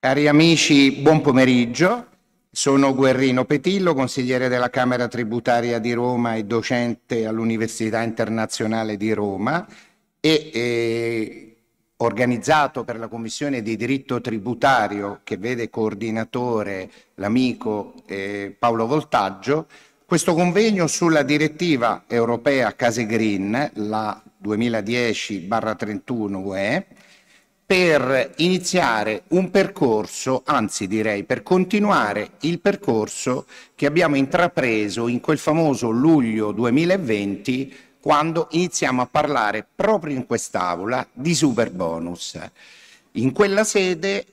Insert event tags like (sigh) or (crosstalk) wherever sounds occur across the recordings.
Cari amici, buon pomeriggio. Sono Guerrino Petillo, consigliere della Camera Tributaria di Roma e docente all'Università Internazionale di Roma e eh, organizzato per la Commissione di diritto tributario che vede coordinatore l'amico eh, Paolo Voltaggio, questo convegno sulla direttiva europea Case Green, la 2010-31 UE, per iniziare un percorso, anzi direi per continuare il percorso che abbiamo intrapreso in quel famoso luglio 2020 quando iniziamo a parlare proprio in quest'aula di super bonus. In quella sede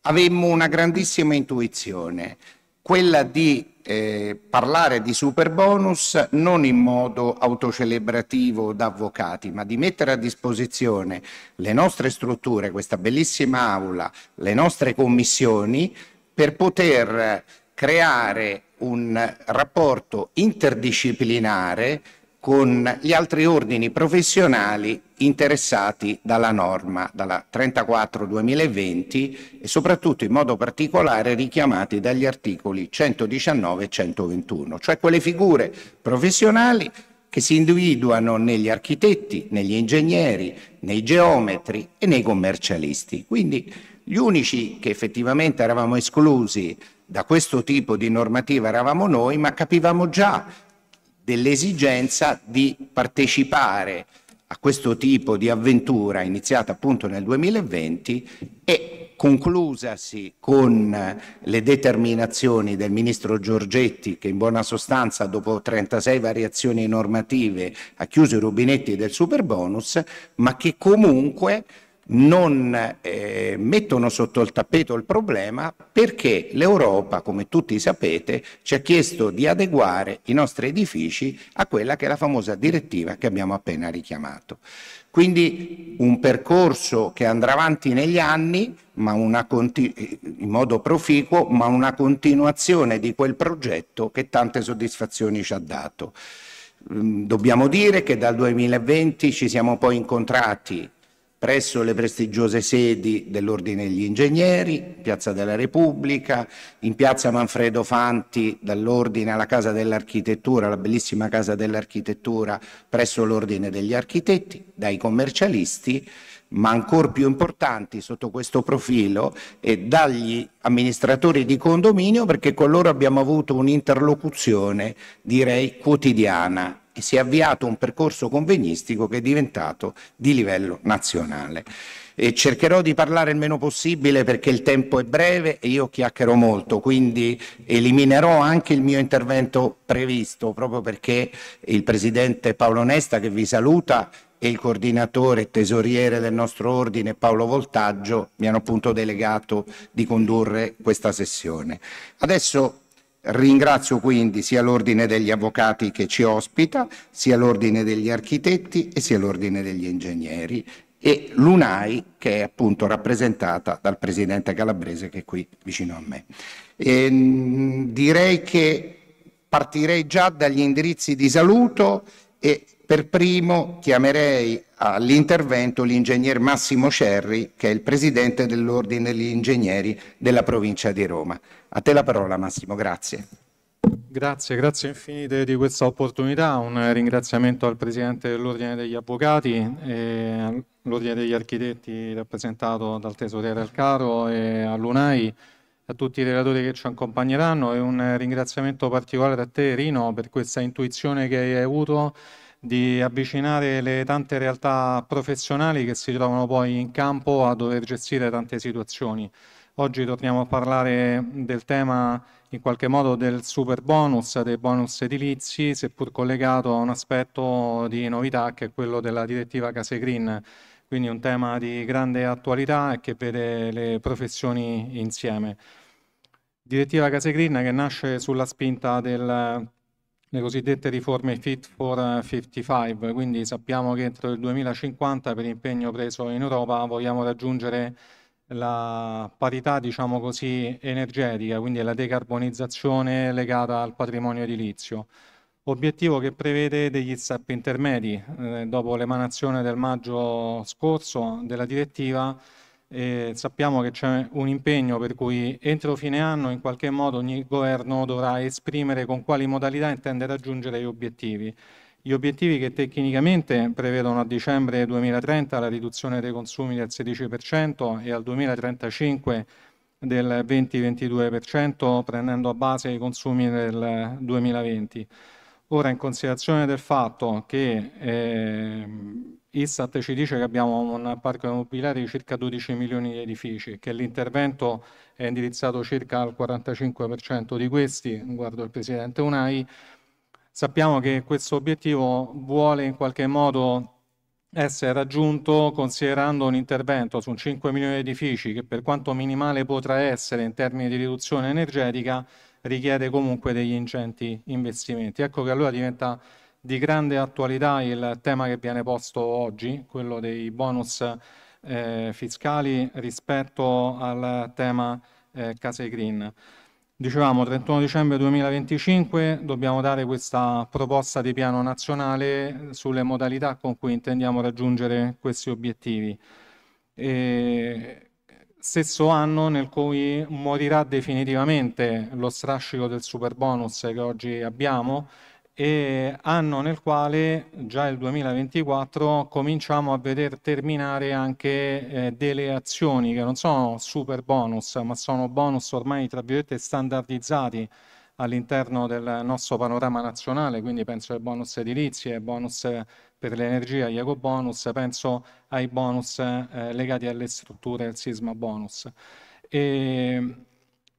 avemmo una grandissima intuizione, quella di eh, parlare di super bonus non in modo autocelebrativo da avvocati, ma di mettere a disposizione le nostre strutture, questa bellissima aula, le nostre commissioni per poter creare un rapporto interdisciplinare con gli altri ordini professionali interessati dalla norma, dalla 34-2020 e soprattutto in modo particolare richiamati dagli articoli 119 e 121, cioè quelle figure professionali che si individuano negli architetti, negli ingegneri, nei geometri e nei commercialisti. Quindi gli unici che effettivamente eravamo esclusi da questo tipo di normativa eravamo noi, ma capivamo già dell'esigenza di partecipare a questo tipo di avventura iniziata appunto nel 2020 e conclusasi con eh, le determinazioni del ministro Giorgetti che in buona sostanza dopo 36 variazioni normative ha chiuso i rubinetti del super bonus ma che comunque non eh, mettono sotto il tappeto il problema perché l'Europa, come tutti sapete, ci ha chiesto di adeguare i nostri edifici a quella che è la famosa direttiva che abbiamo appena richiamato. Quindi un percorso che andrà avanti negli anni eh, in modo proficuo, ma una continuazione di quel progetto che tante soddisfazioni ci ha dato. Mm, dobbiamo dire che dal 2020 ci siamo poi incontrati presso le prestigiose sedi dell'Ordine degli Ingegneri, Piazza della Repubblica, in Piazza Manfredo Fanti dall'Ordine alla Casa dell'Architettura, la bellissima Casa dell'Architettura presso l'Ordine degli Architetti, dai commercialisti, ma ancor più importanti sotto questo profilo e dagli amministratori di condominio perché con loro abbiamo avuto un'interlocuzione direi quotidiana e si è avviato un percorso convegnistico che è diventato di livello nazionale. E cercherò di parlare il meno possibile perché il tempo è breve e io chiacchierò molto, quindi eliminerò anche il mio intervento previsto, proprio perché il Presidente Paolo Nesta, che vi saluta, e il coordinatore e tesoriere del nostro ordine Paolo Voltaggio mi hanno appunto delegato di condurre questa sessione. Adesso Ringrazio quindi sia l'Ordine degli Avvocati che ci ospita, sia l'Ordine degli Architetti e sia l'Ordine degli Ingegneri e l'UNAI che è appunto rappresentata dal Presidente Calabrese che è qui vicino a me. E, ehm, direi che partirei già dagli indirizzi di saluto e per primo chiamerei all'intervento l'ingegner Massimo Cerri, che è il presidente dell'Ordine degli Ingegneri della provincia di Roma. A te la parola Massimo, grazie. Grazie, grazie infinite di questa opportunità. Un ringraziamento al Presidente dell'Ordine degli Avvocati, e all'Ordine degli Architetti rappresentato dal Tesoriere Alcaro e all'UNAI, a tutti i relatori che ci accompagneranno e un ringraziamento particolare a te Rino per questa intuizione che hai avuto di avvicinare le tante realtà professionali che si trovano poi in campo a dover gestire tante situazioni. Oggi torniamo a parlare del tema in qualche modo del super bonus, dei bonus edilizi, seppur collegato a un aspetto di novità che è quello della direttiva Case Green, quindi un tema di grande attualità e che vede le professioni insieme. Direttiva Case Green che nasce sulla spinta del le cosiddette riforme Fit for 55, quindi sappiamo che entro il 2050 per impegno preso in Europa vogliamo raggiungere la parità diciamo così, energetica, quindi la decarbonizzazione legata al patrimonio edilizio. Obiettivo che prevede degli step intermedi. Eh, dopo l'emanazione del maggio scorso della direttiva e sappiamo che c'è un impegno per cui entro fine anno in qualche modo ogni governo dovrà esprimere con quali modalità intende raggiungere gli obiettivi. Gli obiettivi che tecnicamente prevedono a dicembre 2030 la riduzione dei consumi del 16% e al 2035 del 20-22% prendendo a base i consumi del 2020. Ora in considerazione del fatto che eh, Istat ci dice che abbiamo un parco immobiliare di circa 12 milioni di edifici, che l'intervento è indirizzato circa al 45% di questi, guardo il Presidente Unai, sappiamo che questo obiettivo vuole in qualche modo essere raggiunto considerando un intervento su 5 milioni di edifici che per quanto minimale potrà essere in termini di riduzione energetica richiede comunque degli ingenti investimenti. Ecco che allora diventa di grande attualità il tema che viene posto oggi, quello dei bonus eh, fiscali rispetto al tema eh, case green. Dicevamo 31 dicembre 2025 dobbiamo dare questa proposta di piano nazionale sulle modalità con cui intendiamo raggiungere questi obiettivi. E stesso anno nel cui morirà definitivamente lo strascico del super bonus che oggi abbiamo e anno nel quale già il 2024 cominciamo a vedere terminare anche eh, delle azioni che non sono super bonus, ma sono bonus ormai tra virgolette standardizzati all'interno del nostro panorama nazionale, quindi penso ai bonus edilizi, ai bonus per l'energia, agli eco bonus, penso ai bonus eh, legati alle strutture, al sisma bonus. E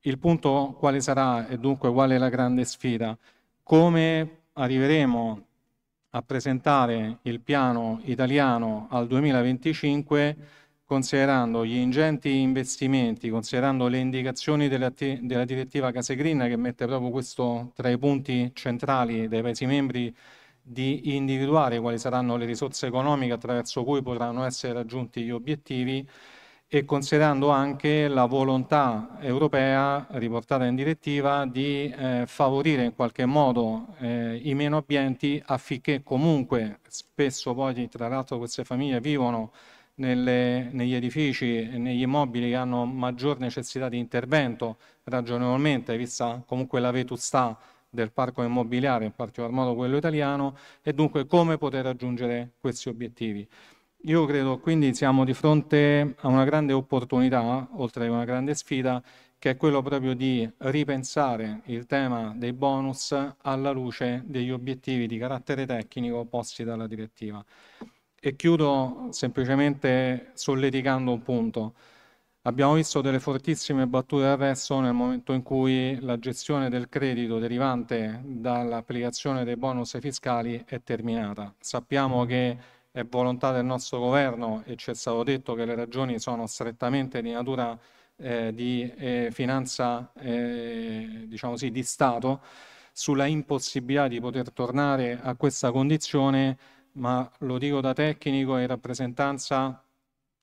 il punto quale sarà e dunque qual è la grande sfida? Come arriveremo a presentare il piano italiano al 2025 considerando gli ingenti investimenti, considerando le indicazioni della, della direttiva Case Green che mette proprio questo tra i punti centrali dei Paesi membri di individuare quali saranno le risorse economiche attraverso cui potranno essere raggiunti gli obiettivi e considerando anche la volontà europea riportata in direttiva di eh, favorire in qualche modo eh, i meno abbienti affinché comunque spesso poi tra l'altro queste famiglie vivono nelle, negli edifici e negli immobili che hanno maggior necessità di intervento ragionevolmente vista comunque la vetustà del parco immobiliare in particolar modo quello italiano e dunque come poter raggiungere questi obiettivi. Io credo quindi siamo di fronte a una grande opportunità, oltre che una grande sfida, che è quello proprio di ripensare il tema dei bonus alla luce degli obiettivi di carattere tecnico posti dalla direttiva. E chiudo semplicemente solleticando un punto. Abbiamo visto delle fortissime battute adesso nel momento in cui la gestione del credito derivante dall'applicazione dei bonus fiscali è terminata. Sappiamo che è volontà del nostro governo e ci è stato detto che le ragioni sono strettamente di natura eh, di eh, finanza, eh, diciamo così, di Stato, sulla impossibilità di poter tornare a questa condizione, ma lo dico da tecnico in rappresentanza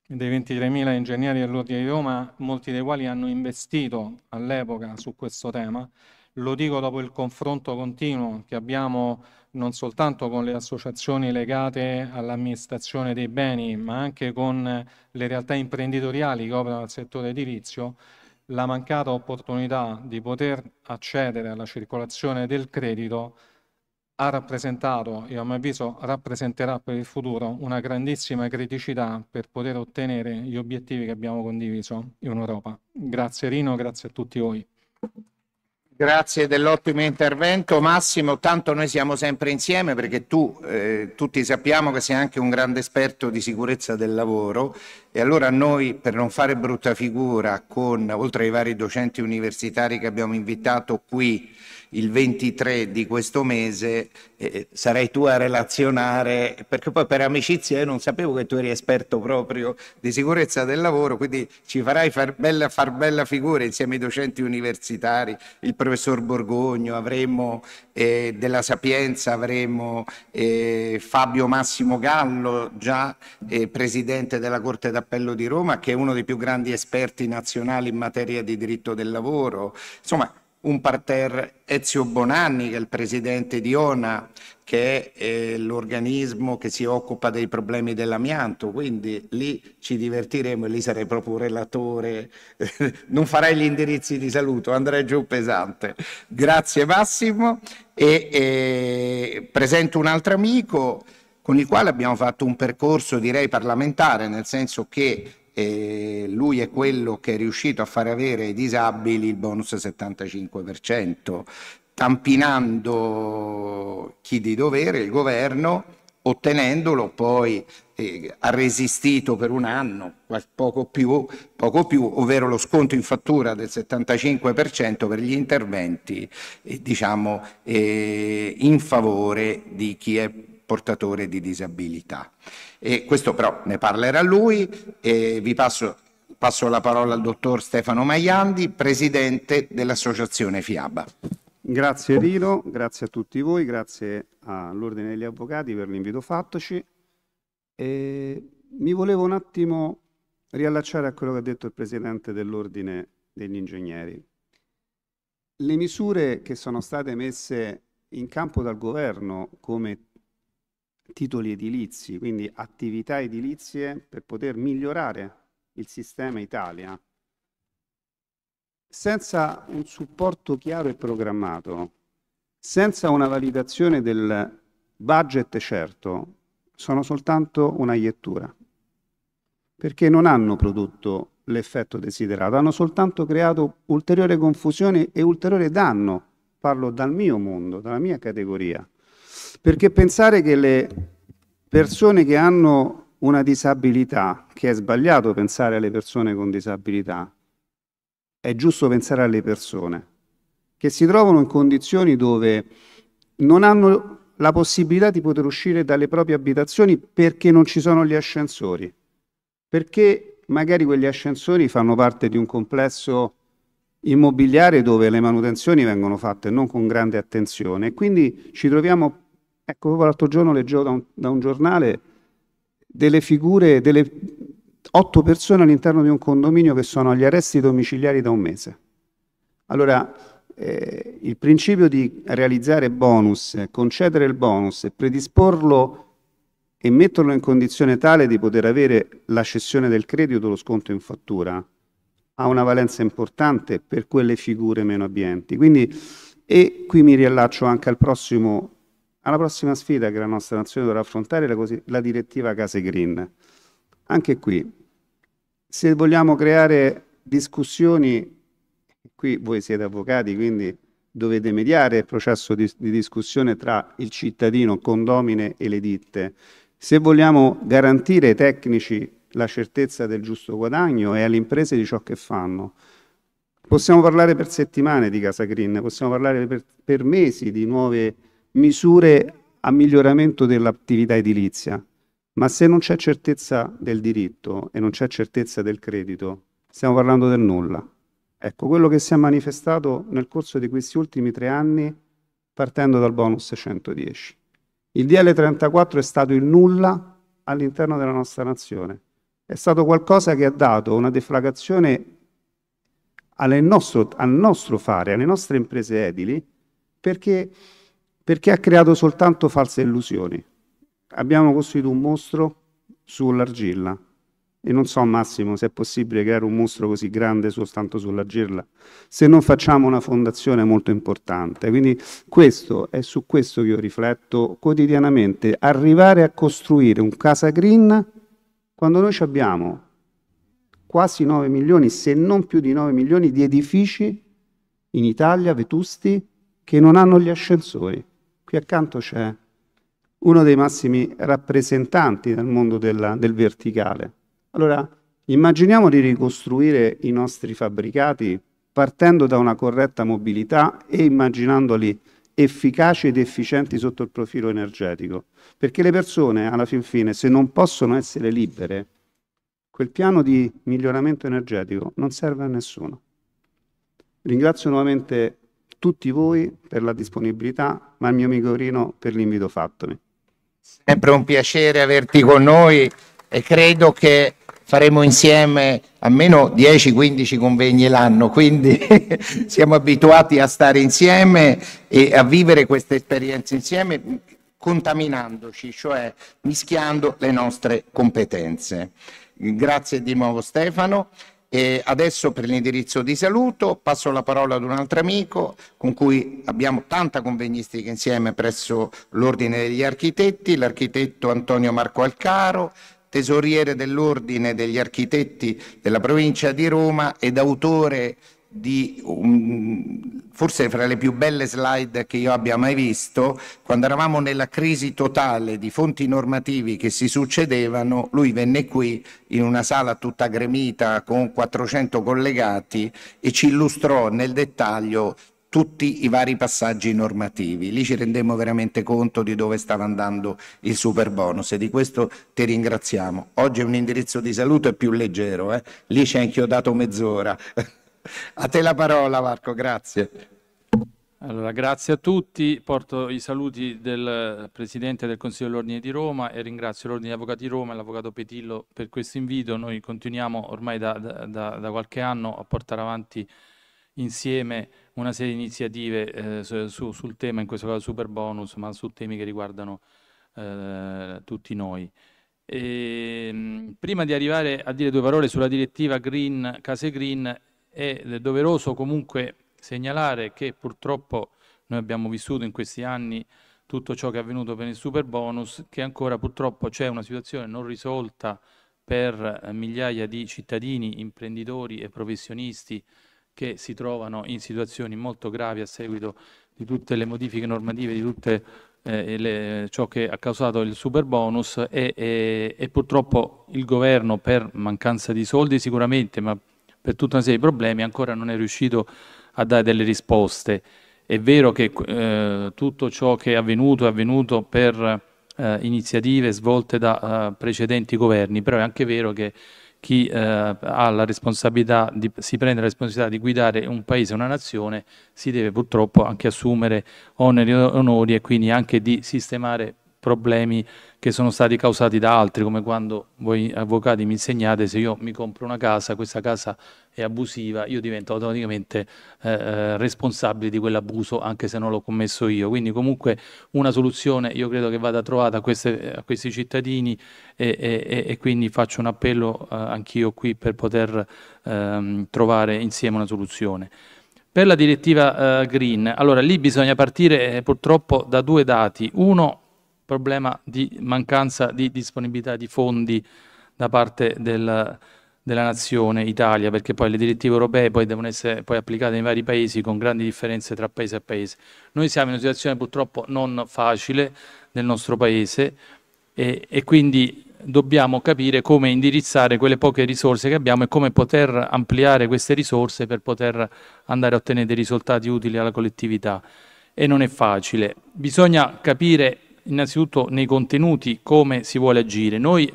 dei 23.000 ingegneri dell'Ordine di Roma, molti dei quali hanno investito all'epoca su questo tema. Lo dico dopo il confronto continuo che abbiamo non soltanto con le associazioni legate all'amministrazione dei beni, ma anche con le realtà imprenditoriali che operano nel settore edilizio, la mancata opportunità di poter accedere alla circolazione del credito ha rappresentato e a mio avviso rappresenterà per il futuro una grandissima criticità per poter ottenere gli obiettivi che abbiamo condiviso in Europa. Grazie Rino, grazie a tutti voi. Grazie dell'ottimo intervento Massimo, tanto noi siamo sempre insieme perché tu eh, tutti sappiamo che sei anche un grande esperto di sicurezza del lavoro e allora noi per non fare brutta figura con oltre ai vari docenti universitari che abbiamo invitato qui il 23 di questo mese eh, sarai tu a relazionare, perché poi per amicizia io non sapevo che tu eri esperto proprio di sicurezza del lavoro, quindi ci farai far bella, far bella figura insieme ai docenti universitari, il professor Borgogno, avremo eh, della Sapienza, avremo eh, Fabio Massimo Gallo, già presidente della Corte d'Appello di Roma, che è uno dei più grandi esperti nazionali in materia di diritto del lavoro. Insomma, un parterre Ezio Bonanni, che è il presidente di ONA, che è eh, l'organismo che si occupa dei problemi dell'amianto, quindi lì ci divertiremo e lì sarei proprio un relatore, (laughs) non farei gli indirizzi di saluto, andrei giù pesante. Grazie Massimo e, e eh, presento un altro amico con il quale abbiamo fatto un percorso direi parlamentare, nel senso che eh, lui è quello che è riuscito a far avere ai disabili il bonus 75%, tampinando chi di dovere, il governo, ottenendolo poi eh, ha resistito per un anno, poco più, poco più, ovvero lo sconto in fattura del 75% per gli interventi eh, diciamo, eh, in favore di chi è portatore di disabilità. E questo però ne parlerà lui e vi passo, passo la parola al dottor Stefano Maiandi, presidente dell'associazione FIABA. Grazie Rino, grazie a tutti voi, grazie all'Ordine degli Avvocati per l'invito fattoci. E mi volevo un attimo riallacciare a quello che ha detto il Presidente dell'Ordine degli Ingegneri. Le misure che sono state messe in campo dal governo come titoli edilizi, quindi attività edilizie per poter migliorare il sistema Italia. Senza un supporto chiaro e programmato, senza una validazione del budget certo, sono soltanto una iettura, perché non hanno prodotto l'effetto desiderato, hanno soltanto creato ulteriore confusione e ulteriore danno, parlo dal mio mondo, dalla mia categoria. Perché pensare che le persone che hanno una disabilità, che è sbagliato pensare alle persone con disabilità, è giusto pensare alle persone che si trovano in condizioni dove non hanno la possibilità di poter uscire dalle proprie abitazioni perché non ci sono gli ascensori, perché magari quegli ascensori fanno parte di un complesso immobiliare dove le manutenzioni vengono fatte non con grande attenzione e quindi ci troviamo Ecco, l'altro giorno leggevo da un, da un giornale delle figure, delle otto persone all'interno di un condominio che sono agli arresti domiciliari da un mese. Allora, eh, il principio di realizzare bonus, concedere il bonus e predisporlo e metterlo in condizione tale di poter avere la cessione del credito lo sconto in fattura, ha una valenza importante per quelle figure meno abbienti. Quindi, e qui mi riallaccio anche al prossimo alla prossima sfida che la nostra nazione dovrà affrontare è la, la direttiva Case Green. Anche qui, se vogliamo creare discussioni, qui voi siete avvocati, quindi dovete mediare il processo di, di, discussione tra il cittadino, condomine e le ditte. Se vogliamo garantire ai tecnici la certezza del giusto guadagno e alle imprese di ciò che fanno, possiamo parlare per settimane di Casa Green, possiamo parlare per, per mesi di nuove misure a miglioramento dell'attività edilizia, ma se non c'è certezza del diritto e non c'è certezza del credito, stiamo parlando del nulla. Ecco, quello che si è manifestato nel corso di questi ultimi tre anni partendo dal bonus 110. Il DL 34 è stato il nulla all'interno della nostra nazione. È stato qualcosa che ha dato una deflagrazione nostro, al nostro fare, alle nostre imprese edili, perché perché ha creato soltanto false illusioni. Abbiamo costruito un mostro sull'argilla e non so Massimo se è possibile creare un mostro così grande soltanto sull'argilla se non facciamo una fondazione molto importante. Quindi questo è su questo che io rifletto quotidianamente, arrivare a costruire un casa green quando noi abbiamo quasi 9 milioni, se non più di 9 milioni di edifici in Italia vetusti che non hanno gli ascensori. Qui accanto c'è uno dei massimi rappresentanti nel mondo della, del verticale. Allora, immaginiamo di ricostruire i nostri fabbricati partendo da una corretta mobilità e immaginandoli efficaci ed efficienti sotto il profilo energetico, perché le persone alla fin fine, se non possono essere libere, quel piano di miglioramento energetico non serve a nessuno. Ringrazio nuovamente tutti voi per la disponibilità, ma il mio amico Rino per l'invito fattomi. Sempre un piacere averti con noi e credo che faremo insieme almeno 10-15 convegni l'anno, quindi (laughs) siamo abituati a stare insieme e a vivere queste esperienze insieme contaminandoci, cioè mischiando le nostre competenze. Grazie di nuovo Stefano e adesso per l'indirizzo di saluto passo la parola ad un altro amico con cui abbiamo tanta convegnistica insieme presso l'Ordine degli Architetti, l'architetto Antonio Marco Alcaro, tesoriere dell'Ordine degli Architetti della provincia di Roma ed autore di um, forse fra le più belle slide che io abbia mai visto, quando eravamo nella crisi totale di fonti normativi che si succedevano, lui venne qui in una sala tutta gremita con 400 collegati e ci illustrò nel dettaglio tutti i vari passaggi normativi. Lì ci rendemmo veramente conto di dove stava andando il super bonus e di questo ti ringraziamo. Oggi è un indirizzo di saluto è più leggero, eh? lì ci ha inchiodato mezz'ora. A te la parola Marco, grazie. Allora, grazie a tutti, porto i saluti del Presidente del Consiglio dell'Ordine di Roma e ringrazio l'Ordine degli Avvocati di Roma e l'Avvocato Petillo per questo invito. Noi continuiamo ormai da, da, da qualche anno a portare avanti insieme una serie di iniziative eh, su, sul tema, in questo caso super bonus, ma su temi che riguardano eh, tutti noi. E, ehm, prima di arrivare a dire due parole sulla direttiva Green, Case Green, è doveroso comunque segnalare che purtroppo noi abbiamo vissuto in questi anni tutto ciò che è avvenuto per il super bonus, che ancora purtroppo c'è una situazione non risolta per eh, migliaia di cittadini, imprenditori e professionisti che si trovano in situazioni molto gravi a seguito di tutte le modifiche normative, di tutto eh, ciò che ha causato il super bonus e, e, e purtroppo il governo per mancanza di soldi sicuramente, ma per tutta una serie di problemi, ancora non è riuscito a dare delle risposte. È vero che eh, tutto ciò che è avvenuto è avvenuto per eh, iniziative svolte da eh, precedenti governi, però è anche vero che chi eh, ha la responsabilità di, si prende la responsabilità di guidare un paese, una nazione, si deve purtroppo anche assumere oneri e onori e quindi anche di sistemare problemi che sono stati causati da altri, come quando voi avvocati mi insegnate se io mi compro una casa, questa casa è abusiva, io divento automaticamente eh, eh responsabile di quell'abuso anche se non l'ho commesso io. Quindi comunque una soluzione io credo che vada trovata a, queste, a questi cittadini e, e, e, quindi faccio un appello eh, anch'io qui per poter ehm, trovare insieme una soluzione. Per la direttiva eh, green, allora lì bisogna partire eh, purtroppo da due dati. Uno problema di mancanza di disponibilità di fondi da parte del, della nazione Italia, perché poi le direttive europee poi devono essere poi applicate nei vari paesi con grandi differenze tra paese e paese. Noi siamo in una situazione purtroppo non facile nel nostro paese e, e quindi dobbiamo capire come indirizzare quelle poche risorse che abbiamo e come poter ampliare queste risorse per poter andare a ottenere dei risultati utili alla collettività. E non è facile. Bisogna capire innanzitutto nei contenuti come si vuole agire. Noi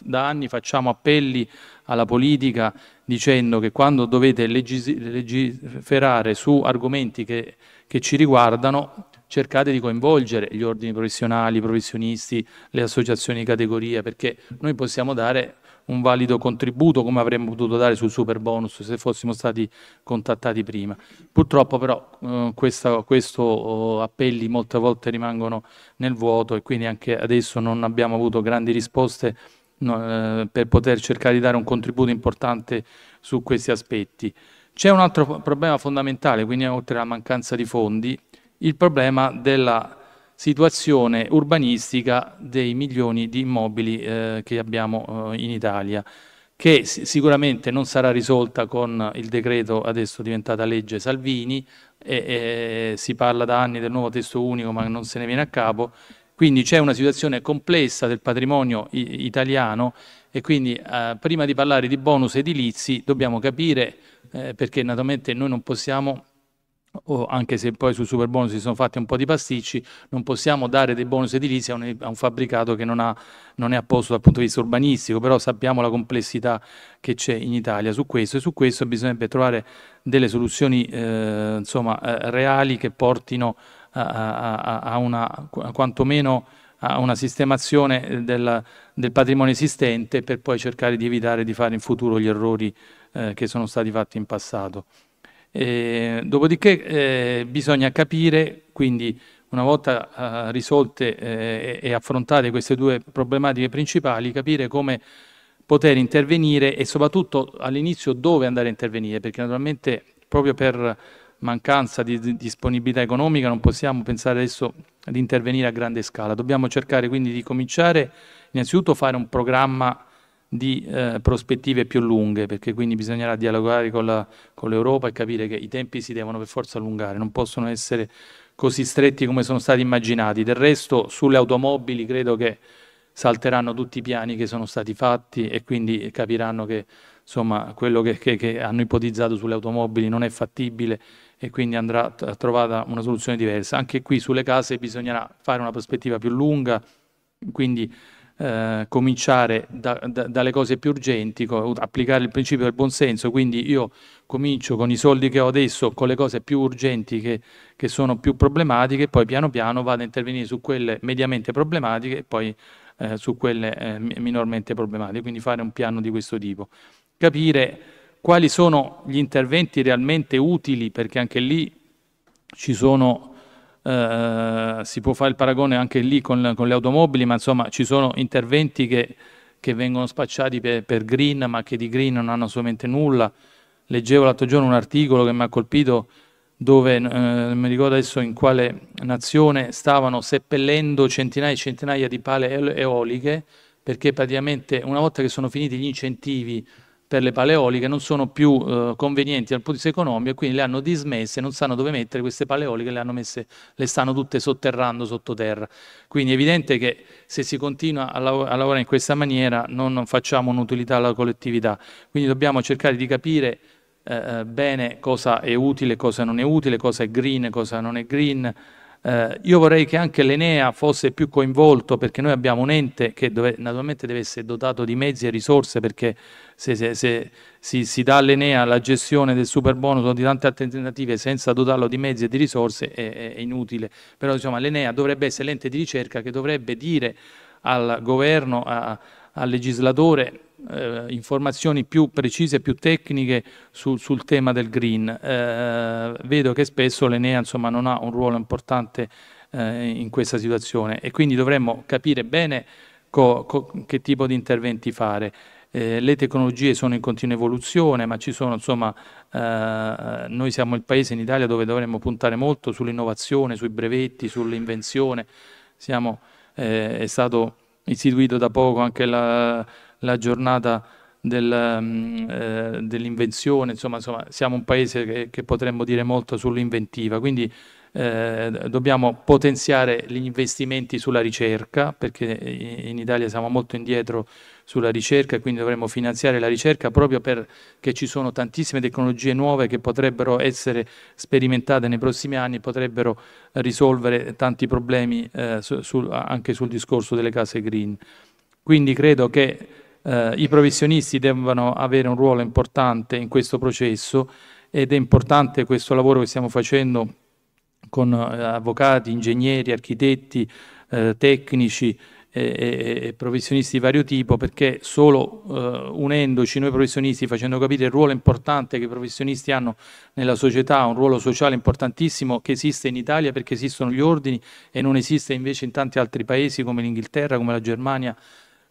da anni facciamo appelli alla politica dicendo che quando dovete legiferare su argomenti che, che ci riguardano cercate di coinvolgere gli ordini professionali, i professionisti, le associazioni di categoria, perché noi possiamo dare un valido contributo come avremmo potuto dare sul super bonus se fossimo stati contattati prima. Purtroppo però eh, questa, questo oh, appelli molte volte rimangono nel vuoto e quindi anche adesso non abbiamo avuto grandi risposte no, eh, per poter cercare di dare un contributo importante su questi aspetti. C'è un altro problema fondamentale, quindi oltre alla mancanza di fondi, il problema della situazione urbanistica dei milioni di immobili eh, che abbiamo eh, in Italia, che sicuramente non sarà risolta con il decreto adesso diventata legge Salvini, e, e, si parla da anni del nuovo testo unico ma non se ne viene a capo, quindi c'è una situazione complessa del patrimonio italiano e quindi eh, prima di parlare di bonus edilizi dobbiamo capire, eh, perché naturalmente noi non possiamo o anche se poi su super bonus si sono fatti un po' di pasticci, non possiamo dare dei bonus edilizi a un, a un fabbricato che non, ha, non, è a posto dal punto di vista urbanistico, però sappiamo la complessità che c'è in Italia su questo e su questo bisognerebbe trovare delle soluzioni eh, insomma, eh, reali che portino a, a, a una quantomeno a una sistemazione eh, del, del, patrimonio esistente per poi cercare di evitare di fare in futuro gli errori eh, che sono stati fatti in passato. Eh, dopodiché eh, bisogna capire, quindi una volta eh, risolte eh, e affrontate queste due problematiche principali, capire come poter intervenire e soprattutto all'inizio dove andare a intervenire, perché naturalmente proprio per mancanza di, disponibilità economica non possiamo pensare adesso di intervenire a grande scala, dobbiamo cercare quindi di cominciare innanzitutto a fare un programma di eh, prospettive più lunghe, perché quindi bisognerà dialogare con, la, con l'Europa e capire che i tempi si devono per forza allungare, non possono essere così stretti come sono stati immaginati. Del resto sulle automobili credo che salteranno tutti i piani che sono stati fatti e quindi capiranno che insomma, quello che, che, che, hanno ipotizzato sulle automobili non è fattibile e quindi andrà t- trovata una soluzione diversa. Anche qui sulle case bisognerà fare una prospettiva più lunga, quindi eh, cominciare da, da, dalle cose più urgenti, applicare il principio del buonsenso, quindi io comincio con i soldi che ho adesso, con le cose più urgenti che, che sono più problematiche, poi piano piano vado a intervenire su quelle mediamente problematiche e poi eh, su quelle eh, minormente problematiche, quindi fare un piano di questo tipo. Capire quali sono gli interventi realmente utili, perché anche lì ci sono eh, si può fare il paragone anche lì con, con, le automobili, ma insomma ci sono interventi che, che vengono spacciati per, per, green, ma che di green non hanno assolutamente nulla. Leggevo l'altro giorno un articolo che mi ha colpito dove, eh, non mi ricordo adesso in quale nazione, stavano seppellendo centinaia e centinaia di pale eoliche perché praticamente una volta che sono finiti gli incentivi per le paleoliche non sono più eh, convenienti dal punto di vista economico e quindi le hanno dismesse, non sanno dove mettere queste paleoliche, le, hanno messe, le stanno tutte sotterrando sottoterra. Quindi è evidente che se si continua a, lav a lavorare in questa maniera non, non facciamo un'utilità alla collettività, quindi dobbiamo cercare di capire eh, eh bene cosa è utile, cosa non è utile, cosa è green, cosa non è green, eh, io vorrei che anche l'Enea fosse più coinvolto perché noi abbiamo un ente che dove, naturalmente deve essere dotato di mezzi e risorse perché se, se, se si, si, dà all'Enea la gestione del super bonus o di tante altre alternative senza dotarlo di mezzi e di risorse è, è inutile, però insomma l'Enea dovrebbe essere l'ente di ricerca che dovrebbe dire al governo, a, al legislatore eh, informazioni più precise, più tecniche sul, sul tema del green. Eh, vedo che spesso l'Enea insomma, non ha un ruolo importante eh, in questa situazione e quindi dovremmo capire bene co, co, che tipo di interventi fare. Eh, le tecnologie sono in continua evoluzione, ma ci sono, insomma, eh, noi siamo il paese in Italia dove dovremmo puntare molto sull'innovazione, sui brevetti, sull'invenzione. Siamo, eh, è stato istituito da poco anche la, la giornata del, mm, eh, dell'invenzione, insomma, insomma, siamo un paese che, che potremmo dire molto sull'inventiva, quindi eh, dobbiamo potenziare gli investimenti sulla ricerca, perché in Italia siamo molto indietro sulla ricerca e quindi dovremmo finanziare la ricerca proprio perché ci sono tantissime tecnologie nuove che potrebbero essere sperimentate nei prossimi anni e potrebbero risolvere tanti problemi eh, su, su, anche sul discorso delle case green. Quindi credo che eh, i professionisti devono avere un ruolo importante in questo processo ed è importante questo lavoro che stiamo facendo con eh, avvocati, ingegneri, architetti, eh, tecnici e, e, professionisti di vario tipo perché solo eh, unendoci noi professionisti facendo capire il ruolo importante che i professionisti hanno nella società, un ruolo sociale importantissimo che esiste in Italia perché esistono gli ordini e non esiste invece in tanti altri paesi come l'Inghilterra, come la Germania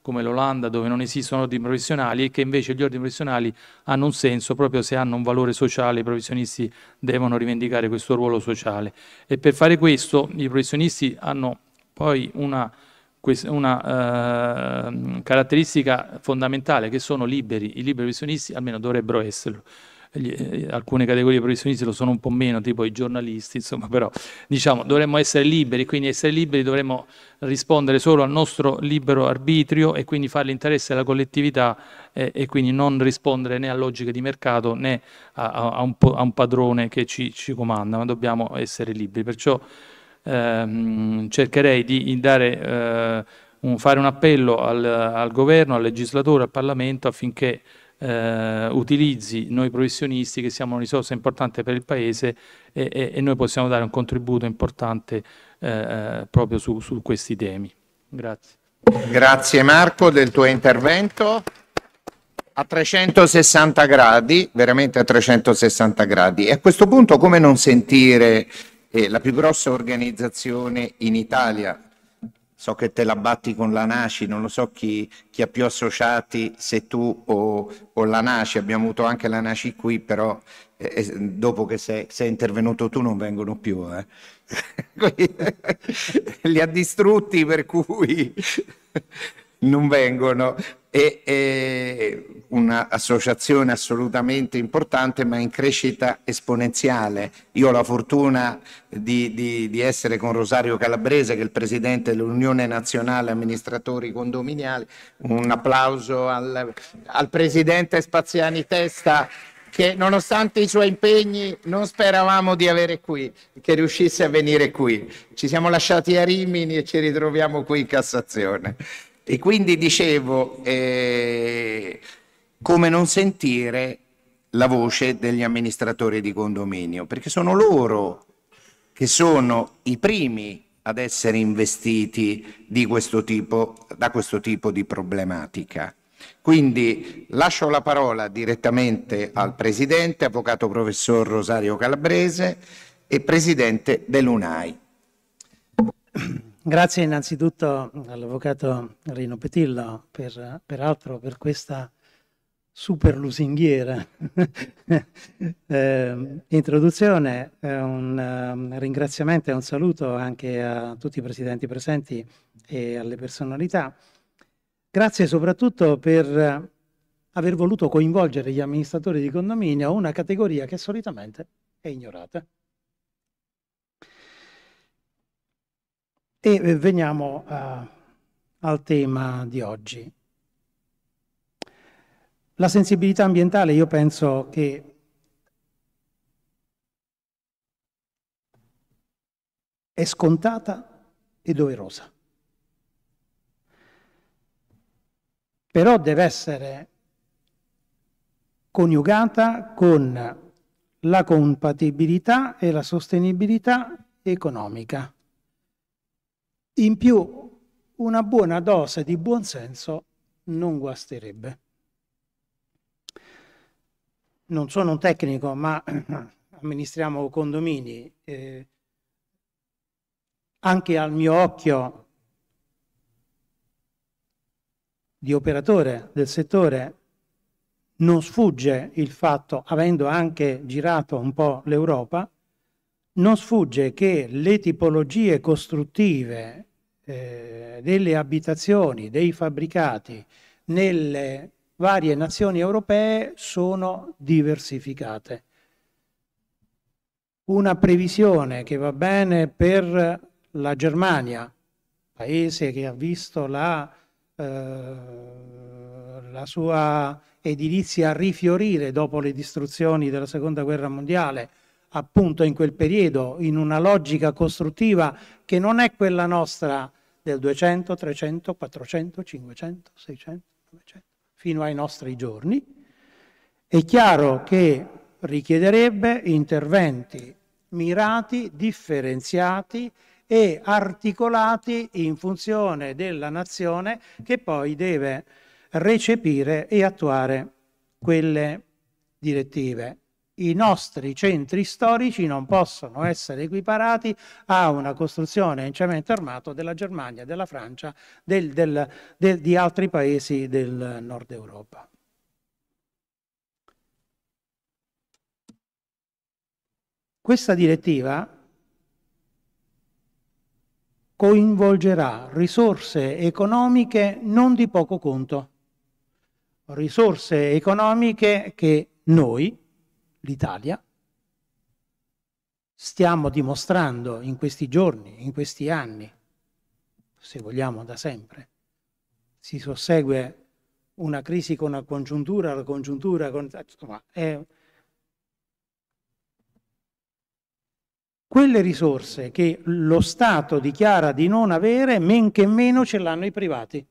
come l'Olanda dove non esistono ordini professionali e che invece gli ordini professionali hanno un senso proprio se hanno un valore sociale, i professionisti devono rivendicare questo ruolo sociale e per fare questo i professionisti hanno poi una, una eh, caratteristica fondamentale che sono liberi, i liberi professionisti almeno dovrebbero esserlo gli, eh, alcune categorie professionisti lo sono un po' meno, tipo i giornalisti, insomma, però diciamo dovremmo essere liberi, quindi essere liberi dovremmo rispondere solo al nostro libero arbitrio e quindi fare l'interesse della collettività eh, e quindi non rispondere né a logiche di mercato né a, a, un, a un, padrone che ci, ci comanda, ma dobbiamo essere liberi. Perciò ehm, cercherei di dare... Eh, un, fare un appello al, al, governo, al legislatore, al Parlamento affinché eh, utilizzi noi professionisti che siamo una risorsa importante per il Paese e, e, e noi possiamo dare un contributo importante eh, eh proprio su, su questi temi. Grazie. Grazie Marco del tuo intervento a 360 gradi, veramente a 360 gradi. E a questo punto come non sentire eh, la più grossa organizzazione in Italia, so che te la batti con la Nasci, non lo so chi, chi ha più associati, se tu o, o, la Nasci, abbiamo avuto anche la Nasci qui, però eh, dopo che sei, sei, intervenuto tu non vengono più. Eh. (laughs) (laughs) Li ha distrutti per cui non vengono. E, è un'associazione assolutamente importante ma in crescita esponenziale. Io ho la fortuna di, di, di essere con Rosario Calabrese che è il presidente dell'Unione Nazionale Amministratori Condominiali. Un applauso al, al presidente Spaziani Testa che nonostante i suoi impegni non speravamo di avere qui, che riuscisse a venire qui. Ci siamo lasciati a Rimini e ci ritroviamo qui in Cassazione. E quindi dicevo, eh, come non sentire la voce degli amministratori di condominio, perché sono loro che sono i primi ad essere investiti questo tipo, da questo tipo di problematica. Quindi lascio la parola direttamente al Presidente, Avvocato Professor Rosario Calabrese e Presidente dell'UNAI. Grazie innanzitutto all'avvocato Rino Petillo, per, peraltro per questa super lusinghiera (laughs) eh, introduzione, eh, un um, ringraziamento e un saluto anche a tutti i presidenti presenti e alle personalità. Grazie soprattutto per eh, aver voluto coinvolgere gli amministratori di condominio, una categoria che solitamente è ignorata. E eh, veniamo uh, al tema di oggi. La sensibilità ambientale io penso che è scontata e doverosa. Però deve essere coniugata con la compatibilità e la sostenibilità economica. In più una buona dose di buonsenso non guasterebbe. Non sono un tecnico, ma (clears throat) amministriamo condomini. Eh, anche al mio occhio di operatore del settore non sfugge il fatto, avendo anche girato un po' l'Europa, non sfugge che le tipologie costruttive eh, delle abitazioni, dei fabbricati nelle varie nazioni europee sono diversificate. Una previsione che va bene per la Germania, paese che ha visto la, eh, la sua edilizia rifiorire dopo le distruzioni della Seconda Guerra Mondiale, appunto in quel periodo in una logica costruttiva che non è quella nostra del 200, 300, 400, 500, 600, 900, fino ai nostri giorni, è chiaro che richiederebbe interventi mirati, differenziati e articolati in funzione della nazione che poi deve recepire e attuare quelle direttive i nostri centri storici non possono essere equiparati a una costruzione in cemento armato della Germania, della Francia, del, del, del, di altri paesi del nord Europa. Questa direttiva coinvolgerà risorse economiche non di poco conto, risorse economiche che noi, l'Italia, stiamo dimostrando in questi giorni, in questi anni, se vogliamo da sempre, si sossegue una crisi con la congiuntura, la congiuntura con... Insomma, è... Quelle risorse che lo Stato dichiara di non avere, men che meno ce l'hanno i privati.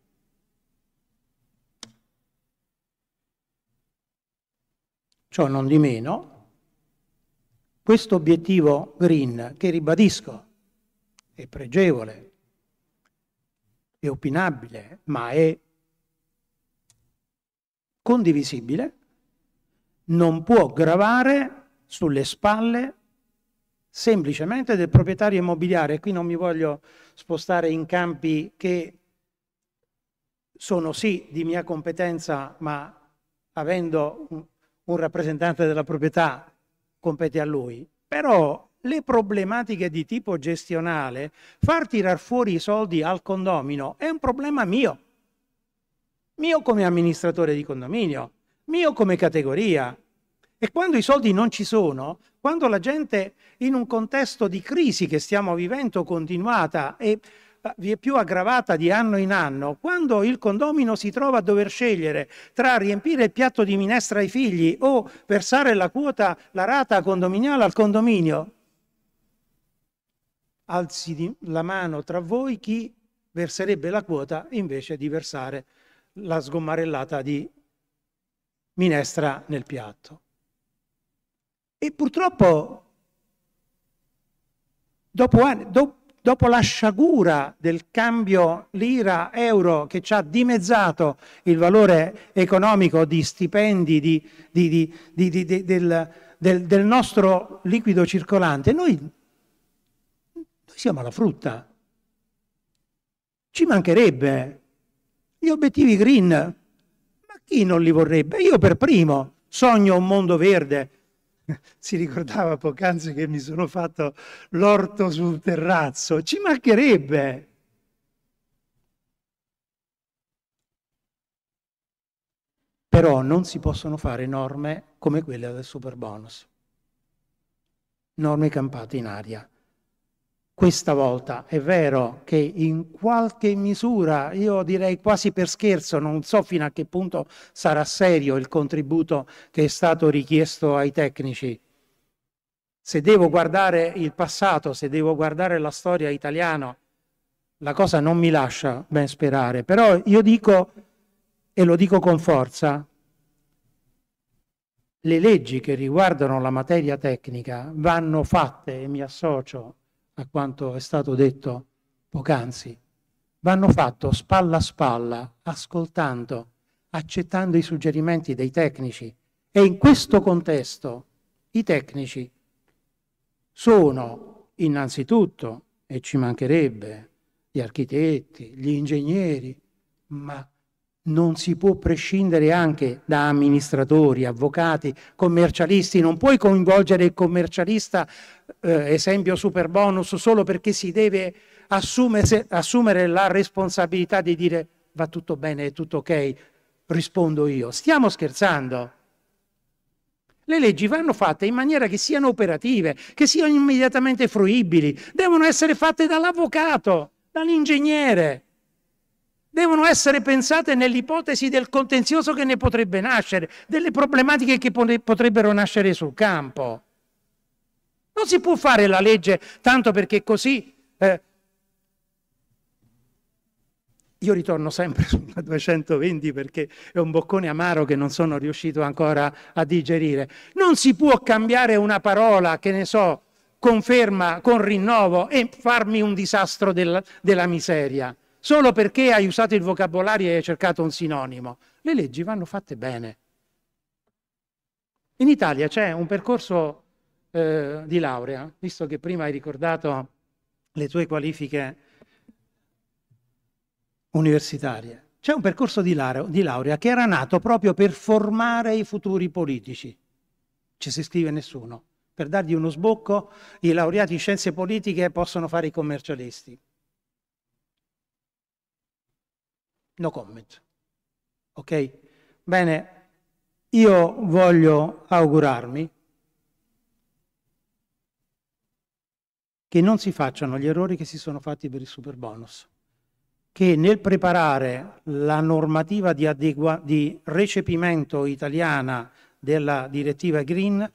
Ciò non di meno, questo obiettivo green, che ribadisco, è pregevole, è opinabile, ma è condivisibile, non può gravare sulle spalle semplicemente del proprietario immobiliare. Qui non mi voglio spostare in campi che sono sì di mia competenza, ma avendo un rappresentante della proprietà compete a lui, però le problematiche di tipo gestionale, far tirar fuori i soldi al condomino è un problema mio, mio come amministratore di condominio, mio come categoria. E quando i soldi non ci sono, quando la gente in un contesto di crisi che stiamo vivendo continuata e vi è più aggravata di anno in anno, quando il condomino si trova a dover scegliere tra riempire il piatto di minestra ai figli o versare la quota, la rata condominiale al condominio, alzi la mano tra voi chi verserebbe la quota invece di versare la sgommarellata di minestra nel piatto. E purtroppo, dopo anni, do, dopo la sciagura del cambio lira-euro che ci ha dimezzato il valore economico di stipendi di, di, di, del, del, del, nostro liquido circolante, noi, noi siamo alla frutta. Ci mancherebbe. Gli obiettivi green, ma chi non li vorrebbe? Io per primo sogno un mondo verde, (laughs) si ricordava poc'anzi che mi sono fatto l'orto sul terrazzo, ci mancherebbe. Però non si possono fare norme come quelle del super bonus, norme campate in aria questa volta. È vero che in qualche misura, io direi quasi per scherzo, non so fino a che punto sarà serio il contributo che è stato richiesto ai tecnici. Se devo guardare il passato, se devo guardare la storia italiana, la cosa non mi lascia ben sperare, però io dico, e lo dico con forza, le leggi che riguardano la materia tecnica vanno fatte, e mi associo a quanto è stato detto poc'anzi. Vanno fatto spalla a spalla, ascoltando, accettando i suggerimenti dei tecnici. E in questo contesto i tecnici sono innanzitutto, e ci mancherebbe, gli architetti, gli ingegneri, ma non si può prescindere anche da amministratori, avvocati, commercialisti, non puoi coinvolgere il commercialista, eh, esempio super bonus, solo perché si deve assumere, assumere la responsabilità di dire va tutto bene, è tutto ok, rispondo io. Stiamo scherzando? Le leggi vanno fatte in maniera che siano operative, che siano immediatamente fruibili, devono essere fatte dall'avvocato, dall'ingegnere devono essere pensate nell'ipotesi del contenzioso che ne potrebbe nascere, delle problematiche che potrebbero nascere sul campo. Non si può fare la legge tanto perché così... Eh... io ritorno sempre (laughs) sulla 220 perché è un boccone amaro che non sono riuscito ancora a digerire. Non si può cambiare una parola, che ne so, conferma con rinnovo e farmi un disastro della, della miseria solo perché hai usato il vocabolario e hai cercato un sinonimo. Le leggi vanno fatte bene. In Italia c'è un percorso eh, di laurea, visto che prima hai ricordato le tue qualifiche universitarie. C'è un percorso di laurea, di laurea che era nato proprio per formare i futuri politici. Ci si scrive nessuno. Per dargli uno sbocco, i laureati in scienze politiche possono fare i commercialisti no comment. Ok? Bene, io voglio augurarmi che non si facciano gli errori che si sono fatti per il super bonus, che nel preparare la normativa di, di recepimento italiana della direttiva Green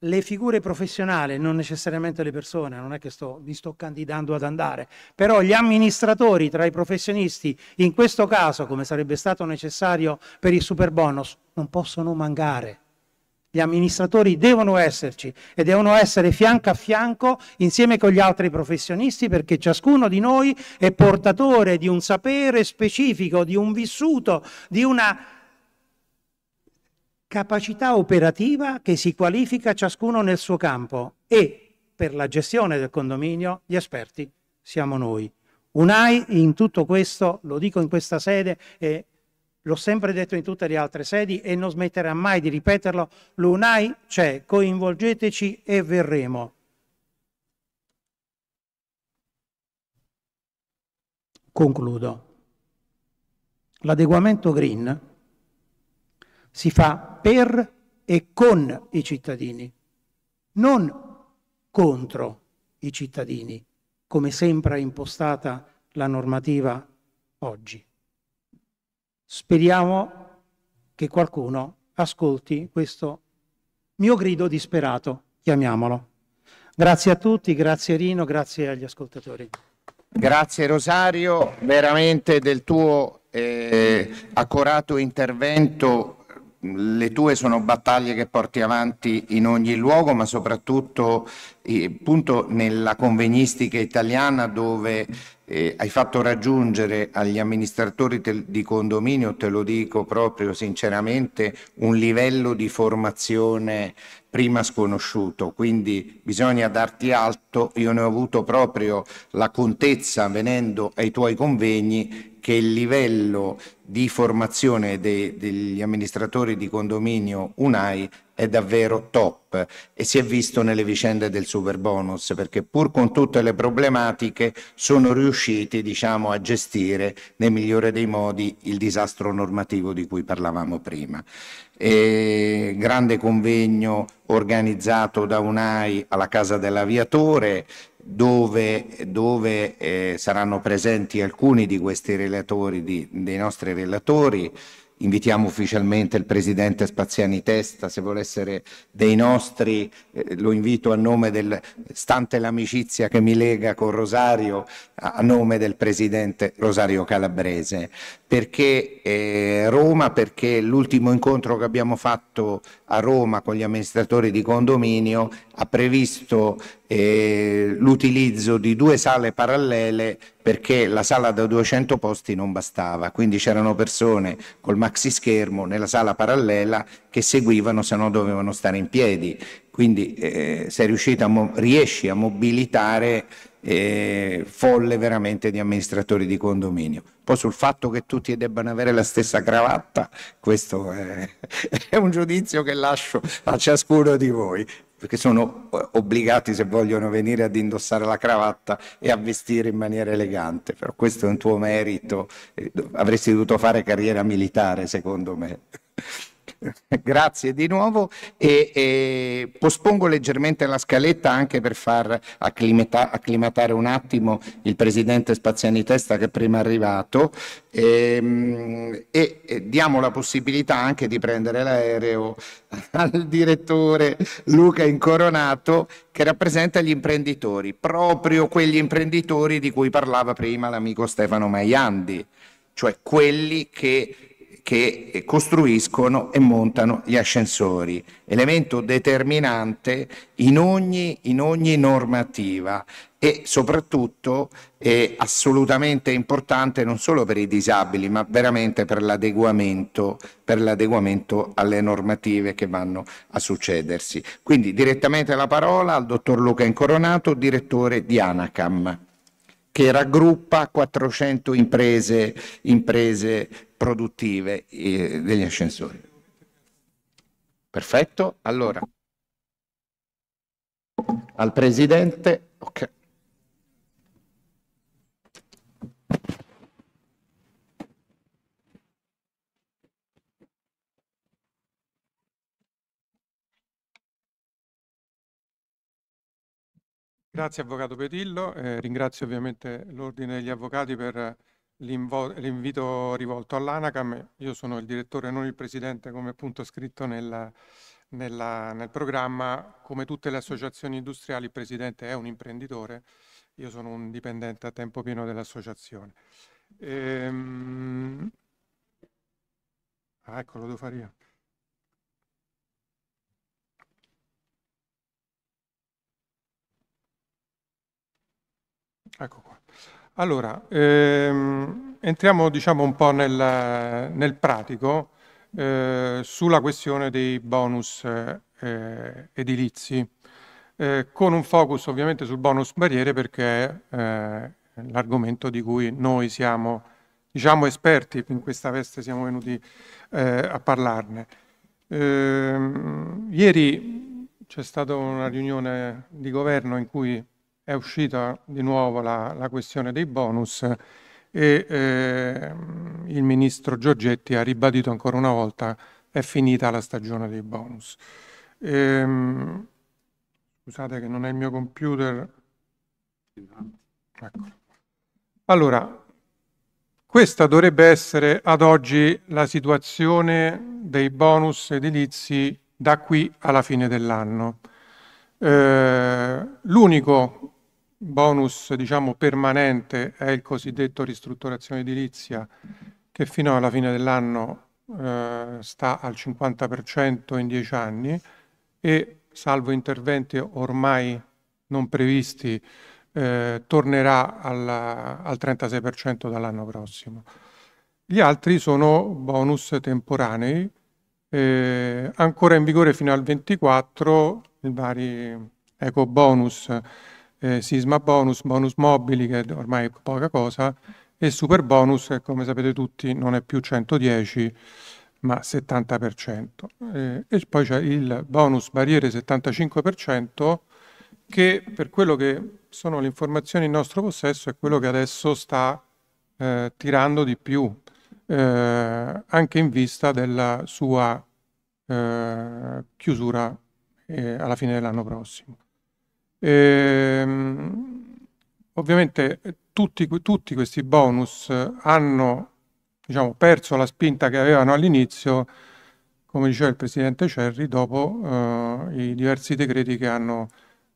le figure professionali, non necessariamente le persone, non è che sto, mi sto candidando ad andare, però gli amministratori tra i professionisti, in questo caso come sarebbe stato necessario per il super bonus, non possono mancare. Gli amministratori devono esserci e devono essere fianco a fianco insieme con gli altri professionisti perché ciascuno di noi è portatore di un sapere specifico, di un vissuto, di una capacità operativa che si qualifica ciascuno nel suo campo e per la gestione del condominio gli esperti siamo noi. Unai in tutto questo, lo dico in questa sede e l'ho sempre detto in tutte le altre sedi e non smetterà mai di ripeterlo, l'Unai c'è, coinvolgeteci e verremo. Concludo. L'adeguamento green si fa per e con i cittadini, non contro i cittadini, come sempre sembra impostata la normativa oggi. Speriamo che qualcuno ascolti questo mio grido disperato, chiamiamolo. Grazie a tutti, grazie Rino, grazie agli ascoltatori. Grazie Rosario, veramente del tuo eh, accorato intervento le tue sono battaglie che porti avanti in ogni luogo, ma soprattutto eh, appunto nella convegnistica italiana dove eh, hai fatto raggiungere agli amministratori te- di condominio, te lo dico proprio sinceramente, un livello di formazione prima sconosciuto, quindi bisogna darti alto, io ne ho avuto proprio la contezza venendo ai tuoi convegni che il livello di formazione de- degli amministratori di condominio UNAI è davvero top e si è visto nelle vicende del super bonus perché pur con tutte le problematiche sono riusciti diciamo, a gestire nel migliore dei modi il disastro normativo di cui parlavamo prima. E grande convegno organizzato da UNAI alla Casa dell'Aviatore, dove, dove eh, saranno presenti alcuni di questi relatori, di, dei nostri relatori. Invitiamo ufficialmente il presidente Spaziani Testa, se vuole essere dei nostri, eh, lo invito a nome del, stante l'amicizia che mi lega con Rosario, a, a nome del presidente Rosario Calabrese perché eh, Roma, perché l'ultimo incontro che abbiamo fatto a Roma con gli amministratori di condominio ha previsto eh, l'utilizzo di due sale parallele perché la sala da 200 posti non bastava, quindi c'erano persone col maxi schermo nella sala parallela che seguivano se no dovevano stare in piedi, quindi eh, sei riuscito a riesci a mobilitare eh, folle veramente di amministratori di condominio. Poi sul fatto che tutti debbano avere la stessa cravatta, questo è, (laughs) è un giudizio che lascio a ciascuno di voi perché sono obbligati se vogliono venire ad indossare la cravatta e a vestire in maniera elegante, però questo è un tuo merito, eh, avresti dovuto fare carriera militare secondo me. (laughs) Grazie di nuovo e, e, pospongo leggermente la scaletta anche per far acclimata, acclimatare un attimo il presidente Spaziani Testa che è prima arrivato e, ehm, e, e diamo la possibilità anche di prendere l'aereo (laughs) al direttore Luca Incoronato che rappresenta gli imprenditori, proprio quegli imprenditori di cui parlava prima l'amico Stefano Maiandi, cioè quelli che che costruiscono e montano gli ascensori, elemento determinante in ogni, in ogni normativa e soprattutto è assolutamente importante non solo per i disabili ma veramente per l'adeguamento, per l'adeguamento alle normative che vanno a succedersi. Quindi direttamente la parola al dottor Luca Incoronato, direttore di Anacam che raggruppa 400 imprese, imprese produttive eh, degli ascensori. Perfetto, allora al Presidente. Okay. Grazie Avvocato Petillo, eh, ringrazio ovviamente l'Ordine degli Avvocati per l'invito rivolto all'Anacam. Io sono il direttore, non il presidente, come appunto scritto nel, nella, nel programma. Come tutte le associazioni industriali, il presidente è un imprenditore, io sono un dipendente a tempo pieno dell'associazione. Ehm... Ah, ecco, lo devo fare io. Ecco qua. Allora, ehm, entriamo diciamo, un po' nel, nel pratico eh, sulla questione dei bonus eh, edilizi, eh, con un focus ovviamente sul bonus barriere perché è eh, l'argomento di cui noi siamo diciamo, esperti, in questa veste siamo venuti eh, a parlarne. Ehm, ieri c'è stata una riunione di governo in cui è uscita di nuovo la, la questione dei bonus e eh, il ministro Giorgetti ha ribadito ancora una volta è finita la stagione dei bonus. Ehm, scusate che non è il mio computer. Eccolo. Allora, questa dovrebbe essere ad oggi la situazione dei bonus edilizi da qui alla fine dell'anno. Eh, l'unico bonus diciamo, permanente è il cosiddetto ristrutturazione edilizia che fino alla fine dell'anno eh, sta al 50% in 10 anni e salvo interventi ormai non previsti eh, tornerà alla, al 36% dall'anno prossimo. Gli altri sono bonus temporanei, eh, ancora in vigore fino al 24, i vari eco bonus eh, sisma bonus, bonus mobili che ormai è poca cosa e super bonus che eh, come sapete tutti non è più 110 ma 70%. Eh, e poi c'è il bonus barriere 75% che per quello che sono le informazioni in nostro possesso è quello che adesso sta eh, tirando di più eh, anche in vista della sua eh, chiusura alla fine dell'anno prossimo. Ehm, ovviamente tutti, tutti, questi bonus hanno diciamo, perso la spinta che avevano all'inizio, come diceva il Presidente Cerri, dopo eh, i diversi decreti che hanno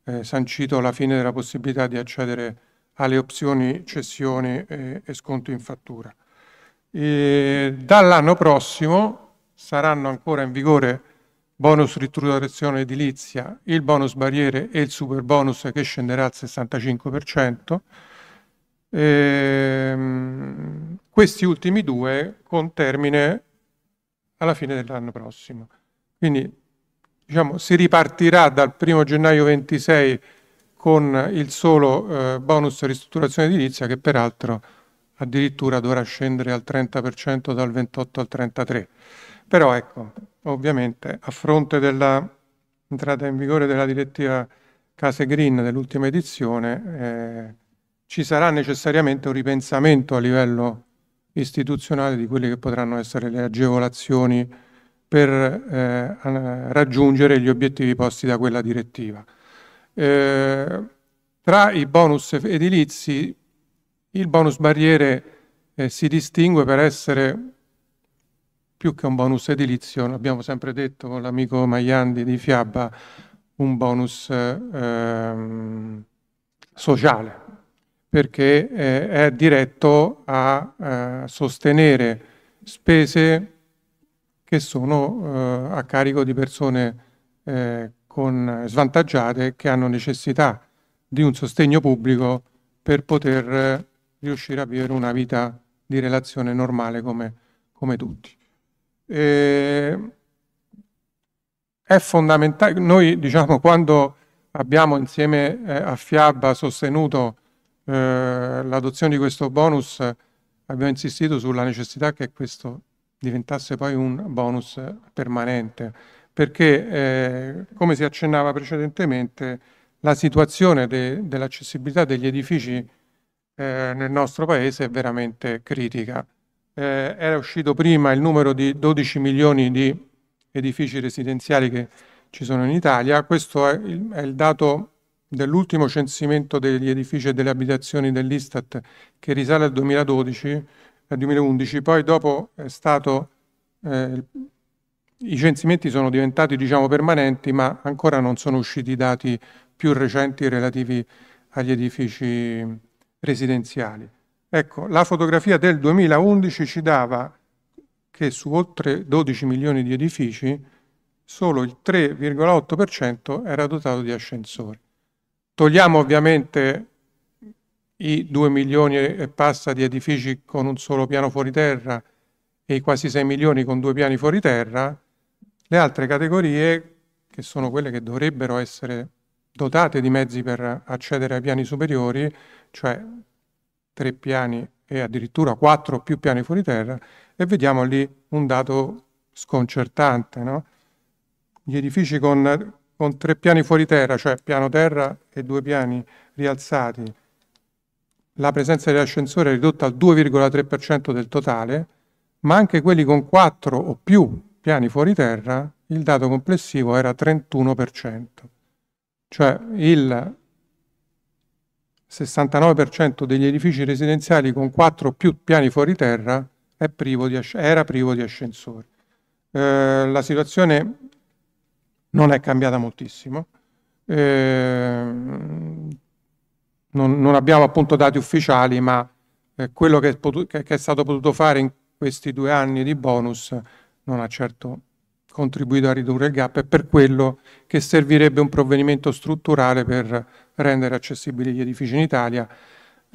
eh, sancito la fine della possibilità di accedere alle opzioni cessioni e, e sconto in fattura. E dall'anno prossimo saranno ancora in vigore bonus ristrutturazione edilizia, il bonus barriere e il super bonus che scenderà al 65%. Ehm, questi ultimi due con termine alla fine dell'anno prossimo. Quindi diciamo, si ripartirà dal 1 gennaio 26 con il solo eh, bonus ristrutturazione edilizia che peraltro addirittura dovrà scendere al 30% dal 28 al 33. Però ecco, ovviamente a fronte dell'entrata in vigore della direttiva Case Green dell'ultima edizione, eh, ci sarà necessariamente un ripensamento a livello istituzionale di quelle che potranno essere le agevolazioni per eh, raggiungere gli obiettivi posti da quella direttiva. Eh, tra i bonus edilizi, il bonus barriere eh, si distingue per essere più che un bonus edilizio, l'abbiamo sempre detto con l'amico Maiandi di Fiabba, un bonus ehm, sociale, perché eh, è diretto a eh, sostenere spese che sono eh, a carico di persone eh, con, svantaggiate che hanno necessità di un sostegno pubblico per poter eh, riuscire a vivere una vita di relazione normale come, come tutti eh, è fondamentale. Noi diciamo quando abbiamo insieme eh, a Fiabba sostenuto eh, l'adozione di questo bonus, abbiamo insistito sulla necessità che questo diventasse poi un bonus permanente, perché eh, come si accennava precedentemente, la situazione de dell'accessibilità degli edifici eh, nel nostro paese è veramente critica eh, era uscito prima il numero di 12 milioni di edifici residenziali che ci sono in Italia, questo è il, è il dato dell'ultimo censimento degli edifici e delle abitazioni dell'Istat che risale al 2012, al 2011, poi dopo è stato, eh, i censimenti sono diventati diciamo permanenti ma ancora non sono usciti i dati più recenti relativi agli edifici residenziali. Ecco, la fotografia del 2011 ci dava che su oltre 12 milioni di edifici solo il 3,8% era dotato di ascensori. Togliamo ovviamente i 2 milioni e passa di edifici con un solo piano fuori terra e i quasi 6 milioni con due piani fuori terra, le altre categorie, che sono quelle che dovrebbero essere dotate di mezzi per accedere ai piani superiori, cioè tre piani e addirittura quattro o più piani fuori terra e vediamo lì un dato sconcertante. No? Gli edifici con, con tre piani fuori terra, cioè piano terra e due piani rialzati, la presenza dell'ascensore è ridotta al 2,3% del totale, ma anche quelli con quattro o più piani fuori terra, il dato complessivo era 31%. Cioè il 69% degli edifici residenziali con 4 o più piani fuori terra privo di, era privo di ascensori. Eh, la situazione non è cambiata moltissimo. Eh, non, non, abbiamo appunto dati ufficiali, ma eh, quello che è, che è, stato potuto fare in questi due anni di bonus non ha certo contribuito a ridurre il gap È per quello che servirebbe un provvedimento strutturale per rendere accessibili gli edifici in Italia.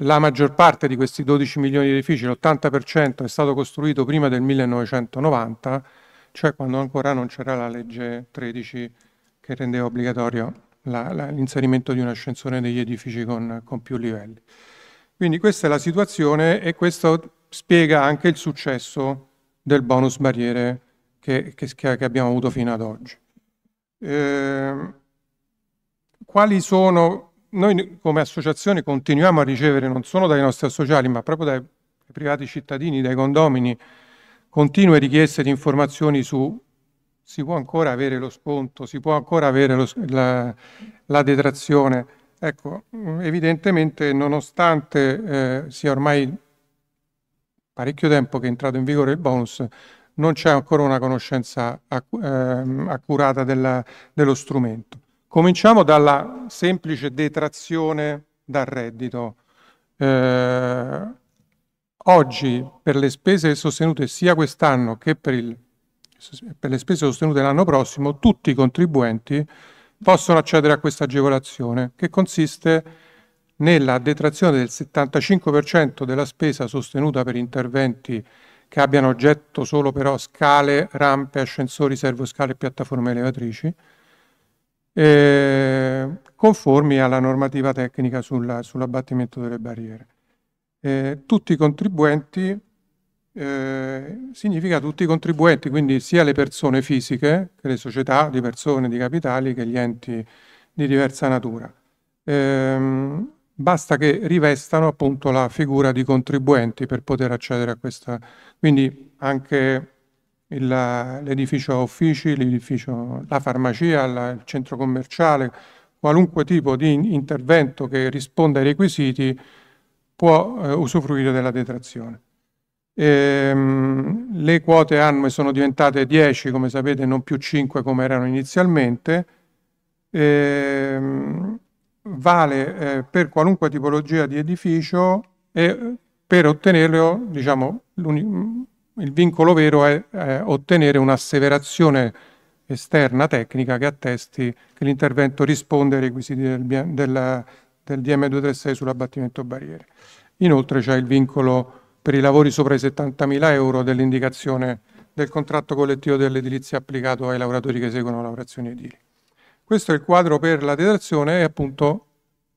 La maggior parte di questi 12 milioni di edifici, l'80%, è stato costruito prima del 1990, cioè quando ancora non c'era la legge 13 che rendeva obbligatorio l'inserimento di un ascensore negli edifici con, con più livelli. Quindi questa è la situazione e questo spiega anche il successo del bonus barriere che, che, che abbiamo avuto fino ad oggi. Eh, quali sono noi come associazione continuiamo a ricevere non solo dai nostri associati, ma proprio dai privati cittadini, dai condomini, continue richieste di informazioni su si può ancora avere lo sconto, si può ancora avere lo, la, la, detrazione. Ecco, mm, evidentemente nonostante eh, sia ormai parecchio tempo che è entrato in vigore il bonus, non c'è ancora una conoscenza ehm, accurata della, dello strumento. Cominciamo dalla semplice detrazione dal reddito. Eh, oggi per le spese sostenute sia quest'anno che per, il, per le spese sostenute l'anno prossimo, tutti i contribuenti possono accedere a questa agevolazione che consiste nella detrazione del 75% della spesa sostenuta per interventi che abbiano oggetto solo però scale, rampe, ascensori, servoscale e piattaforme elevatrici, eh, conformi alla normativa tecnica sulla, sull'abbattimento delle barriere. Eh, tutti i contribuenti eh, significa tutti i contribuenti, quindi sia le persone fisiche che le società di persone, di capitali, che gli enti di diversa natura. Ehm, basta che rivestano appunto la figura di contribuenti per poter accedere a questa, quindi anche l'edificio uffici, l'edificio, la farmacia, la, il centro commerciale, qualunque tipo di intervento che risponda ai requisiti può eh, usufruire della detrazione. Ehm, le quote annue sono diventate 10, come sapete, non più 5 come erano inizialmente. Ehm, vale eh, per qualunque tipologia di edificio e eh, per ottenerlo, diciamo, il vincolo vero è, è ottenere un'asseverazione esterna tecnica che attesti che l'intervento risponde ai requisiti del, del, del DM236 sull'abbattimento barriere. Inoltre c'è il vincolo per i lavori sopra i 70.000 euro dell'indicazione del contratto collettivo dell'edilizia applicato ai lavoratori che eseguono lavorazioni edili. Questo è il quadro per la detrazione e appunto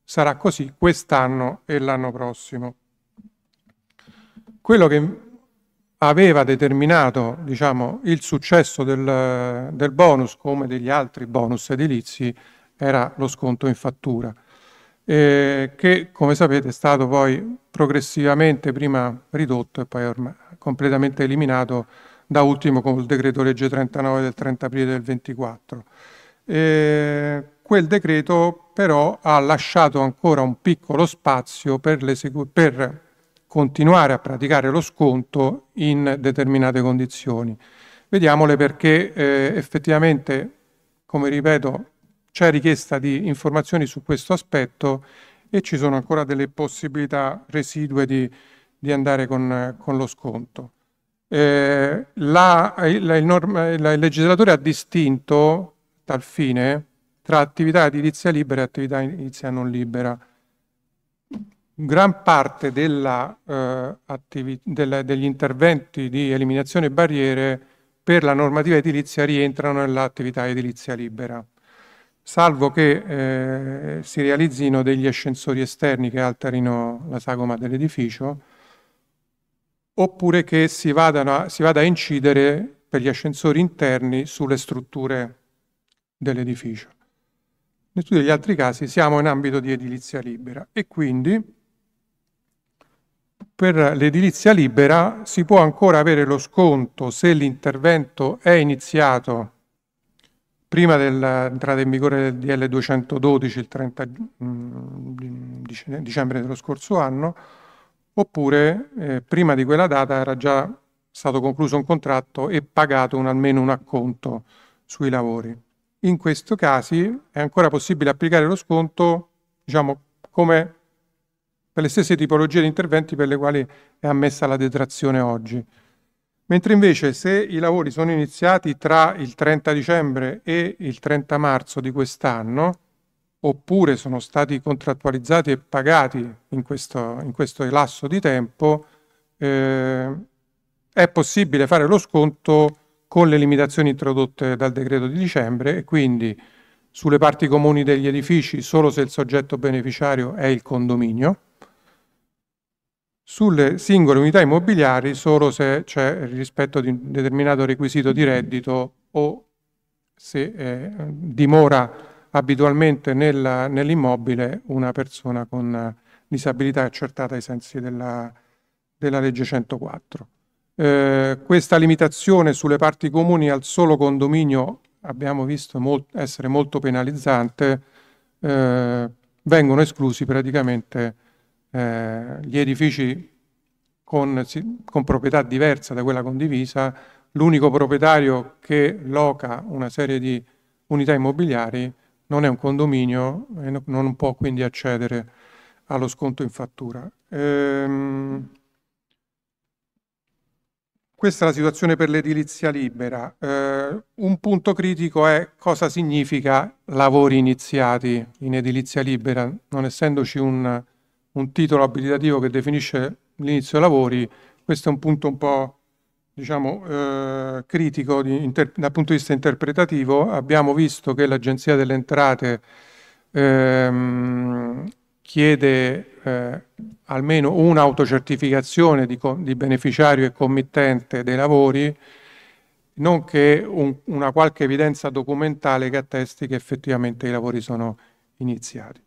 sarà così quest'anno e l'anno prossimo. Quello che aveva determinato diciamo, il successo del, del, bonus come degli altri bonus edilizi era lo sconto in fattura, eh, che come sapete è stato poi progressivamente prima ridotto e poi completamente eliminato da ultimo con il decreto legge 39 del 30 aprile del 24. Eh, quel decreto però ha lasciato ancora un piccolo spazio per, per continuare a praticare lo sconto in determinate condizioni. Vediamole perché eh, effettivamente, come ripeto, c'è richiesta di informazioni su questo aspetto e ci sono ancora delle possibilità residue di, di andare con, con, lo sconto. Eh, la, la, il, norma, la, il, legislatore ha distinto tal fine tra attività edilizia libera e attività edilizia non libera gran parte della, eh, della, degli interventi di eliminazione barriere per la normativa edilizia rientrano nell'attività edilizia libera, salvo che eh, si realizzino degli ascensori esterni che alterino la sagoma dell'edificio, oppure che si, vadano, si vada a incidere per gli ascensori interni sulle strutture dell'edificio. In tutti gli altri casi siamo in ambito di edilizia libera e quindi per l'edilizia libera si può ancora avere lo sconto se l'intervento è iniziato prima dell'entrata in vigore del DL 212 il 30 mm, dicembre dello scorso anno, oppure eh, prima di quella data era già stato concluso un contratto e pagato un, almeno un acconto sui lavori. In questi casi è ancora possibile applicare lo sconto diciamo, come per le stesse tipologie di interventi per le quali è ammessa la detrazione oggi. Mentre invece se i lavori sono iniziati tra il 30 dicembre e il 30 marzo di quest'anno, oppure sono stati contrattualizzati e pagati in questo, in questo lasso di tempo, eh, è possibile fare lo sconto con le limitazioni introdotte dal decreto di dicembre e quindi sulle parti comuni degli edifici solo se il soggetto beneficiario è il condominio, sulle singole unità immobiliari solo se c'è il rispetto di un determinato requisito di reddito o se eh, dimora abitualmente nella, nell'immobile una persona con eh, disabilità accertata ai sensi della, della legge 104. Eh, questa limitazione sulle parti comuni al solo condominio abbiamo visto molt essere molto penalizzante, eh, vengono esclusi praticamente eh, gli edifici con, con proprietà diversa da quella condivisa, l'unico proprietario che loca una serie di unità immobiliari non è un condominio e non può quindi accedere allo sconto in fattura. Ehm, questa è la situazione per l'edilizia libera. Eh, un punto critico è cosa significa lavori iniziati in edilizia libera, non essendoci un un titolo abilitativo che definisce l'inizio dei lavori, questo è un punto un po' diciamo, eh, critico di inter- dal punto di vista interpretativo. Abbiamo visto che l'Agenzia delle Entrate ehm, chiede eh, almeno un'autocertificazione di, di, beneficiario e committente dei lavori, nonché un, una qualche evidenza documentale che attesti che effettivamente i lavori sono iniziati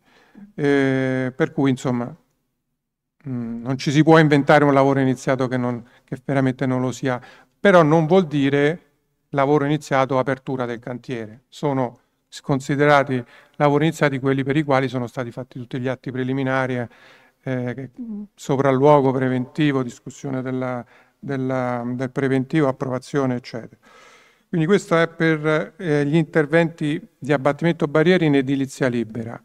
eh, per cui insomma mh, mm, non ci si può inventare un lavoro iniziato che, non, che veramente non lo sia, però non vuol dire lavoro iniziato apertura del cantiere, sono considerati lavori iniziati quelli per i quali sono stati fatti tutti gli atti preliminari, eh, eh sopralluogo preventivo, discussione della, della, del preventivo, approvazione, eccetera. Quindi questo è per eh, gli interventi di abbattimento barriere in edilizia libera.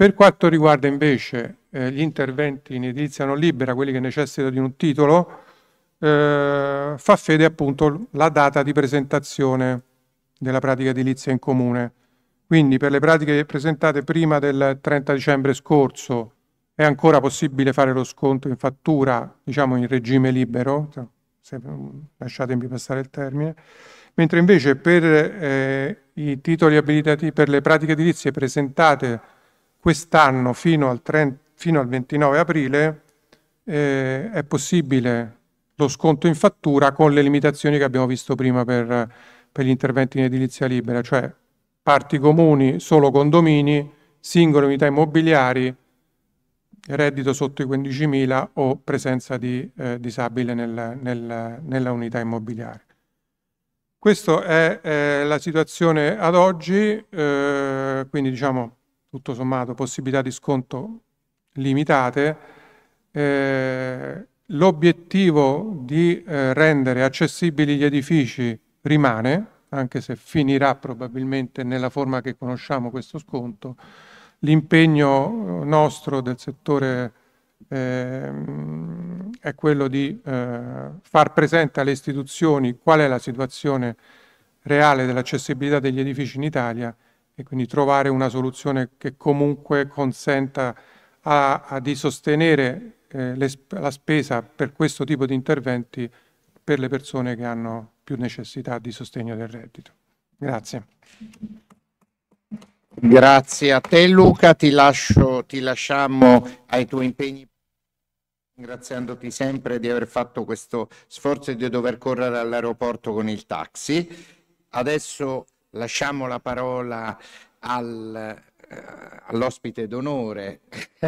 Per quanto riguarda invece eh, gli interventi in edilizia non libera, quelli che necessitano di un titolo, eh, fa fede appunto la data di presentazione della pratica edilizia in comune. Quindi per le pratiche presentate prima del 30 dicembre scorso è ancora possibile fare lo sconto in fattura, diciamo in regime libero, se, lasciatemi passare il termine, mentre invece per eh, i titoli abilitativi, per le pratiche edilizie presentate quest'anno fino, fino al, 29 aprile eh, è possibile lo sconto in fattura con le limitazioni che abbiamo visto prima per, per gli interventi in edilizia libera, cioè parti comuni, solo condomini, singole unità immobiliari, reddito sotto i 15.000 o presenza di eh, disabile nel, nel, nella unità immobiliare. Questa è eh, la situazione ad oggi, eh, quindi diciamo tutto sommato possibilità di sconto limitate, eh, l'obiettivo di eh, rendere accessibili gli edifici rimane, anche se finirà probabilmente nella forma che conosciamo questo sconto, l'impegno eh, nostro del settore eh, è quello di eh, far presente alle istituzioni qual è la situazione reale dell'accessibilità degli edifici in Italia e quindi trovare una soluzione che comunque consenta a, a di sostenere eh, le, la spesa per questo tipo di interventi per le persone che hanno più necessità di sostegno del reddito. Grazie. Grazie a te Luca, ti, lascio, ti lasciamo ai tuoi impegni ringraziandoti sempre di aver fatto questo sforzo e di dover correre all'aeroporto con il taxi. Adesso lasciamo la parola al, eh, all'ospite d'onore. (laughs)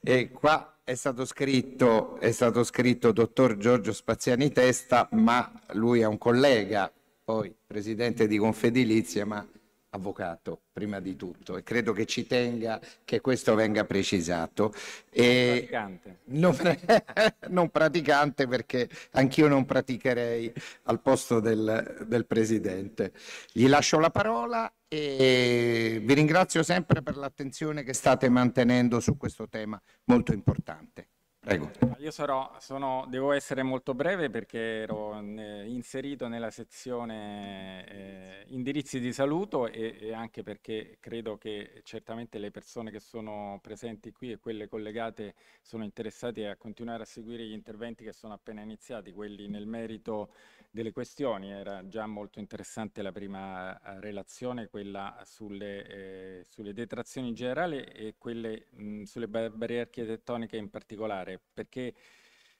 e qua è stato, scritto, è stato scritto dottor Giorgio Spaziani Testa, ma lui è un collega, poi presidente di Confedilizia, ma avvocato prima di tutto e credo che ci tenga che questo venga precisato. E praticante. Non, (laughs) non, praticante perché anch'io non praticherei al posto del, del Presidente. Gli lascio la parola e vi ringrazio sempre per l'attenzione che state mantenendo su questo tema molto importante. Prego. Io sarò, sono, devo essere molto breve perché ero eh, inserito nella sezione eh, indirizzi di saluto e, e, anche perché credo che certamente le persone che sono presenti qui e quelle collegate sono interessate a continuare a seguire gli interventi che sono appena iniziati, quelli nel merito delle questioni. Era già molto interessante la prima eh, relazione, quella sulle, eh, sulle detrazioni in generale e quelle mh, sulle barriere architettoniche in particolare perché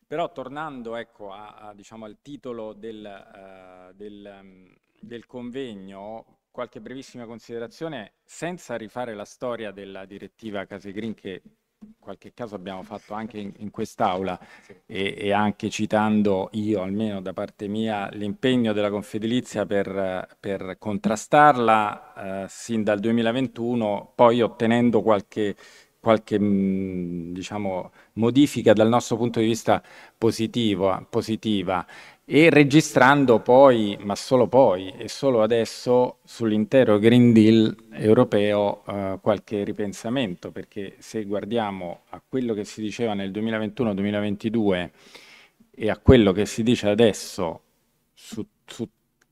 però tornando ecco, a, a, diciamo, al titolo del, uh, del, um, del, convegno, qualche brevissima considerazione, senza rifare la storia della direttiva Case Green che in qualche caso abbiamo fatto anche in, in quest'aula sì. e, e, anche citando io almeno da parte mia l'impegno della Confedilizia per, per contrastarla eh, sin dal 2021, poi ottenendo qualche qualche mm, diciamo, modifica dal nostro punto di vista positivo, positiva e registrando poi, ma solo poi e solo adesso, sull'intero Green Deal europeo eh, qualche ripensamento, perché se guardiamo a quello che si diceva nel 2021-2022 e a quello che si dice adesso su, su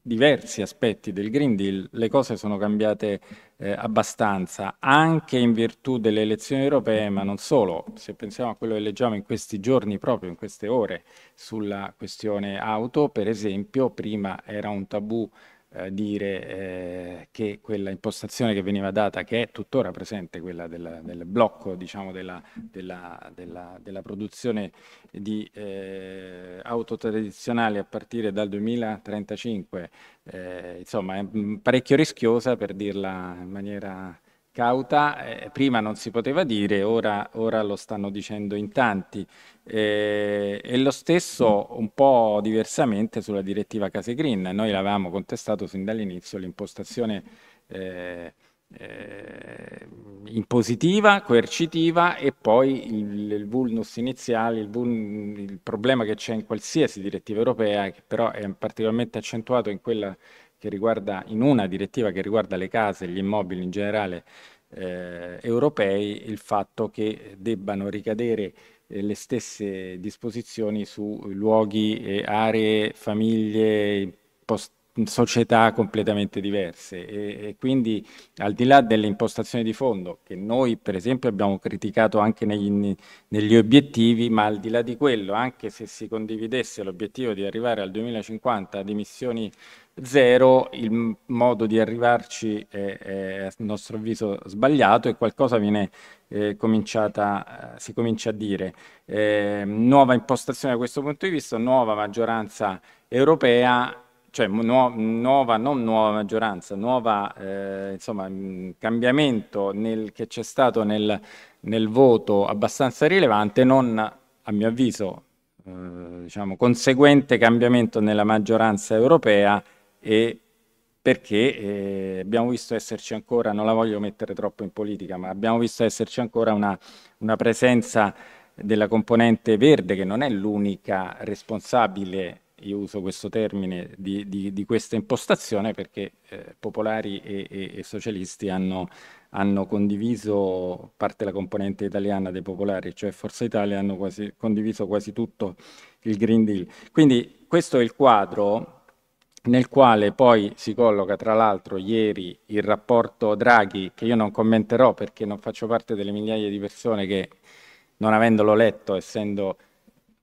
diversi aspetti del Green Deal le cose sono cambiate eh, abbastanza, anche in virtù delle elezioni europee, ma non solo. Se pensiamo a quello che leggiamo in questi giorni, proprio in queste ore, sulla questione auto, per esempio, prima era un tabù eh, dire eh, che quella impostazione che veniva data, che è tuttora presente, quella del, del blocco diciamo, della, della, della, della, produzione di eh, auto tradizionali a partire dal 2035, eh, insomma è mm, parecchio rischiosa per dirla in maniera cauta, eh, prima non si poteva dire, ora, ora lo stanno dicendo in tanti. Eh, e lo stesso un po' diversamente sulla direttiva Case Green. Noi l'avevamo contestato sin dall'inizio l'impostazione eh, eh, impositiva, coercitiva e poi il, il vulnus iniziale, il, vuln, il problema che c'è in qualsiasi direttiva europea, che però è particolarmente accentuato in quella che riguarda, in una direttiva che riguarda le case e gli immobili in generale eh, europei, il fatto che debbano ricadere eh, le stesse disposizioni su luoghi, eh, aree, famiglie, post società completamente diverse e, e, quindi al di là delle impostazioni di fondo che noi per esempio abbiamo criticato anche negli, negli obiettivi ma al di là di quello anche se si condividesse l'obiettivo di arrivare al 2050 ad emissioni zero il modo di arrivarci è, è a nostro avviso sbagliato e qualcosa viene eh, cominciata, eh, si comincia a dire eh, nuova impostazione da questo punto di vista nuova maggioranza europea cioè nu nuova, non nuova maggioranza, nuova, eh, insomma, mm, cambiamento nel, che c'è stato nel, nel, voto abbastanza rilevante, non a mio avviso eh, diciamo, conseguente cambiamento nella maggioranza europea e perché eh, abbiamo visto esserci ancora, non la voglio mettere troppo in politica, ma abbiamo visto esserci ancora una, una presenza della componente verde che non è l'unica responsabile io uso questo termine, di, di, di questa impostazione perché eh, popolari e, e, e socialisti hanno, hanno, condiviso parte della componente italiana dei popolari, cioè Forza Italia, hanno quasi, condiviso quasi tutto il Green Deal. Quindi questo è il quadro nel quale poi si colloca tra l'altro ieri il rapporto Draghi, che io non commenterò perché non faccio parte delle migliaia di persone che non avendolo letto, essendo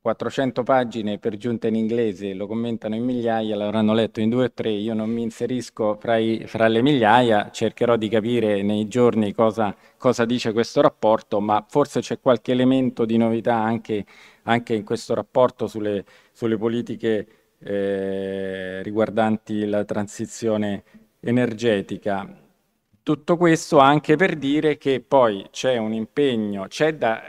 400 pagine per giunta in inglese, lo commentano in migliaia, l'avranno letto in due o tre, io non mi inserisco fra, i, fra le migliaia, cercherò di capire nei giorni cosa, cosa dice questo rapporto, ma forse c'è qualche elemento di novità anche, anche in questo rapporto sulle, sulle politiche eh, riguardanti la transizione energetica. Tutto questo anche per dire che poi c'è un impegno, c'è da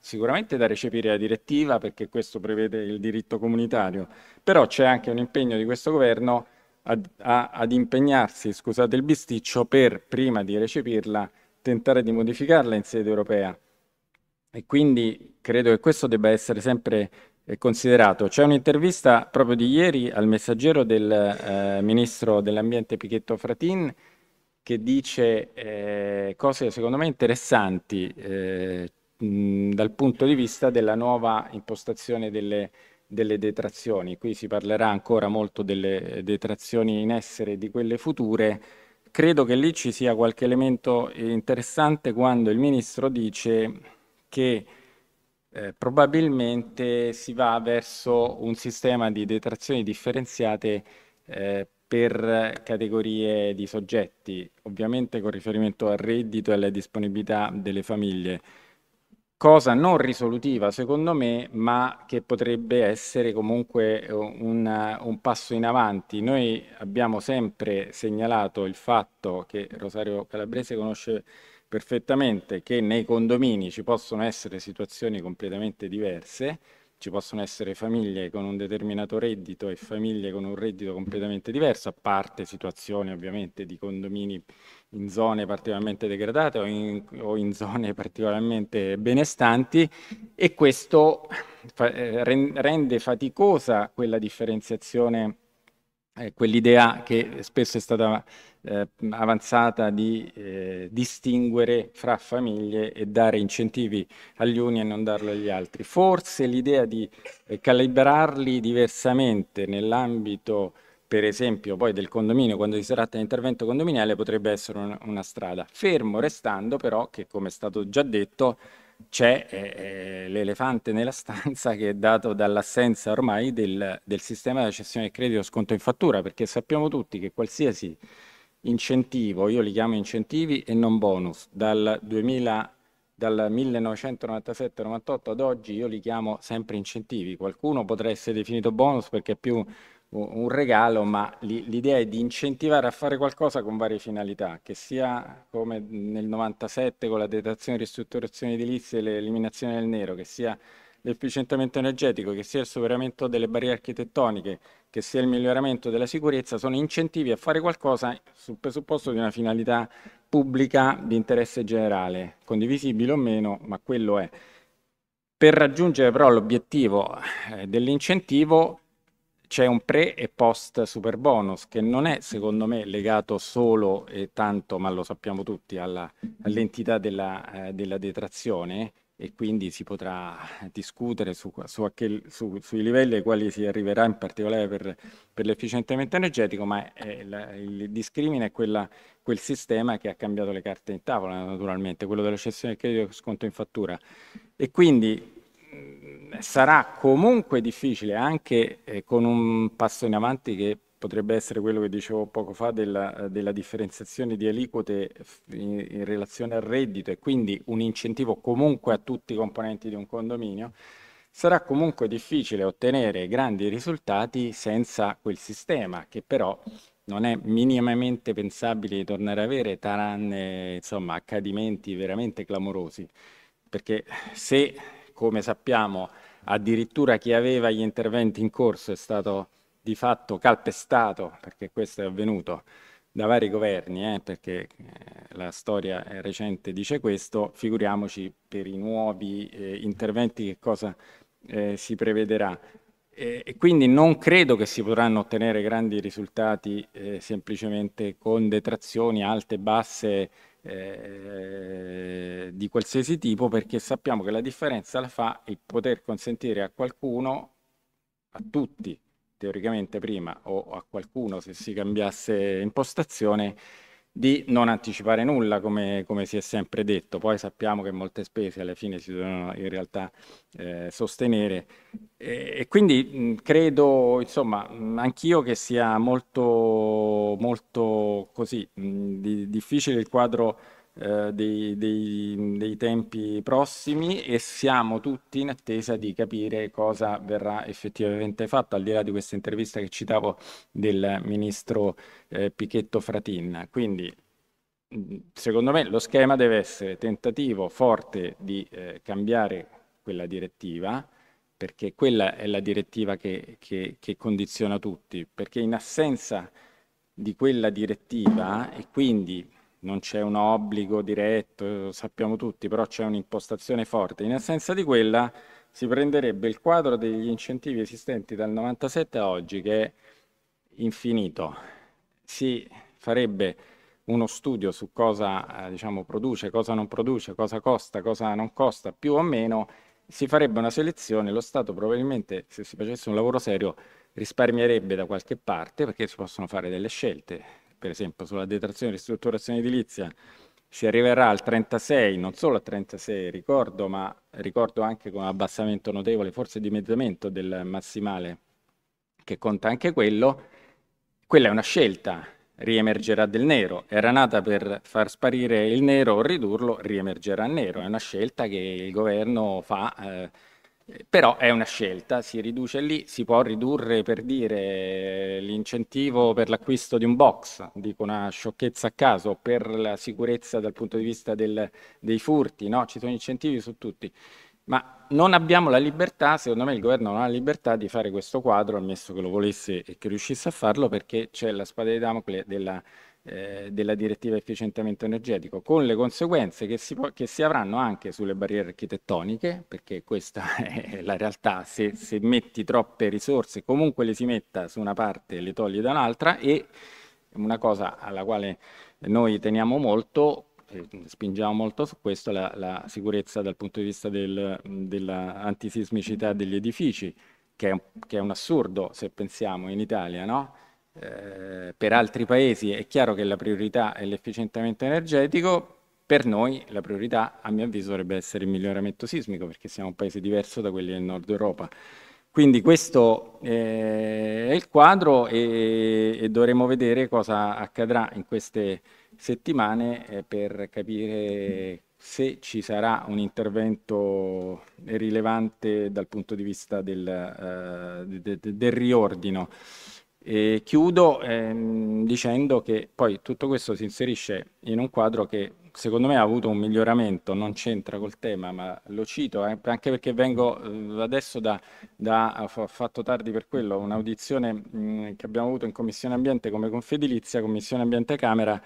sicuramente da recepire la direttiva perché questo prevede il diritto comunitario, però c'è anche un impegno di questo governo ad, a, ad impegnarsi, scusate il bisticcio, per prima di recepirla tentare di modificarla in sede europea. E quindi credo che questo debba essere sempre eh, considerato. C'è un'intervista proprio di ieri al messaggero del eh, ministro dell'ambiente Pichetto Fratin che dice eh, cose secondo me interessanti. Eh, dal punto di vista della nuova impostazione delle, delle detrazioni. Qui si parlerà ancora molto delle detrazioni in essere e di quelle future. Credo che lì ci sia qualche elemento interessante quando il Ministro dice che eh, probabilmente si va verso un sistema di detrazioni differenziate eh, per categorie di soggetti, ovviamente con riferimento al reddito e alle disponibilità delle famiglie cosa non risolutiva secondo me, ma che potrebbe essere comunque eh, un, un, passo in avanti. Noi abbiamo sempre segnalato il fatto che Rosario Calabrese conosce perfettamente che nei condomini ci possono essere situazioni completamente diverse, ci possono essere famiglie con un determinato reddito e famiglie con un reddito completamente diverso, a parte situazioni ovviamente di condomini in zone particolarmente degradate o in, o in zone (laughs) particolarmente benestanti e questo fa, eh, rende faticosa quella differenziazione quell'idea che spesso è stata eh, avanzata di eh, distinguere fra famiglie e dare incentivi agli uni e non darlo agli altri. Forse l'idea di eh, calibrarli diversamente nell'ambito per esempio poi del condominio, quando si tratta di intervento condominiale, potrebbe essere un, una strada. Fermo restando però che, come è stato già detto, c'è eh, eh, l'elefante nella stanza che è dato dall'assenza ormai del, del sistema di cessione del credito sconto in fattura, perché sappiamo tutti che qualsiasi incentivo, io li chiamo incentivi e non bonus, dal, dal 1997-98 ad oggi io li chiamo sempre incentivi, qualcuno potrà essere definito bonus perché è più un regalo, ma l'idea è di incentivare a fare qualcosa con varie finalità, che sia come nel 97 con la detrazione e ristrutturazione edilizia e l'eliminazione del nero, che sia l'efficientamento energetico, che sia il superamento delle barriere architettoniche, che sia il miglioramento della sicurezza, sono incentivi a fare qualcosa sul presupposto di una finalità pubblica di interesse generale, condivisibile o meno, ma quello è. Per raggiungere però l'obiettivo eh, dell'incentivo c'è un pre e post super bonus che non è secondo me legato solo e tanto, ma lo sappiamo tutti, alla, all'entità della, eh, della, detrazione e quindi si potrà discutere su, su che, su, sui livelli ai quali si arriverà in particolare per, per l'efficientamento energetico, ma è, la, il discrimine è quella, quel sistema che ha cambiato le carte in tavola naturalmente, quello della cessione del credito sconto in fattura. E quindi sarà comunque difficile, anche eh, con un passo in avanti che potrebbe essere quello che dicevo poco fa della, della differenziazione di aliquote in, in, relazione al reddito e quindi un incentivo comunque a tutti i componenti di un condominio, sarà comunque difficile ottenere grandi risultati senza quel sistema che però non è minimamente pensabile di tornare a avere taranne, insomma, accadimenti veramente clamorosi, perché se come sappiamo addirittura chi aveva gli interventi in corso è stato di fatto calpestato, perché questo è avvenuto da vari governi, eh, perché eh, la storia recente dice questo, figuriamoci per i nuovi eh, interventi che cosa eh, si prevederà. E quindi non credo che si potranno ottenere grandi risultati eh, semplicemente con detrazioni alte e basse eh, di qualsiasi tipo perché sappiamo che la differenza la fa il poter consentire a qualcuno, a tutti teoricamente prima o a qualcuno se si cambiasse impostazione, di non anticipare nulla, come, come, si è sempre detto. Poi sappiamo che molte spese alla fine si devono in realtà eh, sostenere. E, e quindi mh, credo, insomma, anch'io che sia molto, molto così mh, di, difficile il quadro eh, dei, dei, dei, tempi prossimi e siamo tutti in attesa di capire cosa verrà effettivamente fatto, al di là di questa intervista che citavo del ministro eh, Pichetto Fratin. Quindi, secondo me, lo schema deve essere tentativo forte di eh, cambiare quella direttiva perché quella è la direttiva che, che, che condiziona tutti, perché in assenza di quella direttiva e quindi non c'è un obbligo diretto, sappiamo tutti, però c'è un'impostazione forte. In assenza di quella si prenderebbe il quadro degli incentivi esistenti dal 97 a oggi, che è infinito. Si farebbe uno studio su cosa eh, diciamo, produce, cosa non produce, cosa costa, cosa non costa, più o meno, si farebbe una selezione, lo Stato probabilmente, se si facesse un lavoro serio, risparmierebbe da qualche parte, perché si possono fare delle scelte, per esempio sulla detrazione e ristrutturazione edilizia, si arriverà al 36, non solo al 36, ricordo, ma ricordo anche con abbassamento notevole, forse dimezzamento del massimale, che conta anche quello, quella è una scelta, riemergerà del nero, era nata per far sparire il nero o ridurlo, riemergerà il nero, è una scelta che il governo fa eh, però è una scelta, si riduce lì, si può ridurre per dire eh, l'incentivo per l'acquisto di un box, dico una sciocchezza a caso, per la sicurezza dal punto di vista del, dei furti, no? ci sono incentivi su tutti. Ma non abbiamo la libertà, secondo me il governo non ha la libertà di fare questo quadro, ammesso che lo volesse e che riuscisse a farlo, perché c'è la spada di Damocle della eh, della direttiva efficientamento energetico, con le conseguenze che si, che si, avranno anche sulle barriere architettoniche, perché questa (laughs) è la realtà, se, se metti troppe risorse, comunque le si metta su una parte e le togli da un'altra e una cosa alla quale noi teniamo molto, spingiamo molto su questo, la, la sicurezza dal punto di vista del, dell'antisismicità degli edifici, che è, che è, un assurdo se pensiamo in Italia, no? Eh, per altri paesi è chiaro che la priorità è l'efficientamento energetico, per noi la priorità, a mio avviso, dovrebbe essere il miglioramento sismico, perché siamo un paese diverso da quelli del nord Europa. Quindi questo eh, è il quadro e, e, dovremo vedere cosa accadrà in queste settimane eh, per capire se ci sarà un intervento rilevante dal punto di vista del, eh, de, de, del riordino e chiudo ehm, dicendo che poi tutto questo si inserisce in un quadro che secondo me ha avuto un miglioramento, non c'entra col tema, ma lo cito eh, anche perché vengo eh, adesso da, da, ho fatto tardi per quello, un'audizione mh, che abbiamo avuto in Commissione Ambiente come Confedilizia, Commissione Ambiente Camera,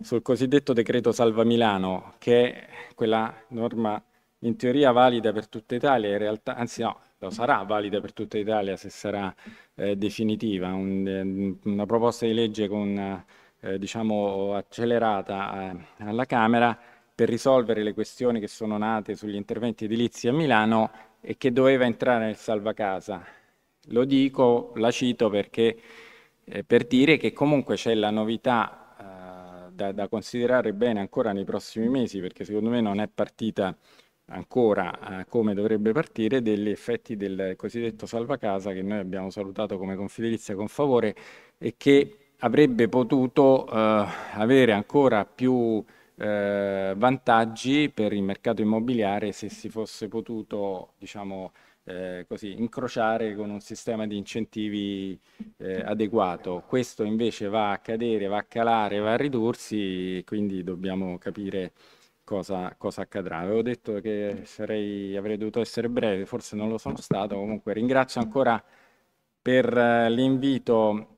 sul cosiddetto decreto Salva Milano, che è quella norma in teoria valida per tutta Italia, in realtà, anzi no, lo sarà valida per tutta Italia se sarà eh, definitiva, un, eh, una proposta di legge con, eh, diciamo, accelerata eh, alla Camera per risolvere le questioni che sono nate sugli interventi edilizi a Milano e che doveva entrare nel salvacasa. Lo dico, la cito perché eh, per dire che comunque c'è la novità eh, da, da, considerare bene ancora nei prossimi mesi perché secondo me non è partita ancora eh, come dovrebbe partire, degli effetti del cosiddetto salvacasa che noi abbiamo salutato come confidelizia con favore e che avrebbe potuto eh, avere ancora più eh, vantaggi per il mercato immobiliare se si fosse potuto, diciamo, eh, così, incrociare con un sistema di incentivi eh, adeguato. Questo invece va a cadere, va a calare, va a ridursi, quindi dobbiamo capire cosa, cosa accadrà. Avevo detto che sarei, avrei dovuto essere breve, forse non lo sono stato, comunque ringrazio ancora per eh, l'invito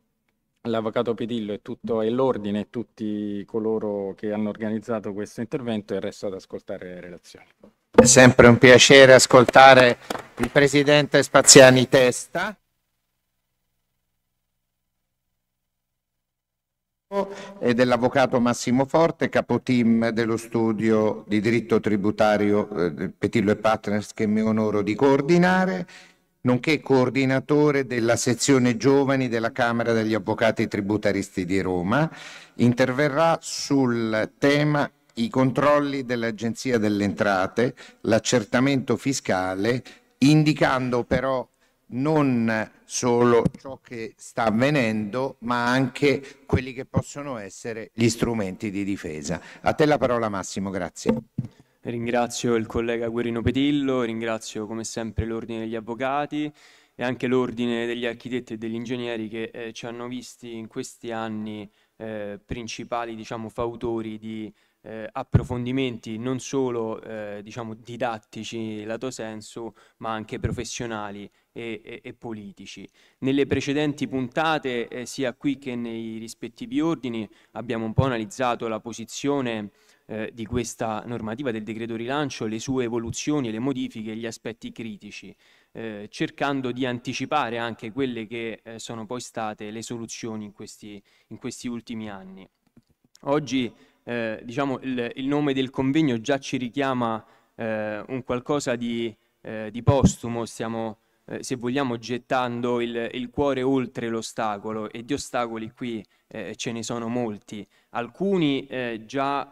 l'Avvocato Pedillo e, tutto, l'Ordine e tutti coloro che hanno organizzato questo intervento e il resto ad ascoltare le relazioni. È sempre un piacere ascoltare il Presidente Spaziani Testa. e dell'avvocato Massimo Forte, capo team dello studio di diritto tributario eh, Petillo e Partners che mi onoro di coordinare, nonché coordinatore della sezione giovani della Camera degli Avvocati Tributaristi di Roma, interverrà sul tema i controlli dell'Agenzia delle Entrate, l'accertamento fiscale, indicando però non solo ciò che sta avvenendo, ma anche quelli che possono essere gli strumenti di difesa. A te la parola Massimo, grazie. Ringrazio il collega Guerino Petillo, ringrazio come sempre l'Ordine degli Avvocati e anche l'Ordine degli Architetti e degli Ingegneri che eh, ci hanno visti in questi anni eh, principali diciamo, fautori di eh, approfondimenti non solo eh, diciamo didattici lato senso ma anche professionali e, e, e politici. Nelle precedenti puntate, eh, sia qui che nei rispettivi ordini, abbiamo un po' analizzato la posizione eh, di questa normativa del decreto rilancio, le sue evoluzioni, le modifiche e gli aspetti critici, eh, cercando di anticipare anche quelle che eh, sono poi state le soluzioni in questi, in questi ultimi anni. Oggi eh, diciamo, il, il, nome del convegno già ci richiama eh, un qualcosa di, eh, di postumo, stiamo, eh, se vogliamo, gettando il, il, cuore oltre l'ostacolo e di ostacoli qui eh, ce ne sono molti. Alcuni eh, già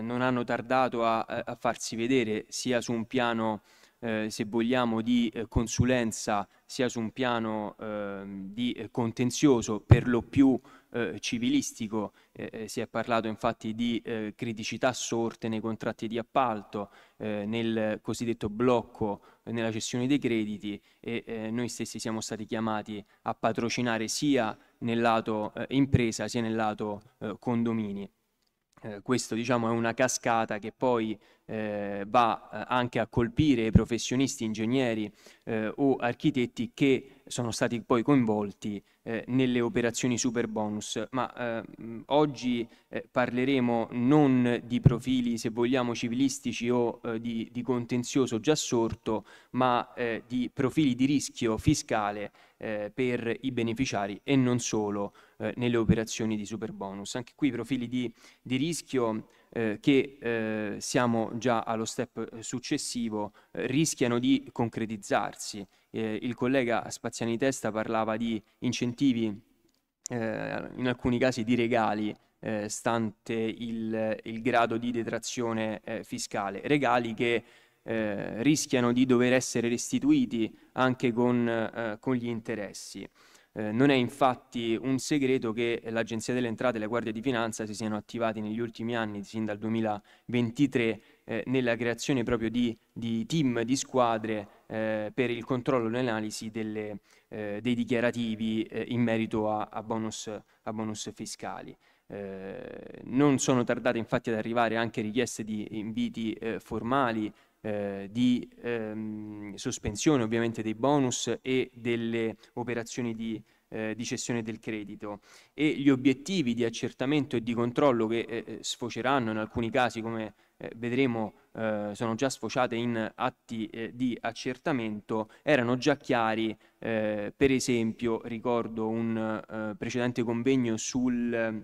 non hanno tardato a, a, farsi vedere sia su un piano eh, se vogliamo, di eh, consulenza sia su un piano ehm, eh, di contenzioso, per lo più eh, civilistico, eh, eh, si è parlato infatti di eh, criticità sorte nei contratti di appalto, eh, nel cosiddetto blocco eh, nella gestione dei crediti e noi stessi siamo stati chiamati a patrocinare sia nel lato impresa sia nel lato condomini. Eh, questo diciamo, è una cascata che poi eh, va eh, anche a colpire i professionisti, ingegneri o architetti che sono stati poi coinvolti eh, nelle operazioni super bonus, ma eh, oggi eh, parleremo non di profili, se vogliamo, civilistici o eh, di, di, contenzioso già sorto, ma eh, di profili di rischio fiscale eh, per i beneficiari e non solo nelle operazioni di super bonus. Anche qui profili di, di rischio che siamo già allo step successivo, rischiano di concretizzarsi eh, il collega Spaziani Testa parlava di incentivi, eh, in alcuni casi di regali, eh, stante il, il, grado di detrazione eh, fiscale, regali che eh, rischiano di dover essere restituiti anche con, eh, con gli interessi. Eh, non è infatti un segreto che l'Agenzia delle Entrate e la Guardia di Finanza si siano attivati negli ultimi anni, sin dal 2023, eh, nella creazione proprio di, di team, di squadre eh, per il controllo e l'analisi delle, eh, dei dichiarativi eh, in merito a, a, bonus, a bonus, fiscali. non sono tardate infatti ad arrivare anche richieste di inviti formali eh, di ehm, sospensione ovviamente dei bonus e delle operazioni di, eh, di, cessione del credito e gli obiettivi di accertamento e di controllo che eh, eh sfoceranno in alcuni casi come eh, vedremo sono già sfociate in atti di accertamento erano già chiari per esempio ricordo un precedente convegno sul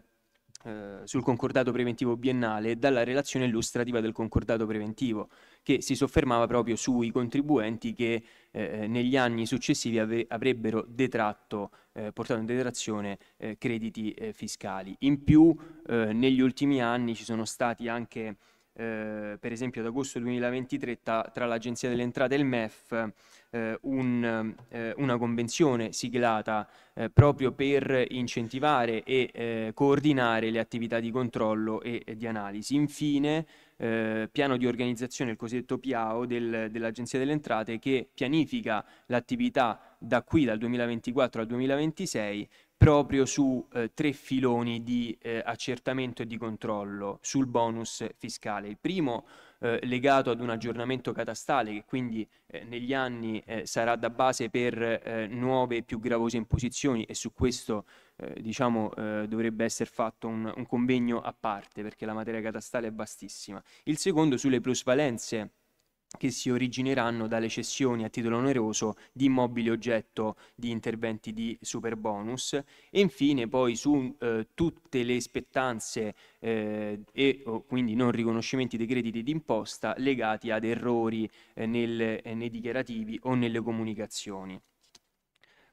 eh, sul concordato preventivo biennale dalla relazione illustrativa del concordato preventivo, che si soffermava proprio sui contribuenti che eh, eh negli anni successivi ave- avrebbero detratto, eh, portato in detrazione eh, crediti fiscali. In più, negli ultimi anni ci sono stati anche eh, per esempio ad agosto 2023 ta, tra l'Agenzia delle Entrate e il MEF eh, un, eh, una convenzione siglata eh, proprio per incentivare e eh, coordinare le attività di controllo e, e di analisi. Infine, eh, piano di organizzazione, il cosiddetto PIAO del, dell'Agenzia delle Entrate che pianifica l'attività da qui dal 2024 al 2026 proprio su eh, tre filoni di eh, accertamento e di controllo sul bonus fiscale. Il primo eh, legato ad un aggiornamento catastale che quindi eh, negli anni eh, sarà da base per eh, nuove e più gravose imposizioni e su questo diciamo, dovrebbe essere fatto un, un convegno a parte perché la materia catastale è vastissima. Il secondo sulle plusvalenze che si origineranno dalle cessioni a titolo oneroso di immobili oggetto di interventi di super bonus e infine poi su eh, tutte le spettanze eh, e oh, quindi non riconoscimenti dei crediti d'imposta legati ad errori eh, nel, eh, nei dichiarativi o nelle comunicazioni.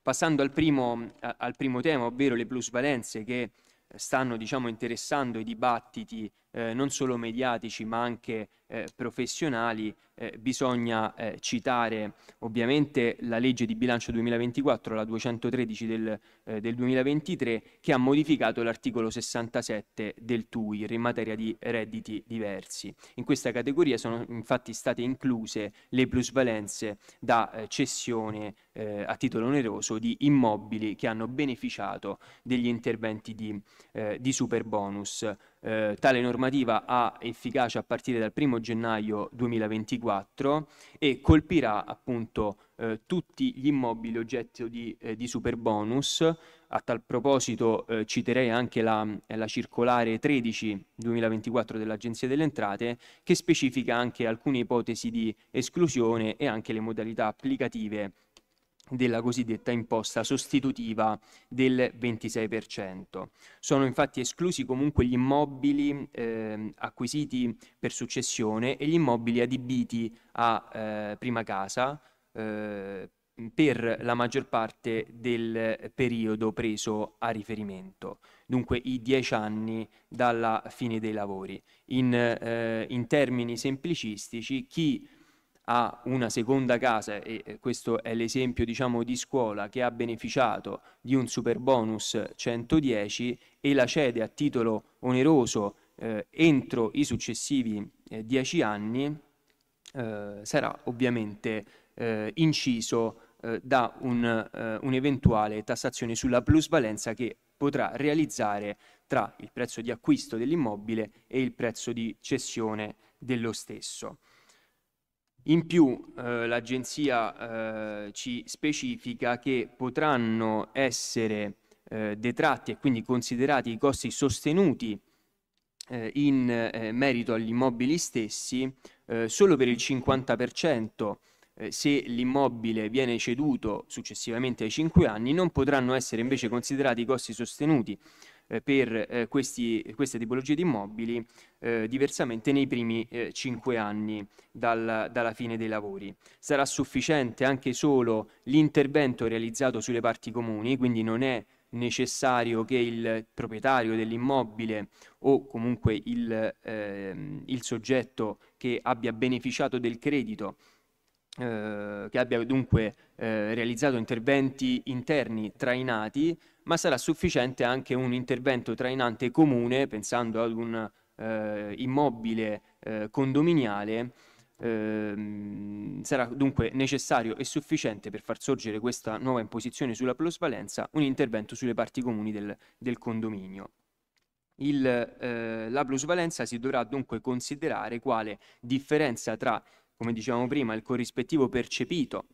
Passando al primo, a, al primo tema, ovvero le plusvalenze che eh, stanno diciamo, interessando i dibattiti eh, non solo mediatici ma anche eh, professionali, eh, bisogna eh, citare ovviamente la legge di bilancio 2024, la 213 del, eh, del 2023, che ha modificato l'articolo 67 del TUIR in materia di redditi diversi. In questa categoria sono infatti state incluse le plusvalenze da eh, cessione a titolo oneroso di immobili che hanno beneficiato degli interventi di, di super bonus eh, tale normativa ha efficacia a partire dal 1 gennaio 2024 e colpirà appunto eh, tutti gli immobili oggetto di, eh, di super bonus. A tal proposito eh, citerei anche la, eh, la circolare 13-2024 dell'Agenzia delle Entrate che specifica anche alcune ipotesi di esclusione e anche le modalità applicative della cosiddetta imposta sostitutiva del 26%. Sono infatti esclusi comunque gli immobili eh, acquisiti per successione e gli immobili adibiti a eh, prima casa eh, per la maggior parte del periodo preso a riferimento, dunque i 10 anni dalla fine dei lavori. In, eh, in termini semplicistici, chi ha una seconda casa, e questo è l'esempio diciamo, di scuola che ha beneficiato di un super bonus 110 e la cede a titolo oneroso eh, entro i successivi 10 eh, anni, eh, sarà ovviamente eh, inciso eh, da un'eventuale un tassazione sulla plusvalenza che potrà realizzare tra il prezzo di acquisto dell'immobile e il prezzo di cessione dello stesso. In più eh, l'agenzia eh, ci specifica che potranno essere eh, detratti e quindi considerati i costi sostenuti eh, in eh, merito agli immobili stessi eh, solo per il 50% se l'immobile viene ceduto successivamente ai 5 anni, non potranno essere invece considerati i costi sostenuti eh, per eh, questi, queste tipologie di immobili eh, diversamente nei primi eh, cinque anni dal, dalla fine dei lavori. Sarà sufficiente anche solo l'intervento realizzato sulle parti comuni, quindi non è necessario che il proprietario dell'immobile o comunque il, ehm, il soggetto che abbia beneficiato del credito eh, che abbia dunque eh, realizzato interventi interni trainati ma sarà sufficiente anche un intervento trainante comune, pensando ad un eh, immobile eh, condominiale, ehm, sarà dunque necessario e sufficiente per far sorgere questa nuova imposizione sulla plusvalenza un intervento sulle parti comuni del, del condominio. Il, eh, la plusvalenza si dovrà dunque considerare quale differenza tra, come dicevamo prima, il corrispettivo percepito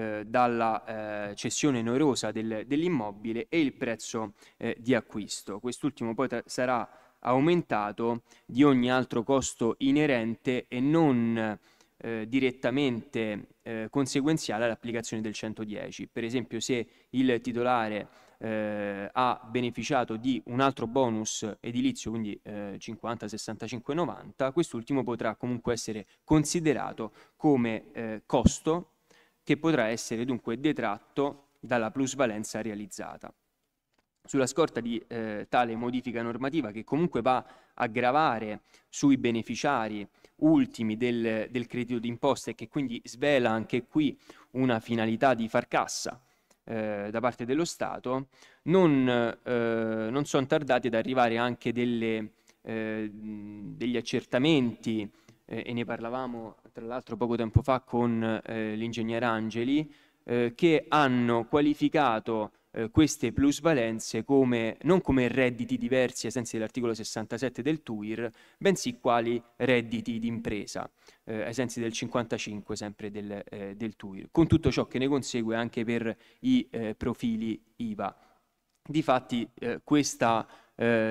eh, dalla eh, cessione onerosa del, dell'immobile e il prezzo eh, di acquisto. Quest'ultimo poi tra- sarà aumentato di ogni altro costo inerente e non eh, direttamente eh, conseguenziale all'applicazione del 110. Per esempio se il titolare eh, ha beneficiato di un altro bonus edilizio, quindi eh, 50, 65, 90, quest'ultimo potrà comunque essere considerato come eh, costo che potrà essere dunque detratto dalla plusvalenza realizzata. Sulla scorta di eh, tale modifica normativa che comunque va a gravare sui beneficiari ultimi del, del credito d'imposta e che quindi svela anche qui una finalità di far cassa eh, da parte dello Stato, non, eh, non sono tardati ad arrivare anche delle, eh, degli accertamenti, eh, e ne parlavamo tra l'altro poco tempo fa con eh, l'ingegnere Angeli, eh, che hanno qualificato eh, queste plusvalenze come, non come redditi diversi ai sensi dell'articolo 67 del TUIR, bensì quali redditi d'impresa, eh, ai sensi del 55 sempre del, eh, del, TUIR, con tutto ciò che ne consegue anche per i eh, profili IVA. Difatti questa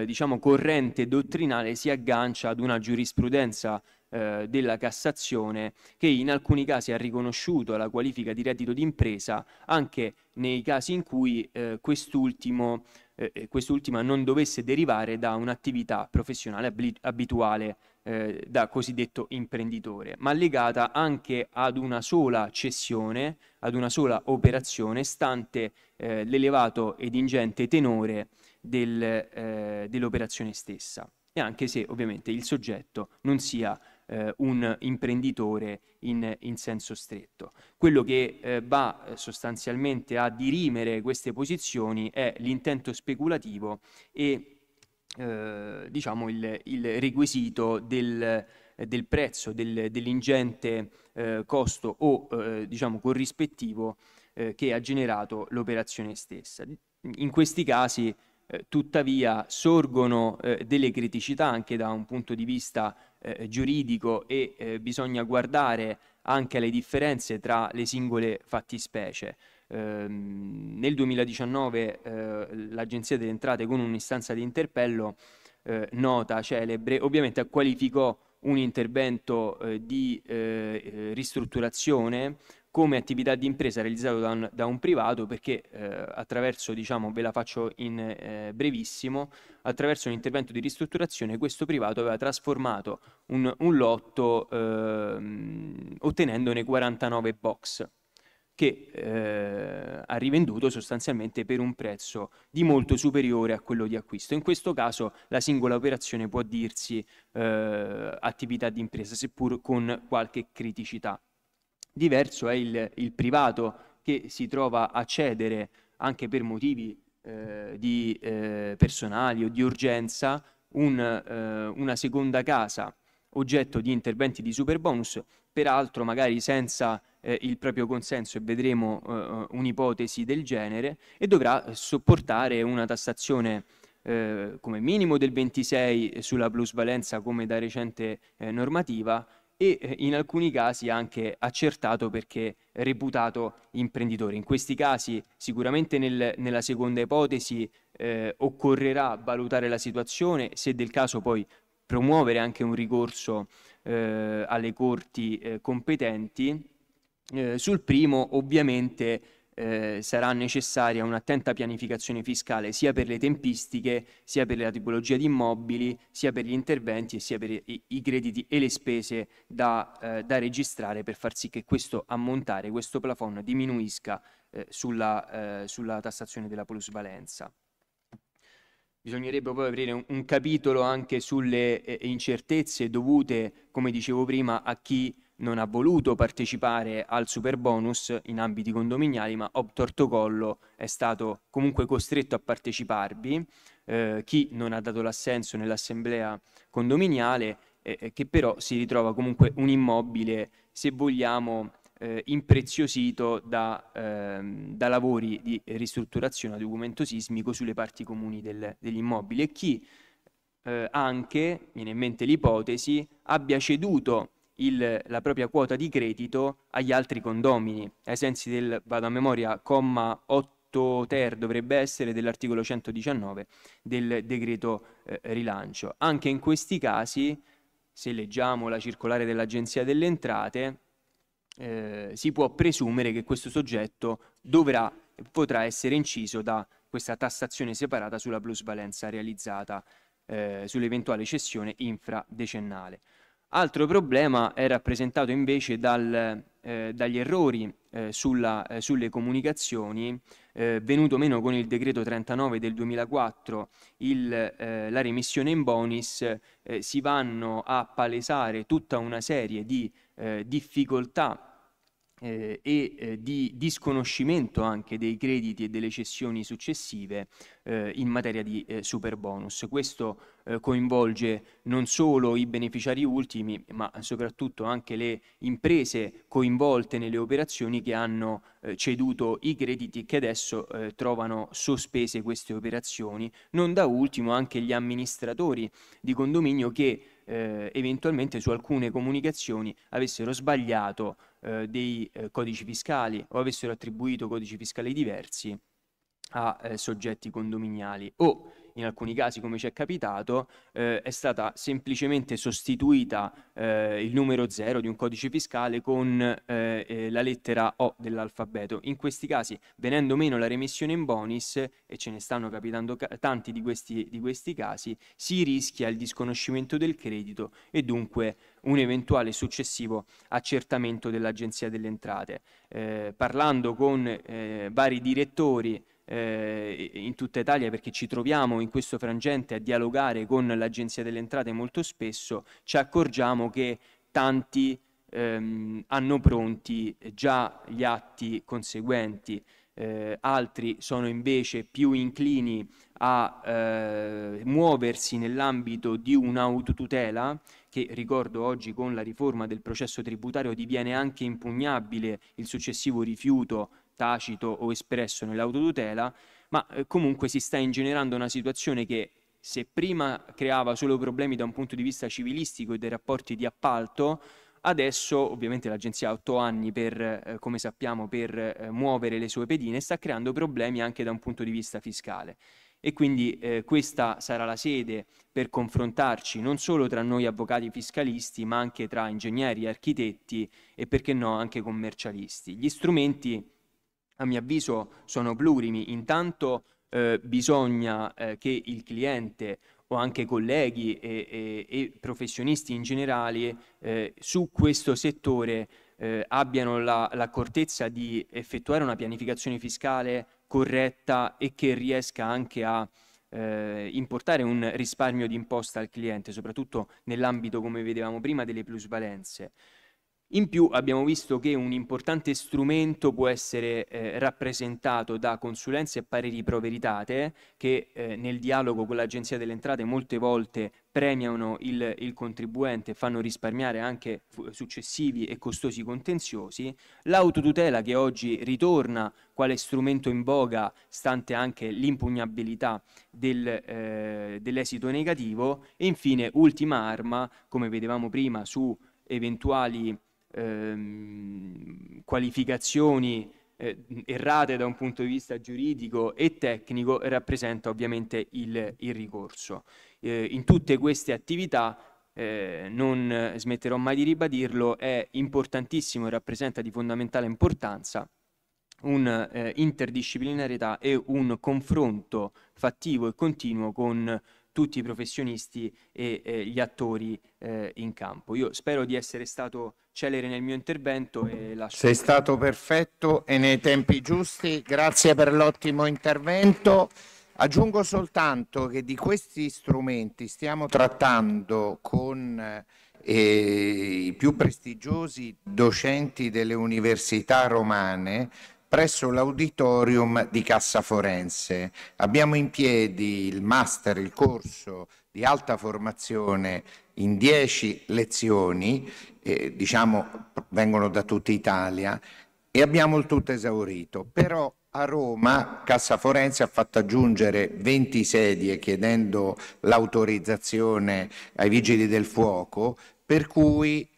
diciamo, corrente dottrinale si aggancia ad una giurisprudenza eh, della Cassazione che in alcuni casi ha riconosciuto la qualifica di reddito d'impresa anche nei casi in cui eh, eh, eh quest'ultima eh, quest non dovesse derivare da un'attività professionale abituale eh, da cosiddetto imprenditore, ma legata anche ad una sola cessione, ad una sola operazione, stante l'elevato ed ingente tenore del, dell'operazione stessa e anche se ovviamente il soggetto non sia eh, un imprenditore in, in, senso stretto. Quello che eh, va eh, sostanzialmente a dirimere queste posizioni è l'intento speculativo e eh, diciamo il, il, requisito del, eh, del prezzo, del, dell'ingente costo o diciamo corrispettivo che ha generato l'operazione stessa. In questi casi tuttavia sorgono eh, delle criticità anche da un punto di vista eh, eh, giuridico e eh, bisogna guardare anche alle differenze tra le singole fattispecie. Ehm, nel 2019 eh, l'Agenzia delle Entrate con un'istanza di interpello eh, nota, celebre, ovviamente qualificò un intervento di ristrutturazione come attività di impresa realizzata da un, da un privato perché eh, attraverso, diciamo, ve la faccio in eh, brevissimo, attraverso un intervento di ristrutturazione questo privato aveva trasformato un, un lotto eh, ottenendone 49 box che ha eh, rivenduto sostanzialmente per un prezzo di molto superiore a quello di acquisto. In questo caso la singola operazione può dirsi eh, attività di impresa, seppur con qualche criticità. Diverso è il, il privato che si trova a cedere anche per motivi eh, di, eh, personali o di urgenza un, eh, una seconda casa oggetto di interventi di super bonus, peraltro magari senza eh, il proprio consenso e vedremo eh, un'ipotesi del genere e dovrà sopportare una tassazione eh, come minimo del 26 sulla plusvalenza come da recente normativa e eh, in alcuni casi anche accertato perché reputato imprenditore. In questi casi sicuramente nel, nella seconda ipotesi eh, occorrerà valutare la situazione, se del caso poi promuovere anche un ricorso eh, alle corti eh, competenti. Eh, sul primo ovviamente eh, sarà necessaria un'attenta pianificazione fiscale sia per le tempistiche, sia per la tipologia di immobili, sia per gli interventi e sia per i, i crediti e le spese da, eh, da, registrare per far sì che questo ammontare, questo plafond diminuisca eh, sulla, eh, sulla tassazione della plusvalenza. Bisognerebbe poi aprire un, un capitolo anche sulle eh, incertezze dovute, come dicevo prima, a chi non ha voluto partecipare al super bonus in ambiti condominiali, ma obtorto collo è stato comunque costretto a parteciparvi, eh, chi non ha dato l'assenso nell'assemblea condominiale, eh, che però si ritrova comunque un immobile, se vogliamo, eh, impreziosito da, ehm, da, lavori di ristrutturazione a documento sismico sulle parti comuni del, degli e chi eh, anche, viene in mente l'ipotesi, abbia ceduto il, la propria quota di credito agli altri condomini, ai sensi del, vado a memoria, comma 8 ter dovrebbe essere dell'articolo 119 del decreto eh, rilancio. Anche in questi casi, se leggiamo la circolare dell'Agenzia delle Entrate, eh, si può presumere che questo soggetto dovrà, potrà essere inciso da questa tassazione separata sulla plusvalenza realizzata eh, sull'eventuale cessione infradecennale. Altro problema è rappresentato invece dal, eh, dagli errori eh, sulla, eh, sulle comunicazioni, eh, venuto meno con il decreto 39 del 2004, il, eh, la remissione in bonis, eh, si vanno a palesare tutta una serie di difficoltà eh, e eh, di disconoscimento anche dei crediti e delle cessioni successive eh, in materia di eh, super bonus. Questo eh, coinvolge non solo i beneficiari ultimi, ma soprattutto anche le imprese coinvolte nelle operazioni che hanno eh, ceduto i crediti e che adesso trovano sospese queste operazioni. Non da ultimo anche gli amministratori di condominio che eventualmente su alcune comunicazioni avessero sbagliato eh, dei eh, codici fiscali o avessero attribuito codici fiscali diversi a eh, soggetti condominiali o oh, in alcuni casi come ci è capitato, eh, è stata semplicemente sostituita eh, il numero 0 di un codice fiscale con eh, eh, la lettera O dell'alfabeto. In questi casi, venendo meno la remissione in bonus, e ce ne stanno capitando ca- tanti di questi, di questi casi, si rischia il disconoscimento del credito e dunque un eventuale successivo accertamento dell'Agenzia delle Entrate. Eh, parlando con eh, vari direttori eh, in tutta Italia perché ci troviamo in questo frangente a dialogare con l'Agenzia delle Entrate molto spesso, ci accorgiamo che tanti ehm, hanno pronti già gli atti conseguenti. Eh, altri sono invece più inclini a eh, muoversi nell'ambito di un'autotutela che ricordo oggi con la riforma del processo tributario diviene anche impugnabile il successivo rifiuto tacito o espresso nell'autotutela, ma eh, comunque si sta ingenerando una situazione che se prima creava solo problemi da un punto di vista civilistico e dei rapporti di appalto, adesso ovviamente l'agenzia ha otto anni per, eh, come sappiamo, per eh, muovere le sue pedine, sta creando problemi anche da un punto di vista fiscale. E quindi eh, questa sarà la sede per confrontarci non solo tra noi avvocati fiscalisti, ma anche tra ingegneri, architetti e perché no anche commercialisti. Gli strumenti a mio avviso sono plurimi. Intanto eh, bisogna eh, che il cliente o anche colleghi e, e, e professionisti in generale eh, su questo settore eh, abbiano la, l'accortezza di effettuare una pianificazione fiscale corretta e che riesca anche a eh, importare un risparmio di imposta al cliente, soprattutto nell'ambito, come vedevamo prima, delle plusvalenze. In più abbiamo visto che un importante strumento può essere eh, rappresentato da consulenze e pareri pro veritate che eh, nel dialogo con l'Agenzia delle Entrate molte volte premiano il, il contribuente e fanno risparmiare anche successivi e costosi contenziosi, l'autotutela che oggi ritorna quale strumento in voga stante anche l'impugnabilità del, eh, dell'esito negativo e infine ultima arma, come vedevamo prima, su eventuali Ehm, qualificazioni eh, errate da un punto di vista giuridico e tecnico rappresenta ovviamente il, il ricorso. Eh, in tutte queste attività eh, non smetterò mai di ribadirlo, è importantissimo e rappresenta di fondamentale importanza un'interdisciplinarietà eh, e un confronto fattivo e continuo con tutti i professionisti e eh, gli attori eh, in campo. Io spero di essere stato celere nel mio intervento e lascio. Sei stato perfetto e nei tempi giusti, grazie per l'ottimo intervento. Aggiungo soltanto che di questi strumenti stiamo trattando con eh, i più prestigiosi docenti delle università romane presso l'auditorium di Cassa Forense. Abbiamo in piedi il master, il corso di alta formazione in dieci lezioni, eh, diciamo vengono da tutta Italia, e abbiamo il tutto esaurito. Però a Roma Cassa Forense ha fatto aggiungere 20 sedie chiedendo l'autorizzazione ai vigili del fuoco, per cui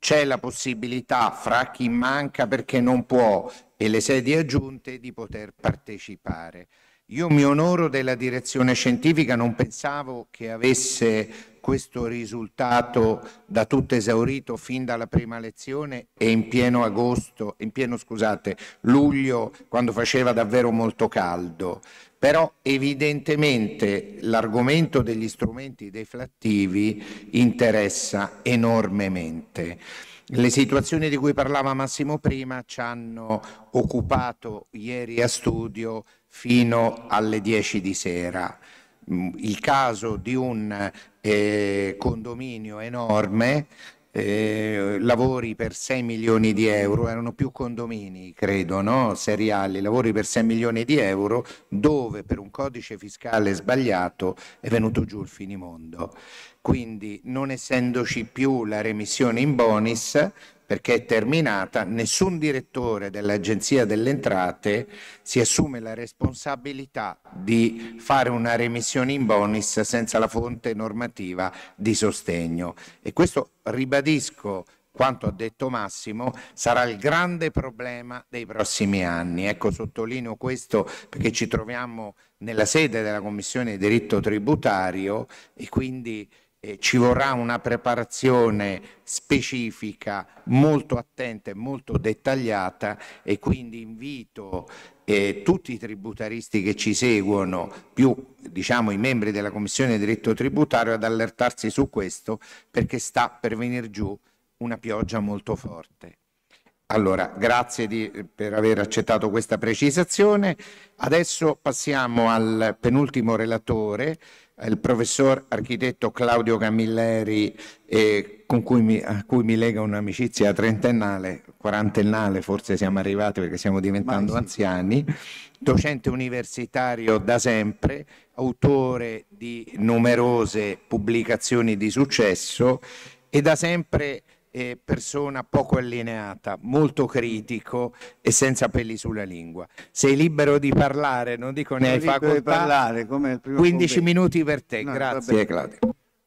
c'è la possibilità fra chi manca perché non può e le sedie aggiunte di poter partecipare. Io mi onoro della direzione scientifica, non pensavo che avesse questo risultato da tutto esaurito fin dalla prima lezione e in pieno agosto, in pieno scusate, luglio quando faceva davvero molto caldo. Però evidentemente l'argomento degli strumenti deflattivi interessa enormemente. Le situazioni di cui parlava Massimo prima ci hanno occupato ieri a studio fino alle 10 di sera. Mm, il caso di un eh, condominio enorme, eh, lavori per 6 milioni di euro, erano più condomini credo, no? seriali, lavori per 6 milioni di euro, dove per un codice fiscale sbagliato è venuto giù il finimondo. Quindi non essendoci più la remissione in bonus, perché è terminata, nessun direttore dell'Agenzia delle Entrate si assume la responsabilità di fare una remissione in bonus senza la fonte normativa di sostegno. E questo, ribadisco quanto ha detto Massimo, sarà il grande problema dei prossimi anni. Ecco, sottolineo questo perché ci troviamo nella sede della Commissione di diritto tributario e quindi eh, ci vorrà una preparazione specifica molto attenta e molto dettagliata e quindi invito eh, tutti i tributaristi che ci seguono, più diciamo, i membri della Commissione di diritto tributario ad allertarsi su questo perché sta per venire giù una pioggia molto forte. Allora, grazie di, eh, per aver accettato questa precisazione. Adesso passiamo al penultimo relatore, il professor architetto Claudio Camilleri, eh, cui, a cui mi lega un'amicizia trentennale, quarantennale, forse siamo arrivati perché stiamo diventando sì. anziani, docente universitario da sempre, autore di numerose pubblicazioni di successo e da sempre eh, persona poco allineata, molto critico e senza peli sulla lingua. Sei libero di parlare, non dico ne Sei hai facoltà. Parlare, 15 convegno. minuti per te, no, grazie Claudio.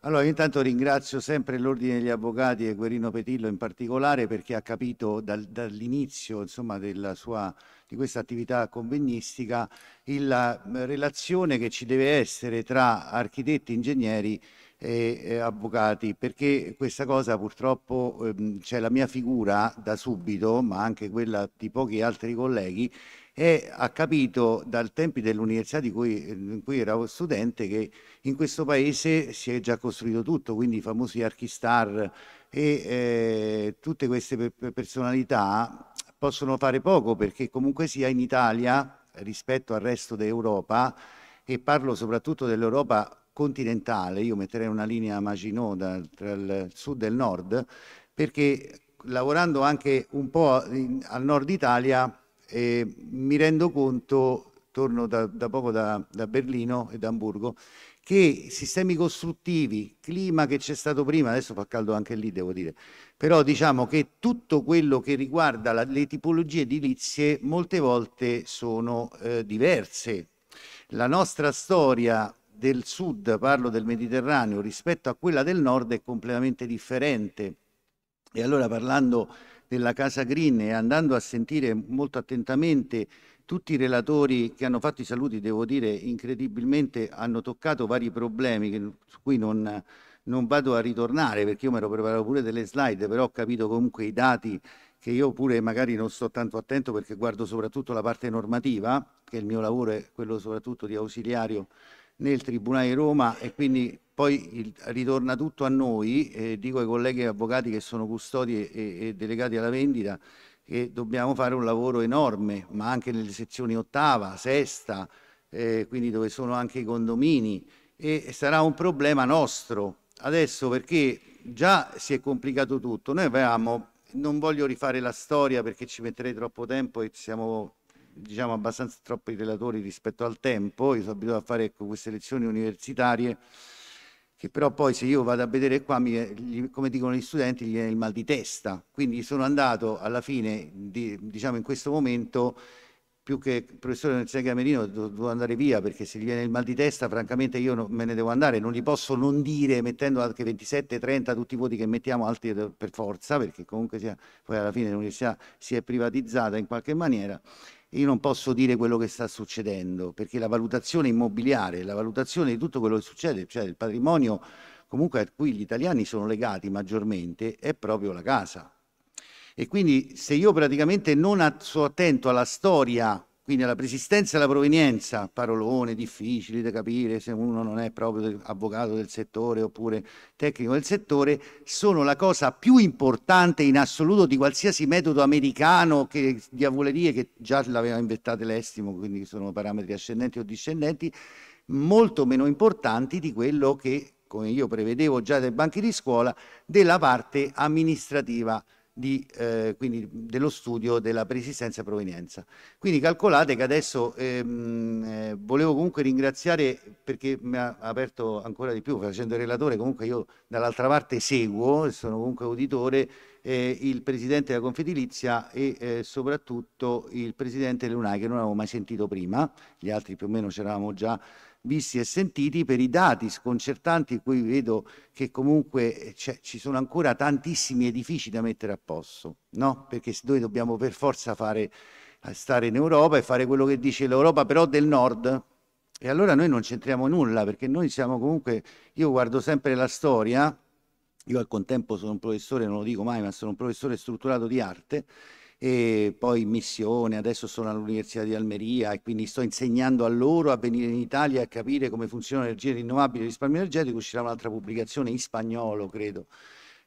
Allora, intanto ringrazio sempre l'Ordine degli Avvocati e Guerino Petillo in particolare perché ha capito dal, dall'inizio insomma, sua, di questa attività convegnistica la mm, relazione che ci deve essere tra architetti e ingegneri eh, avvocati, perché questa cosa purtroppo ehm, c'è la mia figura da subito, ma anche quella di pochi altri colleghi, e ha capito dal tempi dell'università di cui, in cui ero studente che in questo paese si è già costruito tutto, quindi i famosi archistar e eh, tutte queste personalità possono fare poco perché comunque sia in Italia rispetto al resto d'Europa e parlo soprattutto dell'Europa continentale, io metterei una linea Maginot tra il sud e il nord, perché lavorando anche un po' in, al nord Italia eh, mi rendo conto, torno da, da poco da, da, Berlino e da Hamburgo, che sistemi costruttivi, clima che c'è stato prima, adesso fa caldo anche lì devo dire, però diciamo che tutto quello che riguarda la, le tipologie edilizie molte volte sono eh, diverse. La nostra storia del sud, parlo del Mediterraneo, rispetto a quella del nord è completamente differente. E allora parlando della Casa Green e andando a sentire molto attentamente tutti i relatori che hanno fatto i saluti, devo dire, incredibilmente hanno toccato vari problemi su cui non, non vado a ritornare perché io mi ero preparato pure delle slide, però ho capito comunque i dati che io pure magari non sto tanto attento perché guardo soprattutto la parte normativa, che il mio lavoro è quello soprattutto di ausiliario nel Tribunale di Roma e quindi poi il, ritorna tutto a noi, eh, dico ai colleghi avvocati che sono custodi e, e, delegati alla vendita, che dobbiamo fare un lavoro enorme, ma anche nelle sezioni ottava, sesta, eh, quindi dove sono anche i condomini, e sarà un problema nostro. Adesso perché già si è complicato tutto, noi avevamo, non voglio rifare la storia perché ci metterei troppo tempo e siamo diciamo abbastanza troppo i relatori rispetto al tempo, io sono abituato a fare ecco, queste lezioni universitarie che però poi se io vado a vedere qua, mi, come dicono gli studenti, gli viene il mal di testa. Quindi sono andato alla fine, di, diciamo in questo momento, più che il professore Nelson Camerino, devo andare via perché se gli viene il mal di testa, francamente io non, me ne devo andare, non gli posso non dire mettendo anche 27, 30, tutti i voti che mettiamo alti per forza, perché comunque sia, poi alla fine l'università si è privatizzata in qualche maniera io non posso dire quello che sta succedendo, perché la valutazione immobiliare, la valutazione di tutto quello che succede, cioè il patrimonio comunque a cui gli italiani sono legati maggiormente, è proprio la casa. E quindi se io praticamente non sono attento alla storia quindi la persistenza e la provenienza, parolone difficili da capire se uno non è proprio avvocato del settore oppure tecnico del settore, sono la cosa più importante in assoluto di qualsiasi metodo americano che, di avvolerie che già l'aveva inventata l'estimo, quindi sono parametri ascendenti o discendenti, molto meno importanti di quello che, come io prevedevo già dai banchi di scuola, della parte amministrativa di, eh, quindi dello studio della preesistenza e provenienza. Quindi calcolate che adesso ehm, eh, volevo comunque ringraziare perché mi ha aperto ancora di più facendo il relatore, comunque io dall'altra parte seguo, sono comunque uditore, eh, il presidente della Confedilizia e eh, soprattutto il presidente dell'UNAI che non avevo mai sentito prima, gli altri più o meno c'eravamo già visti e sentiti per i dati sconcertanti in cui vedo che comunque eh, ci sono ancora tantissimi edifici da mettere a posto, no? perché noi dobbiamo per forza fare, stare in Europa e fare quello che dice l'Europa, però del nord. E allora noi non c'entriamo nulla, perché noi siamo comunque, io guardo sempre la storia, io al contempo sono un professore, non lo dico mai, ma sono un professore strutturato di arte, e poi missione, adesso sono all'Università di Almeria e quindi sto insegnando a loro a venire in Italia a capire come funzionano le energie rinnovabili e il risparmio energetico, uscirà un'altra pubblicazione in spagnolo, credo,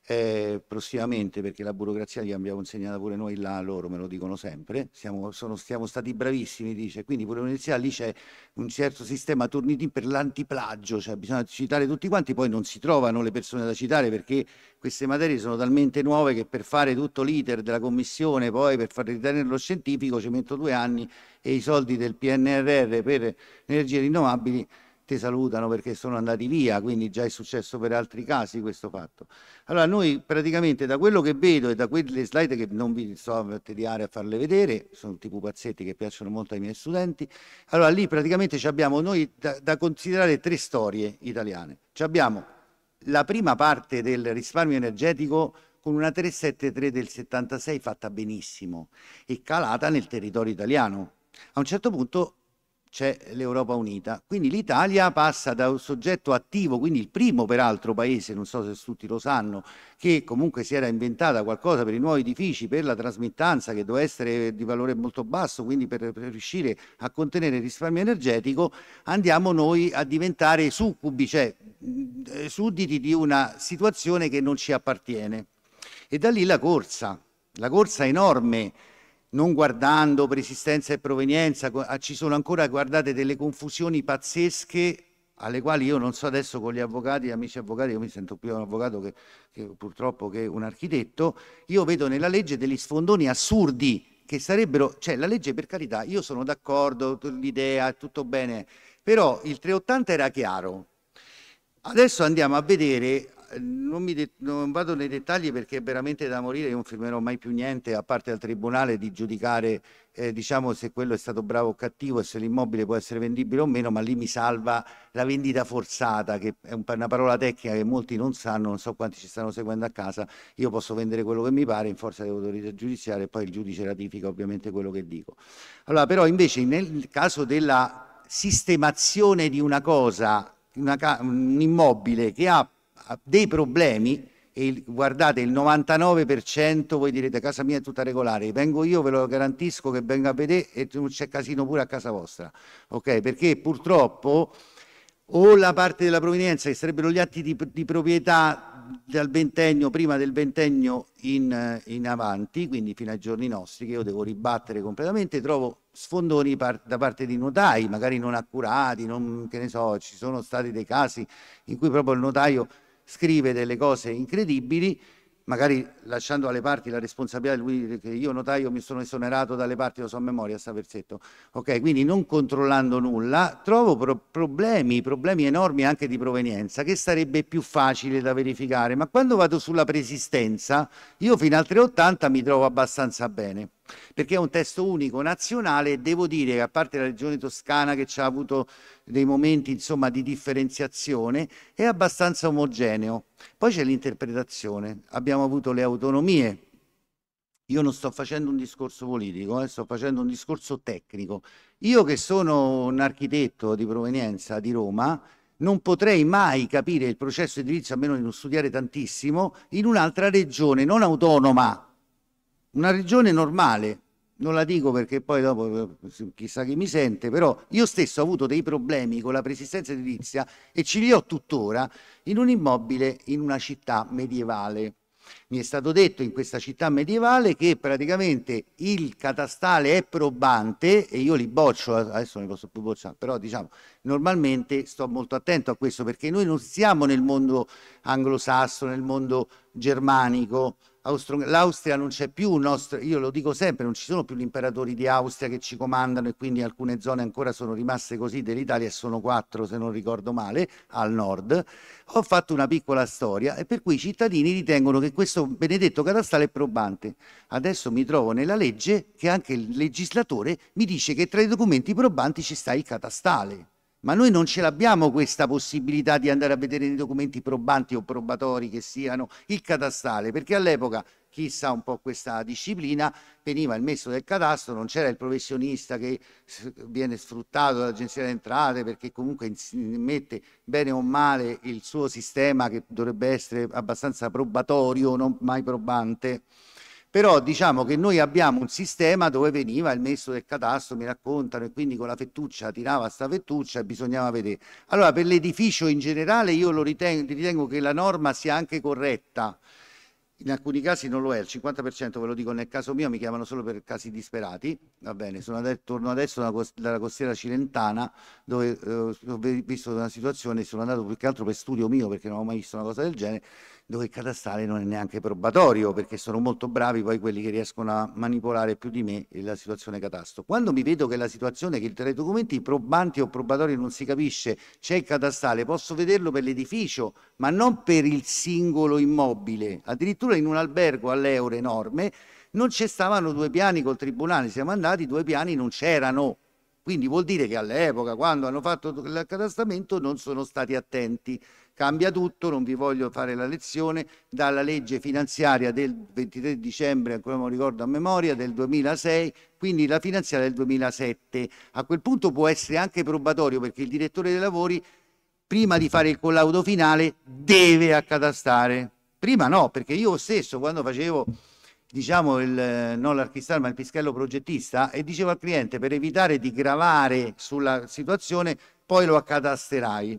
eh, prossimamente, perché la burocrazia gli abbiamo insegnata pure noi là, loro me lo dicono sempre, siamo, sono, siamo stati bravissimi, dice, quindi pure l'università lì c'è un certo sistema torniti per l'antiplagio, cioè bisogna citare tutti quanti, poi non si trovano le persone da citare perché queste materie sono talmente nuove che per fare tutto l'iter della commissione, poi per far ritenere lo scientifico ci metto due anni e i soldi del PNRR per energie rinnovabili ti salutano perché sono andati via, quindi già è successo per altri casi questo fatto. Allora noi praticamente da quello che vedo e da quelle slide che non vi sto a tediare a farle vedere, sono tipo pazzetti che piacciono molto ai miei studenti, allora lì praticamente abbiamo noi da, da considerare tre storie italiane. Ci abbiamo la prima parte del risparmio energetico con una 373 del 76 fatta benissimo e calata nel territorio italiano. A un certo punto c'è l'Europa Unita. Quindi l'Italia passa da un soggetto attivo, quindi il primo peraltro paese, non so se tutti lo sanno, che comunque si era inventata qualcosa per i nuovi edifici, per la trasmittanza che doveva essere di valore molto basso, quindi per, per riuscire a contenere il risparmio energetico, andiamo noi a diventare succubi, cioè eh, sudditi di una situazione che non ci appartiene. E da lì la corsa, la corsa enorme non guardando per esistenza e provenienza, ah, ci sono ancora, guardate, delle confusioni pazzesche alle quali io non so adesso con gli avvocati, amici avvocati, io mi sento più un avvocato che, che purtroppo che un architetto, io vedo nella legge degli sfondoni assurdi che sarebbero, cioè la legge per carità, io sono d'accordo, l'idea è tutto bene, però il 380 era chiaro. Adesso andiamo a vedere non, mi non vado nei dettagli perché è veramente da morire, io non firmerò mai più niente a parte al tribunale di giudicare eh, diciamo se quello è stato bravo o cattivo e se l'immobile può essere vendibile o meno, ma lì mi salva la vendita forzata, che è una parola tecnica che molti non sanno, non so quanti ci stanno seguendo a casa, io posso vendere quello che mi pare in forza dell'autorità giudiziaria e poi il giudice ratifica ovviamente quello che dico. Allora, però invece nel caso della sistemazione di una cosa, una un immobile che ha dei problemi e il, guardate il 99% voi direte casa mia è tutta regolare, vengo io ve lo garantisco che venga a vedere e c'è casino pure a casa vostra, ok? Perché purtroppo o la parte della provenienza che sarebbero gli atti di, di proprietà dal ventennio, prima del ventennio in, in, avanti, quindi fino ai giorni nostri, che io devo ribattere completamente, trovo sfondoni par da parte di notai, magari non accurati, non, che ne so, ci sono stati dei casi in cui proprio il notaio scrive delle cose incredibili, magari lasciando alle parti la responsabilità di lui che io notaio mi sono esonerato dalle parti, lo so a memoria sta versetto. Ok, quindi non controllando nulla, trovo pro problemi, problemi enormi anche di provenienza che sarebbe più facile da verificare, ma quando vado sulla persistenza, io fino al 380 mi trovo abbastanza bene perché è un testo unico nazionale e devo dire che a parte la regione toscana che ci ha avuto dei momenti insomma, di differenziazione è abbastanza omogeneo. Poi c'è l'interpretazione, abbiamo avuto le autonomie. Io non sto facendo un discorso politico, eh, sto facendo un discorso tecnico. Io che sono un architetto di provenienza di Roma, non potrei mai capire il processo edilizio, a meno di non studiare tantissimo, in un'altra regione non autonoma, una regione normale, non la dico perché poi dopo eh, chissà chi mi sente, però io stesso ho avuto dei problemi con la persistenza edilizia e ce li ho tuttora in un immobile in una città medievale. Mi è stato detto in questa città medievale che praticamente il catastale è probante e io li boccio, adesso ne posso più bocciare, però diciamo normalmente sto molto attento a questo perché noi non siamo nel mondo anglosassone, nel mondo germanico, l'Austria non c'è più, nostro, io lo dico sempre, non ci sono più gli imperatori di Austria che ci comandano e quindi alcune zone ancora sono rimaste così dell'Italia e sono quattro se non ricordo male al nord. Ho fatto una piccola storia e per cui i cittadini ritengono che questo benedetto catastale è probante. Adesso mi trovo nella legge che anche il legislatore mi dice che tra i documenti probanti ci sta il catastale ma noi non ce l'abbiamo questa possibilità di andare a vedere nei documenti probanti o probatori che siano il catastale, perché all'epoca chissà un po' questa disciplina, veniva il messo del cadastro, non c'era il professionista che viene sfruttato dall'agenzia delle entrate perché comunque mette bene o male il suo sistema che dovrebbe essere abbastanza probatorio, non mai probante però diciamo che noi abbiamo un sistema dove veniva il messo del cadastro, mi raccontano, e quindi con la fettuccia tirava sta fettuccia e bisognava vedere. Allora per l'edificio in generale io lo ritengo, ritengo che la norma sia anche corretta, in alcuni casi non lo è, il 50% ve lo dico nel caso mio, mi chiamano solo per casi disperati, va bene, adesso, torno adesso dalla, cost dalla costiera cilentana dove eh, ho visto una situazione, sono andato più che altro per studio mio perché non avevo mai visto una cosa del genere, dove il catastale non è neanche probatorio, perché sono molto bravi poi quelli che riescono a manipolare più di me la situazione catasto. Quando mi vedo che la situazione, che tra i documenti probanti o probatori non si capisce, c'è il catastale, posso vederlo per l'edificio, ma non per il singolo immobile. Addirittura in un albergo all'euro enorme non ci stavano due piani col tribunale, siamo andati, due piani non c'erano. Quindi vuol dire che all'epoca, quando hanno fatto l'accadastamento, non sono stati attenti. Cambia tutto, non vi voglio fare la lezione, dalla legge finanziaria del 23 dicembre, ancora non ricordo a memoria, del 2006, quindi la finanziaria del 2007. A quel punto può essere anche probatorio perché il direttore dei lavori, prima di fare il collaudo finale, deve accatastare. Prima no, perché io stesso quando facevo diciamo il, non l'archistar ma il pischello progettista e dicevo al cliente per evitare di gravare sulla situazione poi lo accatasterai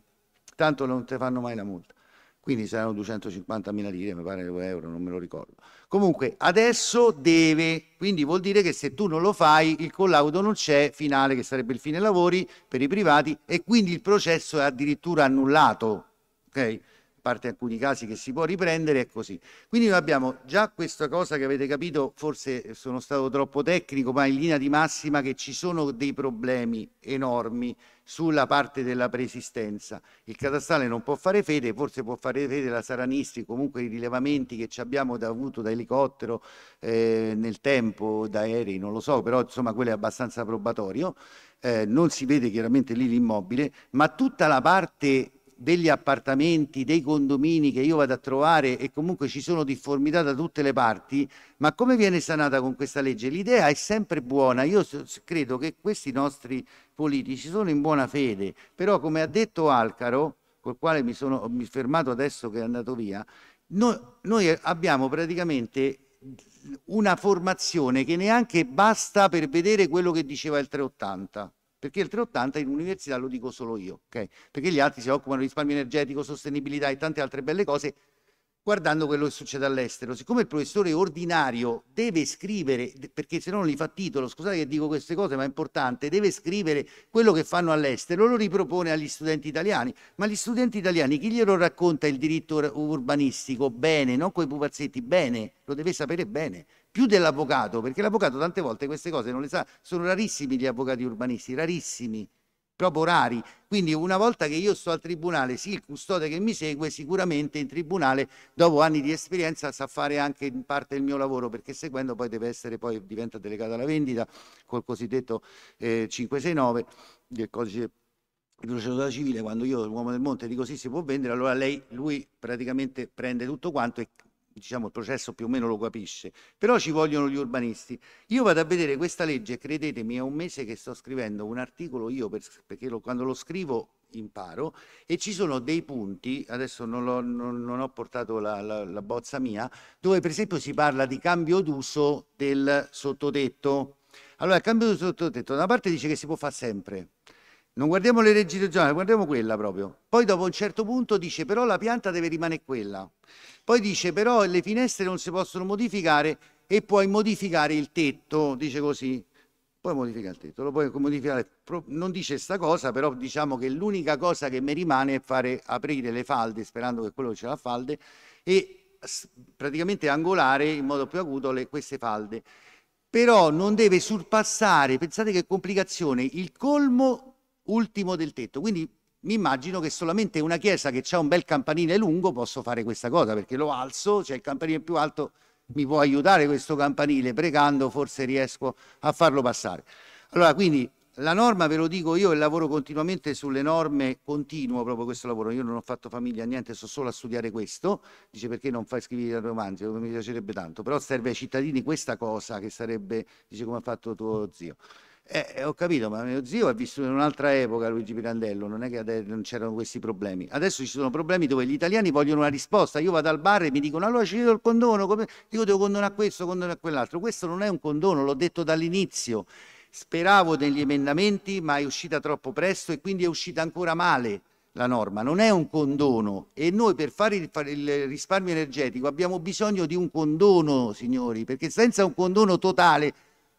tanto non ti fanno mai la multa. Quindi saranno 250.000 lire, mi pare euro, non me lo ricordo. Comunque, adesso deve, quindi vuol dire che se tu non lo fai, il collaudo non c'è, finale che sarebbe il fine lavori per i privati e quindi il processo è addirittura annullato, ok? A parte alcuni casi che si può riprendere è così. Quindi noi abbiamo già questa cosa che avete capito, forse sono stato troppo tecnico, ma in linea di massima che ci sono dei problemi enormi sulla parte della preesistenza. Il catastale non può fare fede, forse può fare fede la Saranisti, comunque i rilevamenti che ci abbiamo da, avuto da elicottero eh, nel tempo, da aerei, non lo so, però insomma quello è abbastanza probatorio. Eh, non si vede chiaramente lì l'immobile, ma tutta la parte degli appartamenti, dei condomini che io vado a trovare e comunque ci sono difformità da tutte le parti, ma come viene sanata con questa legge? L'idea è sempre buona, io credo che questi nostri politici sono in buona fede, però come ha detto Alcaro, col quale mi sono mi fermato adesso che è andato via, noi, noi abbiamo praticamente una formazione che neanche basta per vedere quello che diceva il 380 perché il 380 in università lo dico solo io, okay? perché gli altri si occupano di risparmio energetico, sostenibilità e tante altre belle cose guardando quello che succede all'estero. Siccome il professore ordinario deve scrivere, perché se no non gli fa titolo, scusate che dico queste cose, ma è importante, deve scrivere quello che fanno all'estero, lo ripropone agli studenti italiani, ma gli studenti italiani chi glielo racconta il diritto urbanistico bene, non coi pupazzetti bene, lo deve sapere bene, più dell'avvocato, perché l'avvocato tante volte queste cose non le sa, sono rarissimi gli avvocati urbanisti, rarissimi proprio rari. Quindi una volta che io sto al tribunale, sì, il custode che mi segue, sicuramente in tribunale, dopo anni di esperienza, sa fare anche in parte il mio lavoro, perché seguendo poi deve essere, poi diventa delegato alla vendita col cosiddetto eh, 569 del codice di procedura civile, quando io, l'uomo del monte, dico sì, si può vendere, allora lei, lui praticamente prende tutto quanto e diciamo, il processo più o meno lo capisce, però ci vogliono gli urbanisti. Io vado a vedere questa legge, credetemi, è un mese che sto scrivendo un articolo io, per, perché lo, quando lo scrivo imparo, e ci sono dei punti, adesso non, ho, non, non ho portato la, la, la bozza mia, dove per esempio si parla di cambio d'uso del sottotetto. Allora, il cambio d'uso del sottotetto, da una parte dice che si può fare sempre, non guardiamo le leggi regionali, guardiamo quella proprio. Poi dopo un certo punto dice però la pianta deve rimanere quella. Poi dice però le finestre non si possono modificare e puoi modificare il tetto, dice così. Poi modifica il tetto, lo puoi modificare. Non dice sta cosa, però diciamo che l'unica cosa che mi rimane è fare aprire le falde, sperando che quello ce la falde, e praticamente angolare in modo più acuto le, queste falde. Però non deve surpassare, pensate che complicazione, il colmo ultimo del tetto. Quindi mi immagino che solamente una chiesa che ha un bel campanile lungo posso fare questa cosa perché lo alzo, c'è cioè il campanile più alto, mi può aiutare questo campanile, pregando forse riesco a farlo passare. Allora, quindi la norma, ve lo dico io, e lavoro continuamente sulle norme, continuo proprio questo lavoro, io non ho fatto famiglia, niente, sto solo a studiare questo, dice perché non fai scrivere i romanzi, mi piacerebbe tanto, però serve ai cittadini questa cosa che sarebbe, dice come ha fatto tuo zio. Eh, eh, ho capito, ma mio zio ha vissuto in un'altra epoca Luigi Pirandello, non è che non c'erano questi problemi. Adesso ci sono problemi dove gli italiani vogliono una risposta. Io vado al bar e mi dicono allora ci do il condono, come... io devo condonare questo, condonare quell'altro. Questo non è un condono, l'ho detto dall'inizio. Speravo degli emendamenti, ma è uscita troppo presto e quindi è uscita ancora male la norma. Non è un condono e noi per fare il risparmio energetico abbiamo bisogno di un condono, signori, perché senza un condono totale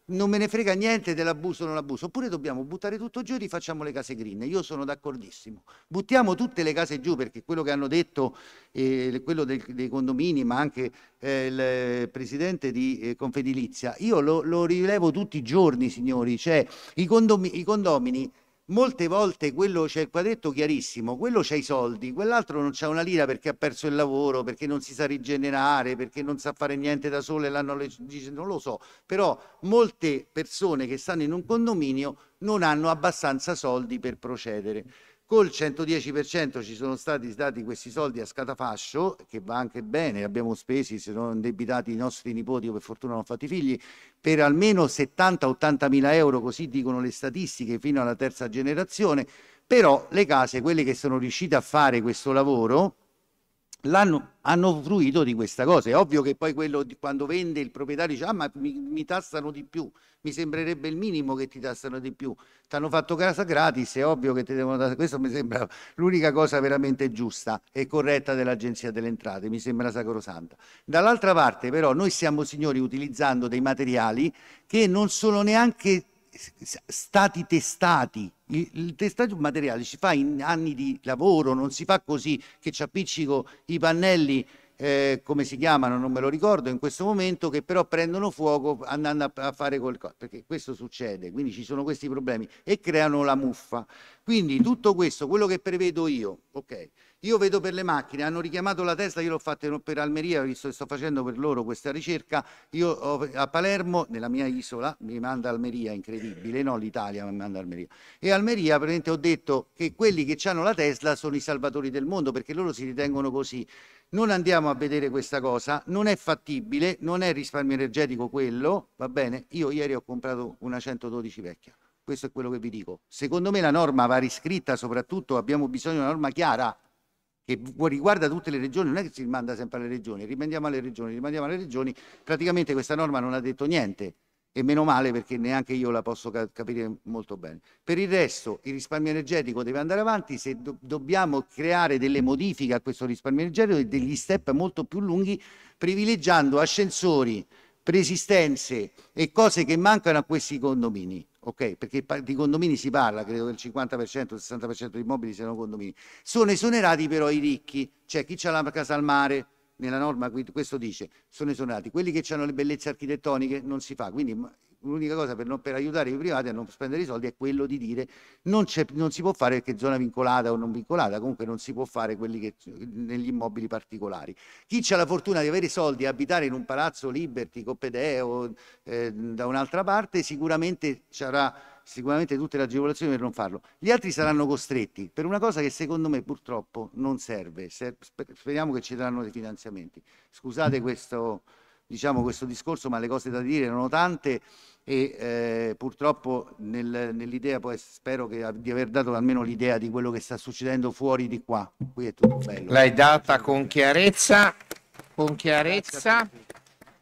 non me ne frega niente dell'abuso o non abuso, oppure dobbiamo buttare tutto giù e rifacciamo le case green. Io sono d'accordissimo. Buttiamo tutte le case giù perché quello che hanno detto, eh, quello del, dei condomini, ma anche eh, il presidente di eh, Confedilizia, io lo, lo, rilevo tutti i giorni, signori, cioè i, condomi, i condomini molte volte quello c'è qua detto chiarissimo, quello c'ha i soldi, quell'altro non c'ha una lira perché ha perso il lavoro, perché non si sa rigenerare, perché non sa fare niente da sole, e le, dice, non lo so, però molte persone che stanno in un condominio non hanno abbastanza soldi per procedere. Col 110% ci sono stati dati questi soldi a scatafascio, che va anche bene, abbiamo spesi, si sono indebitati i nostri nipoti, io per fortuna non ho fatti figli, per almeno 70-80 mila euro, così dicono le statistiche, fino alla terza generazione, però le case, quelle che sono riuscite a fare questo lavoro, l'hanno, hanno fruito di questa cosa. È ovvio che poi quello di, quando vende il proprietario dice ah ma mi, mi, tassano di più, mi sembrerebbe il minimo che ti tassano di più. Ti hanno fatto casa gratis, è ovvio che ti devono tassare. Questo mi sembra l'unica cosa veramente giusta e corretta dell'Agenzia delle Entrate, mi sembra sacrosanta. Dall'altra parte però noi siamo signori utilizzando dei materiali che non sono neanche stati testati il, il testaggio materiale si fa in anni di lavoro, non si fa così che ci appiccico i pannelli eh, come si chiamano, non me lo ricordo in questo momento, che però prendono fuoco andando a, a fare qualcosa, perché questo succede, quindi ci sono questi problemi e creano la muffa. Quindi tutto questo, quello che prevedo io, ok? Io vedo per le macchine, hanno richiamato la Tesla, io l'ho fatta per Almeria, visto che sto facendo per loro questa ricerca, io a Palermo, nella mia isola, mi manda Almeria, incredibile, no l'Italia mi manda Almeria, e Almeria praticamente ho detto che quelli che hanno la Tesla sono i salvatori del mondo perché loro si ritengono così. Non andiamo a vedere questa cosa, non è fattibile, non è risparmio energetico quello, va bene? Io ieri ho comprato una 112 vecchia questo è quello che vi dico. Secondo me la norma va riscritta soprattutto, abbiamo bisogno di una norma chiara, che riguarda tutte le regioni, non è che si rimanda sempre alle regioni, rimandiamo alle regioni, rimandiamo alle regioni, praticamente questa norma non ha detto niente e meno male perché neanche io la posso capire molto bene. Per il resto il risparmio energetico deve andare avanti, se do dobbiamo creare delle modifiche a questo risparmio energetico e degli step molto più lunghi privilegiando ascensori, preesistenze e cose che mancano a questi condomini. Okay, perché di condomini si parla, credo che il 50%, il 60% di immobili siano condomini. Sono esonerati però i ricchi, cioè chi ha la casa al mare, nella norma questo dice, sono esonerati. Quelli che hanno le bellezze architettoniche non si fa, quindi l'unica cosa per, non, per, aiutare i privati a non spendere i soldi è quello di dire non, non si può fare perché zona vincolata o non vincolata, comunque non si può fare quelli che, negli immobili particolari. Chi ha la fortuna di avere i soldi e abitare in un palazzo Liberty, Coppedeo o eh, da un'altra parte, sicuramente avrà sicuramente tutte le agevolazioni per non farlo. Gli altri saranno costretti per una cosa che secondo me purtroppo non serve. Speriamo che ci daranno dei finanziamenti. Scusate mm. questo diciamo, questo discorso, ma le cose da dire erano tante e eh, purtroppo nel, nell'idea poi spero che, di aver dato almeno l'idea di quello che sta succedendo fuori di qua. Qui è tutto bello. L'hai data con chiarezza, con chiarezza.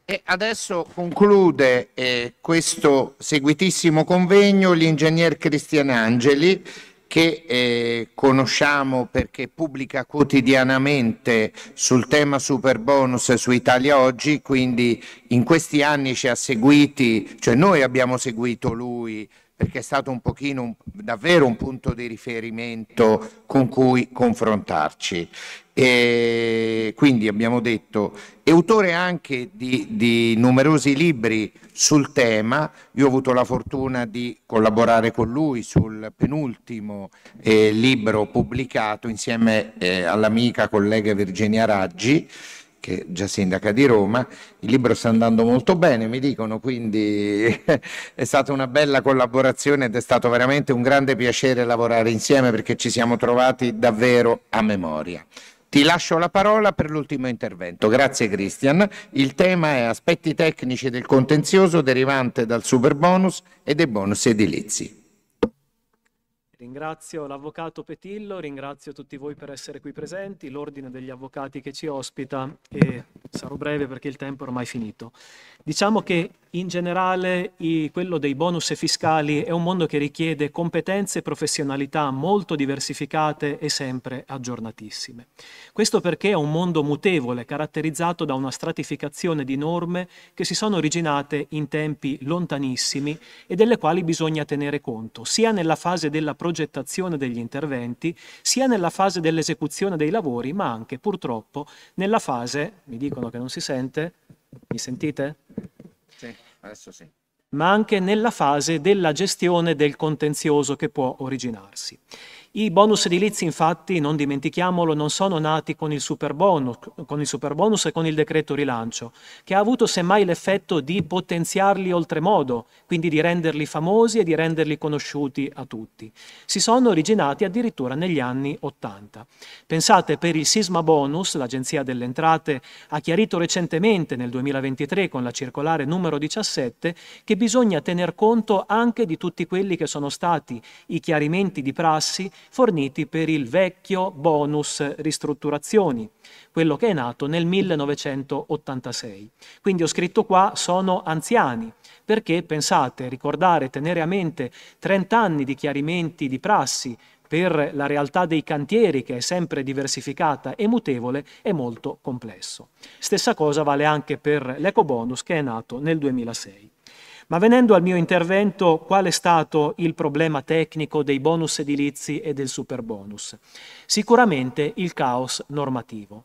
E adesso conclude eh, questo seguitissimo convegno l'ingegner Cristian Angeli che eh, conosciamo perché pubblica quotidianamente sul tema super bonus su Italia Oggi, quindi in questi anni ci ha seguiti, cioè noi abbiamo seguito lui perché è stato un pochino un, davvero un punto di riferimento con cui confrontarci. E quindi abbiamo detto, è autore anche di, di numerosi libri sul tema, io ho avuto la fortuna di collaborare con lui sul penultimo eh, libro pubblicato insieme eh, all'amica collega Virginia Raggi, che è già sindaca di Roma. Il libro sta andando molto bene, mi dicono, quindi (laughs) è stata una bella collaborazione ed è stato veramente un grande piacere lavorare insieme perché ci siamo trovati davvero a memoria. Ti lascio la parola per l'ultimo intervento. Grazie Cristian. Il tema è aspetti tecnici del contenzioso derivante dal super bonus e dei bonus edilizi. Ringrazio l'Avvocato Petillo, ringrazio tutti voi per essere qui presenti, l'Ordine degli Avvocati che ci ospita e sarò breve perché il tempo è ormai finito. Diciamo che in generale i, quello dei bonus fiscali è un mondo che richiede competenze e professionalità molto diversificate e sempre aggiornatissime. Questo perché è un mondo mutevole, caratterizzato da una stratificazione di norme che si sono originate in tempi lontanissimi e delle quali bisogna tenere conto, sia nella fase della progettazione degli interventi, sia nella fase dell'esecuzione dei lavori, ma anche purtroppo nella fase, mi dicono che non si sente, mi sentite? Sì. Sì. ma anche nella fase della gestione del contenzioso che può originarsi. I bonus edilizi infatti, non dimentichiamolo, non sono nati con il superbonus, con il superbonus e con il decreto rilancio, che ha avuto semmai l'effetto di potenziarli oltremodo, quindi di renderli famosi e di renderli conosciuti a tutti. Si sono originati addirittura negli anni Ottanta. Pensate per il sisma bonus, l'Agenzia delle Entrate ha chiarito recentemente nel 2023 con la circolare numero 17 che bisogna tener conto anche di tutti quelli che sono stati i chiarimenti di prassi forniti per il vecchio bonus ristrutturazioni, quello che è nato nel 1986. Quindi ho scritto qua sono anziani, perché pensate, ricordare, tenere a mente 30 anni di chiarimenti di prassi per la realtà dei cantieri che è sempre diversificata e mutevole è molto complesso. Stessa cosa vale anche per l'ecobonus che è nato nel 2006. Ma venendo al mio intervento, qual è stato il problema tecnico dei bonus edilizi e del super bonus? Sicuramente il caos normativo.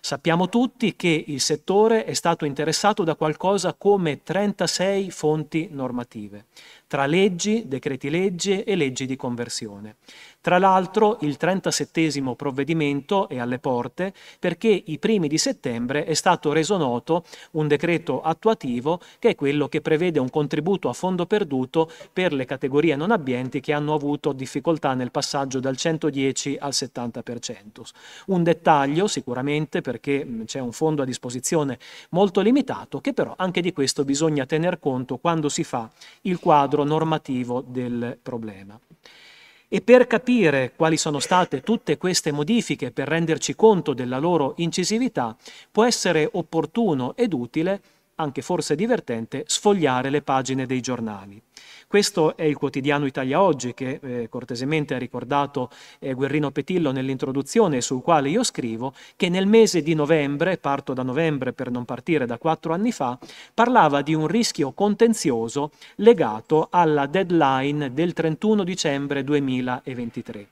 Sappiamo tutti che il settore è stato interessato da qualcosa come 36 fonti normative tra leggi, decreti legge e leggi di conversione. Tra l'altro il 37 provvedimento è alle porte perché i primi di settembre è stato reso noto un decreto attuativo che è quello che prevede un contributo a fondo perduto per le categorie non abbienti che hanno avuto difficoltà nel passaggio dal 110 al 70%. Un dettaglio sicuramente perché c'è un fondo a disposizione molto limitato che però anche di questo bisogna tener conto quando si fa il quadro quadro normativo del problema. E per capire quali sono state tutte queste modifiche, per renderci conto della loro incisività, può essere opportuno ed utile, anche forse divertente, sfogliare le pagine dei giornali. Questo è il quotidiano Italia Oggi che eh, cortesemente ha ricordato eh, Guerrino Petillo nell'introduzione sul quale io scrivo, che nel mese di novembre, parto da novembre per non partire da quattro anni fa, parlava di un rischio contenzioso legato alla deadline del 31 dicembre 2023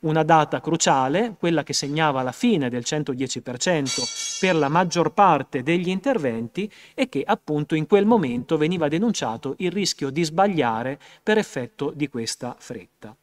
una data cruciale, quella che segnava la fine del 110% per la maggior parte degli interventi e che appunto in quel momento veniva denunciato il rischio di sbagliare per effetto di questa fretta.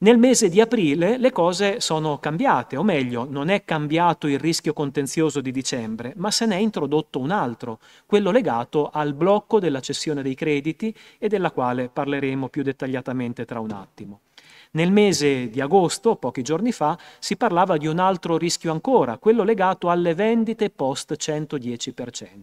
Nel mese di aprile le cose sono cambiate, o meglio, non è cambiato il rischio contenzioso di dicembre, ma se n'è introdotto un altro, quello legato al blocco della cessione dei crediti e della quale parleremo più dettagliatamente tra un attimo. Nel mese di agosto, pochi giorni fa, si parlava di un altro rischio ancora, quello legato alle vendite post 110%.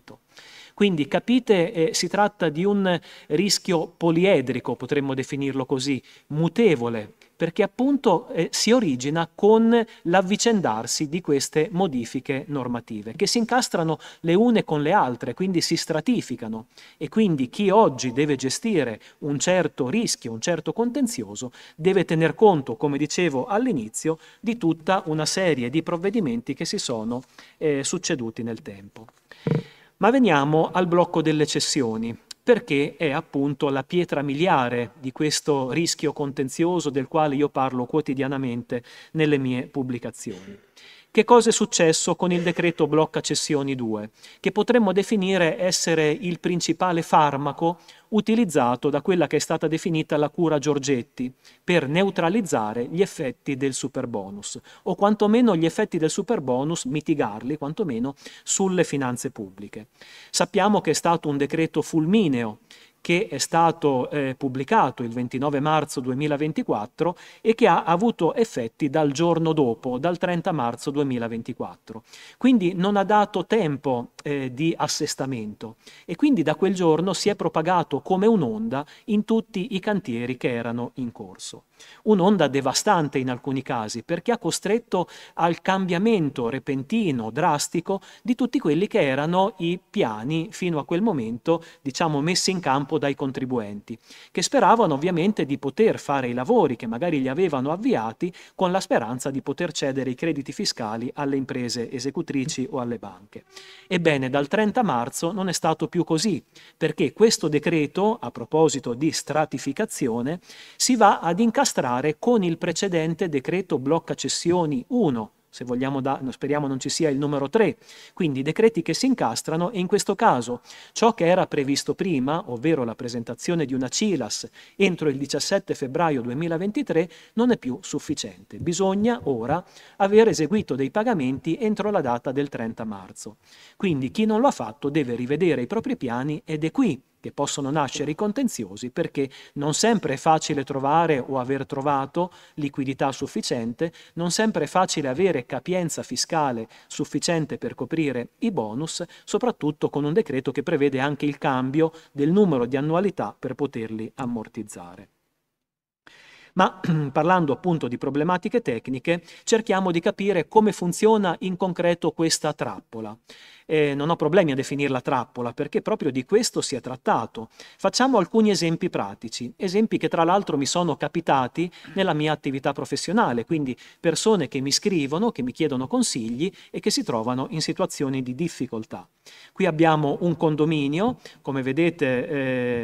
Quindi capite, eh, si tratta di un rischio poliedrico, potremmo definirlo così, mutevole, perché appunto eh, si origina con l'avvicendarsi di queste modifiche normative, che si incastrano le une con le altre, quindi si stratificano e quindi chi oggi deve gestire un certo rischio, un certo contenzioso, deve tener conto, come dicevo all'inizio, di tutta una serie di provvedimenti che si sono eh, succeduti nel tempo. Ma veniamo al blocco delle cessioni perché è appunto la pietra miliare di questo rischio contenzioso del quale io parlo quotidianamente nelle mie pubblicazioni che cosa è successo con il decreto blocca cessioni 2, che potremmo definire essere il principale farmaco utilizzato da quella che è stata definita la cura Giorgetti per neutralizzare gli effetti del superbonus, o quantomeno gli effetti del superbonus, mitigarli quantomeno, sulle finanze pubbliche. Sappiamo che è stato un decreto fulmineo che è stato eh, pubblicato il 29 marzo 2024 e che ha avuto effetti dal giorno dopo, dal 30 marzo 2024. Quindi non ha dato tempo eh, di assestamento e quindi da quel giorno si è propagato come un'onda in tutti i cantieri che erano in corso un'onda devastante in alcuni casi, perché ha costretto al cambiamento repentino, drastico, di tutti quelli che erano i piani fino a quel momento, diciamo, messi in campo dai contribuenti, che speravano ovviamente di poter fare i lavori che magari li avevano avviati con la speranza di poter cedere i crediti fiscali alle imprese esecutrici o alle banche. Ebbene, dal 30 marzo non è stato più così, perché questo decreto, a proposito di stratificazione, si va ad incastrare amministrare con il precedente decreto blocca cessioni 1, se vogliamo da, speriamo non ci sia il numero 3, quindi decreti che si incastrano e in questo caso ciò che era previsto prima, ovvero la presentazione di una CILAS entro il 17 febbraio 2023, non è più sufficiente. Bisogna ora aver eseguito dei pagamenti entro la data del 30 marzo. Quindi chi non lo ha fatto deve rivedere i propri piani ed è qui che possono nascere i contenziosi perché non sempre è facile trovare o aver trovato liquidità sufficiente, non sempre è facile avere capienza fiscale sufficiente per coprire i bonus, soprattutto con un decreto che prevede anche il cambio del numero di annualità per poterli ammortizzare. Ma (clears throat) parlando appunto di problematiche tecniche, cerchiamo di capire come funziona in concreto questa trappola eh, non ho problemi a definirla trappola perché proprio di questo si è trattato. Facciamo alcuni esempi pratici, esempi che tra l'altro mi sono capitati nella mia attività professionale, quindi persone che mi scrivono, che mi chiedono consigli e che si trovano in situazioni di difficoltà. Qui abbiamo un condominio, come vedete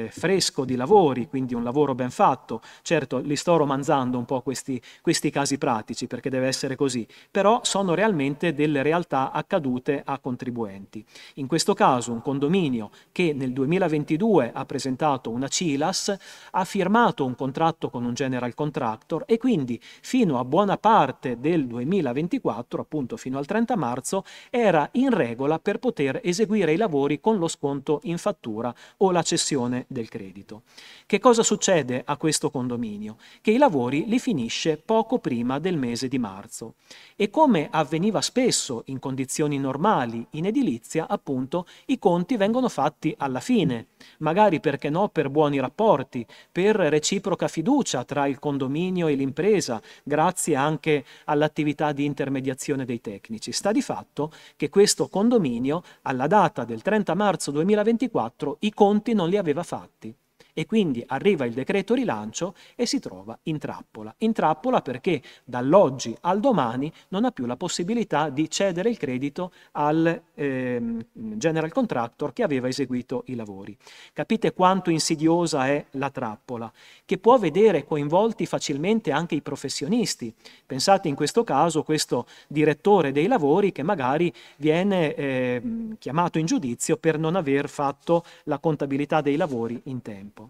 eh, fresco di lavori, quindi un lavoro ben fatto. Certo, li sto romanzando un po' questi, questi casi pratici perché deve essere così, però sono realmente delle realtà accadute a contribuenti conseguenti. In questo caso un condominio che nel 2022 ha presentato una CILAS ha firmato un contratto con un general contractor e quindi fino a buona parte del 2024, appunto fino al 30 marzo, era in regola per poter eseguire i lavori con lo sconto in fattura o la cessione del credito. Che cosa succede a questo condominio? Che i lavori li finisce poco prima del mese di marzo e come avveniva spesso in condizioni normali in edilizia edilizia, appunto, i conti vengono fatti alla fine, magari perché no per buoni rapporti, per reciproca fiducia tra il condominio e l'impresa, grazie anche all'attività di intermediazione dei tecnici. Sta di fatto che questo condominio alla data del 30 marzo 2024 i conti non li aveva fatti e quindi arriva il decreto rilancio e si trova in trappola. In trappola perché dall'oggi al domani non ha più la possibilità di cedere il credito al eh, general contractor che aveva eseguito i lavori. Capite quanto insidiosa è la trappola, che può vedere coinvolti facilmente anche i professionisti. Pensate in questo caso questo direttore dei lavori che magari viene eh, chiamato in giudizio per non aver fatto la contabilità dei lavori in tempo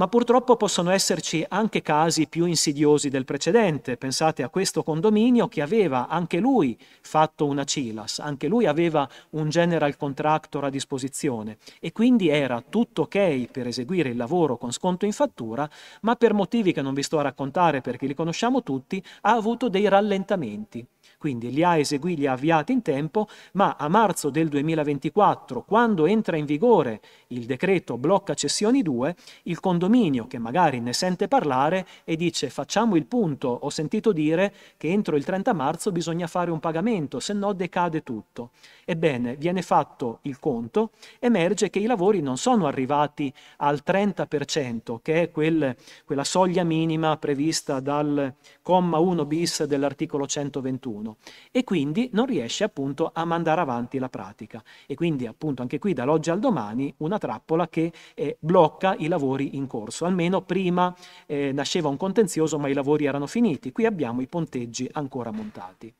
ma purtroppo possono esserci anche casi più insidiosi del precedente. Pensate a questo condominio che aveva anche lui fatto una CILAS, anche lui aveva un general contractor a disposizione e quindi era tutto ok per eseguire il lavoro con sconto in fattura, ma per motivi che non vi sto a raccontare perché li conosciamo tutti, ha avuto dei rallentamenti quindi li ha eseguiti, li ha avviati in tempo, ma a marzo del 2024, quando entra in vigore il decreto blocca cessioni 2, il condominio che magari ne sente parlare e dice facciamo il punto, ho sentito dire che entro il 30 marzo bisogna fare un pagamento, se no decade tutto. Ebbene, viene fatto il conto, emerge che i lavori non sono arrivati al 30%, che è quel, quella soglia minima prevista dal comma 1 bis dell'articolo 121 qualcuno e quindi non riesce appunto a mandare avanti la pratica. E quindi appunto anche qui dall'oggi al domani una trappola che eh, blocca i lavori in corso. Almeno prima eh, nasceva un contenzioso ma i lavori erano finiti. Qui abbiamo i ponteggi ancora montati.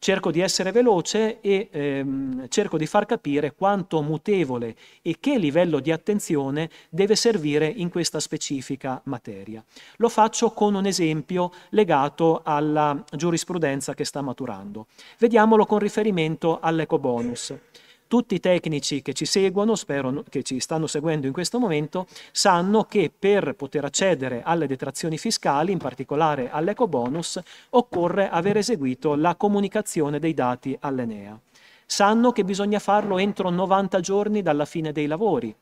Cerco di essere veloce e ehm, cerco di far capire quanto mutevole e che livello di attenzione deve servire in questa specifica materia. Lo faccio con un esempio legato alla giurisprudenza che sta maturando. Vediamolo con riferimento all'ecobonus. Tutti i tecnici che ci seguono, spero che ci stanno seguendo in questo momento, sanno che per poter accedere alle detrazioni fiscali, in particolare all'eco bonus, occorre aver eseguito la comunicazione dei dati all'Enea. Sanno che bisogna farlo entro 90 giorni dalla fine dei lavori,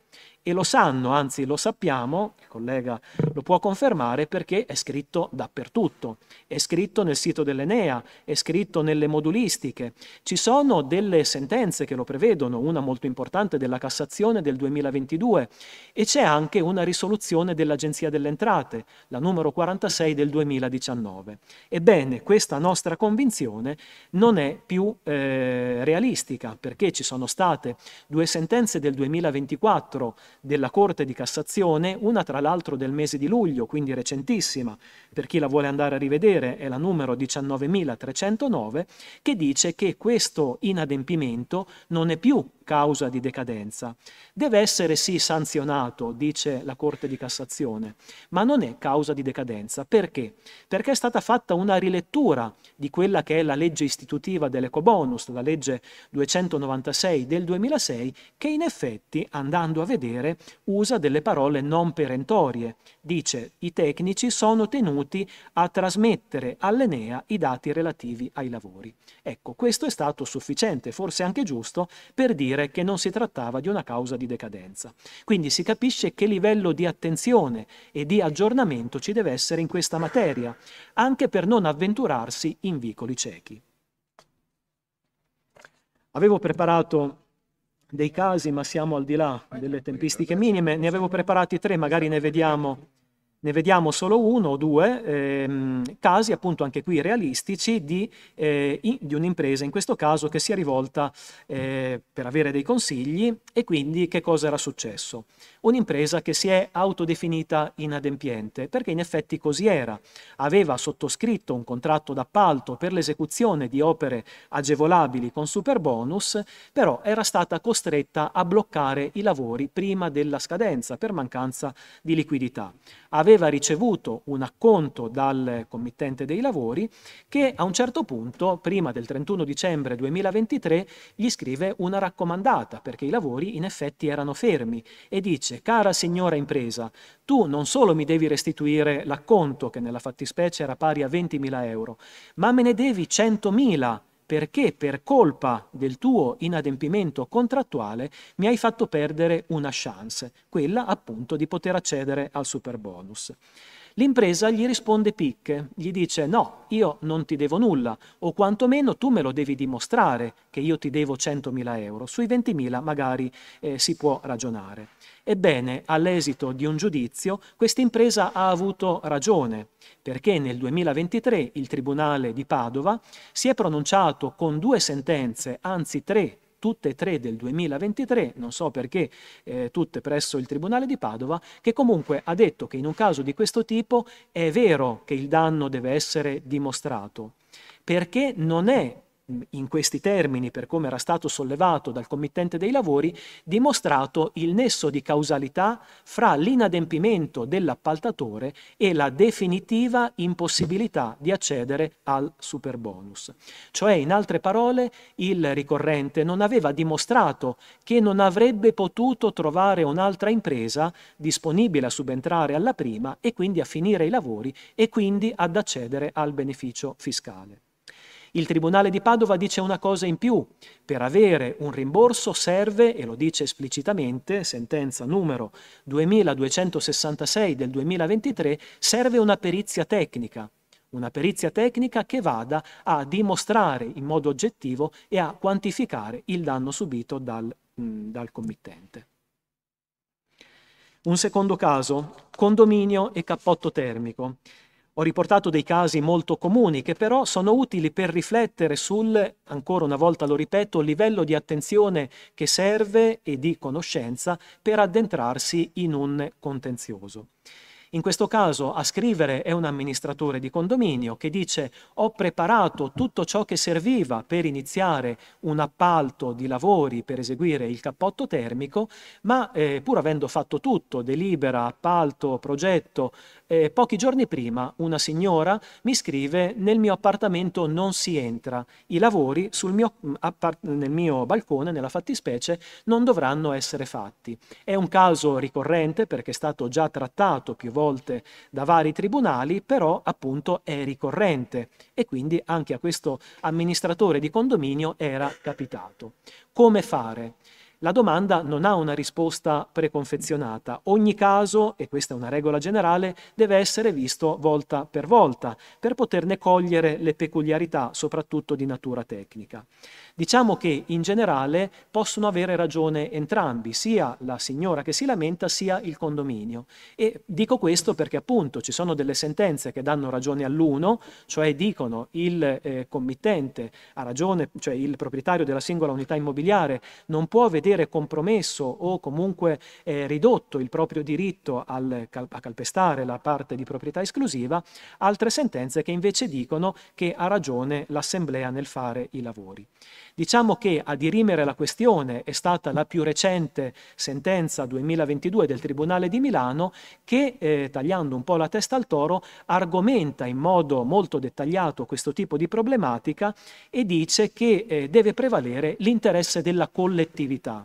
e lo sanno, anzi lo sappiamo, il collega lo può confermare perché è scritto dappertutto, è scritto nel sito dell'Enea, è scritto nelle modulistiche. Ci sono delle sentenze che lo prevedono, una molto importante della Cassazione del 2022 e c'è anche una risoluzione dell'Agenzia delle Entrate, la numero 46 del 2019. Ebbene, questa nostra convinzione non è più eh, realistica perché ci sono state due sentenze del 2024 Cassaro della Corte di Cassazione, una tra l'altro del mese di luglio, quindi recentissima, per chi la vuole andare a rivedere è la numero 19309, che dice che questo inadempimento non è più causa di decadenza, deve essere sì sanzionato, dice la Corte di Cassazione, ma non è causa di decadenza. Perché? Perché è stata fatta una rilettura di quella che è la legge istitutiva dell'ecobonus, la legge 296 del 2006, che in effetti, andando a vedere, usa delle parole non perentorie. Dice i tecnici sono tenuti a trasmettere all'Enea i dati relativi ai lavori. Ecco, questo è stato sufficiente, forse anche giusto, per dire dire che non si trattava di una causa di decadenza. Quindi si capisce che livello di attenzione e di aggiornamento ci deve essere in questa materia, anche per non avventurarsi in vicoli ciechi. Avevo preparato dei casi, ma siamo al di là delle tempistiche minime, ne avevo preparati tre, magari ne vediamo ne vediamo solo uno o due ehm, casi, appunto anche qui realistici, di, eh, in, di un'impresa, in questo caso che si è rivolta eh, per avere dei consigli e quindi che cosa era successo. Un'impresa che si è autodefinita inadempiente, perché in effetti così era. Aveva sottoscritto un contratto d'appalto per l'esecuzione di opere agevolabili con super bonus, però era stata costretta a bloccare i lavori prima della scadenza per mancanza di liquidità. Aveva aveva ricevuto un acconto dal committente dei lavori che a un certo punto, prima del 31 dicembre 2023, gli scrive una raccomandata perché i lavori in effetti erano fermi e dice cara signora impresa, tu non solo mi devi restituire l'acconto che nella fattispecie era pari a 20.000 euro, ma me ne devi 100.000 perché per colpa del tuo inadempimento contrattuale mi hai fatto perdere una chance, quella appunto di poter accedere al super bonus. L'impresa gli risponde picche, gli dice no, io non ti devo nulla, o quantomeno tu me lo devi dimostrare che io ti devo 100.000 euro, sui 20.000 magari eh, si può ragionare. Ebbene, all'esito di un giudizio, questa impresa ha avuto ragione, perché nel 2023 il Tribunale di Padova si è pronunciato con due sentenze, anzi tre tutte e tre del 2023, non so perché eh, tutte presso il Tribunale di Padova, che comunque ha detto che in un caso di questo tipo è vero che il danno deve essere dimostrato, perché non è in questi termini, per come era stato sollevato dal committente dei lavori, dimostrato il nesso di causalità fra l'inadempimento dell'appaltatore e la definitiva impossibilità di accedere al superbonus. Cioè, in altre parole, il ricorrente non aveva dimostrato che non avrebbe potuto trovare un'altra impresa disponibile a subentrare alla prima e quindi a finire i lavori e quindi ad accedere al beneficio fiscale. Il Tribunale di Padova dice una cosa in più. Per avere un rimborso serve, e lo dice esplicitamente, sentenza numero 2266 del 2023, serve una perizia tecnica. Una perizia tecnica che vada a dimostrare in modo oggettivo e a quantificare il danno subito dal, mm, dal committente. Un secondo caso, condominio e cappotto termico. Ho riportato dei casi molto comuni che però sono utili per riflettere sul, ancora una volta lo ripeto, livello di attenzione che serve e di conoscenza per addentrarsi in un contenzioso. In questo caso a scrivere è un amministratore di condominio che dice ho preparato tutto ciò che serviva per iniziare un appalto di lavori per eseguire il cappotto termico, ma eh, pur avendo fatto tutto, delibera, appalto, progetto, eh, pochi giorni prima una signora mi scrive nel mio appartamento non si entra, i lavori mio, mm, nel mio balcone, nella fattispecie, non dovranno essere fatti. È un caso ricorrente perché è stato già trattato più volte risolte da vari tribunali, però appunto è ricorrente e quindi anche a questo amministratore di condominio era capitato. Come fare? La domanda non ha una risposta preconfezionata. Ogni caso, e questa è una regola generale, deve essere visto volta per volta per poterne cogliere le peculiarità, soprattutto di natura tecnica. Diciamo che in generale possono avere ragione entrambi, sia la signora che si lamenta sia il condominio. E dico questo perché appunto ci sono delle sentenze che danno ragione all'uno, cioè dicono il eh, committente ha ragione, cioè il proprietario della singola unità immobiliare non può vedere compromesso o comunque eh, ridotto il proprio diritto al, cal- a calpestare la parte di proprietà esclusiva, altre sentenze che invece dicono che ha ragione l'assemblea nel fare i lavori. Diciamo che a dirimere la questione è stata la più recente sentenza 2022 del Tribunale di Milano che, eh, tagliando un po' la testa al toro, argomenta in modo molto dettagliato questo tipo di problematica e dice che eh, deve prevalere l'interesse della collettività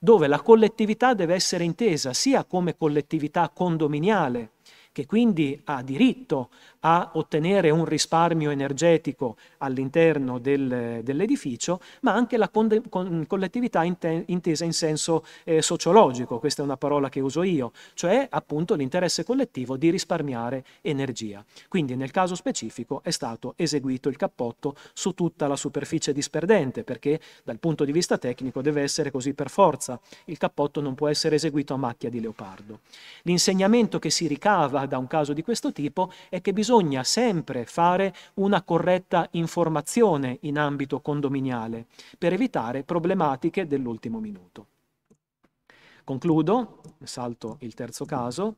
dove la collettività deve essere intesa sia come collettività condominiale, che quindi ha diritto a ottenere un risparmio energetico all'interno del, dell'edificio, ma anche la con, con, collettività inte, intesa in senso eh, sociologico, questa è una parola che uso io, cioè appunto l'interesse collettivo di risparmiare energia. Quindi nel caso specifico è stato eseguito il cappotto su tutta la superficie disperdente, perché dal punto di vista tecnico deve essere così per forza, il cappotto non può essere eseguito a macchia di leopardo. L'insegnamento che si ricava da un caso di questo tipo è che bisogna bisogna sempre fare una corretta informazione in ambito condominiale per evitare problematiche dell'ultimo minuto. Concludo, salto il terzo caso,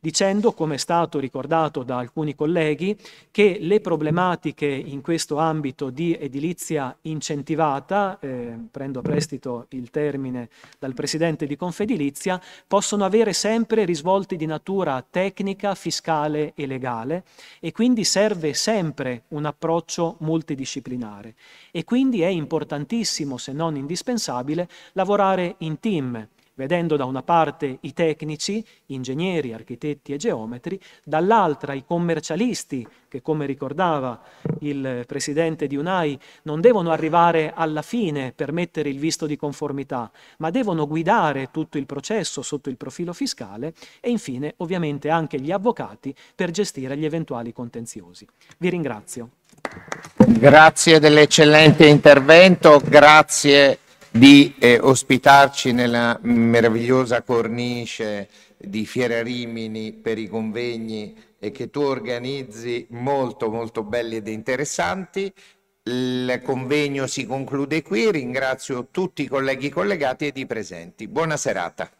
dicendo, come è stato ricordato da alcuni colleghi, che le problematiche in questo ambito di edilizia incentivata, eh, prendo a prestito il termine dal Presidente di Confedilizia, possono avere sempre risvolti di natura tecnica, fiscale e legale e quindi serve sempre un approccio multidisciplinare e quindi è importantissimo, se non indispensabile, lavorare in team vedendo da una parte i tecnici, ingegneri, architetti e geometri, dall'altra i commercialisti che, come ricordava il presidente di Unai, non devono arrivare alla fine per mettere il visto di conformità, ma devono guidare tutto il processo sotto il profilo fiscale e infine ovviamente anche gli avvocati per gestire gli eventuali contenziosi. Vi ringrazio. Grazie dell'eccellente intervento, grazie di eh, ospitarci nella meravigliosa cornice di Fiera Rimini per i convegni e che tu organizzi molto molto belli ed interessanti. Il convegno si conclude qui, ringrazio tutti i colleghi collegati ed i presenti. Buona serata.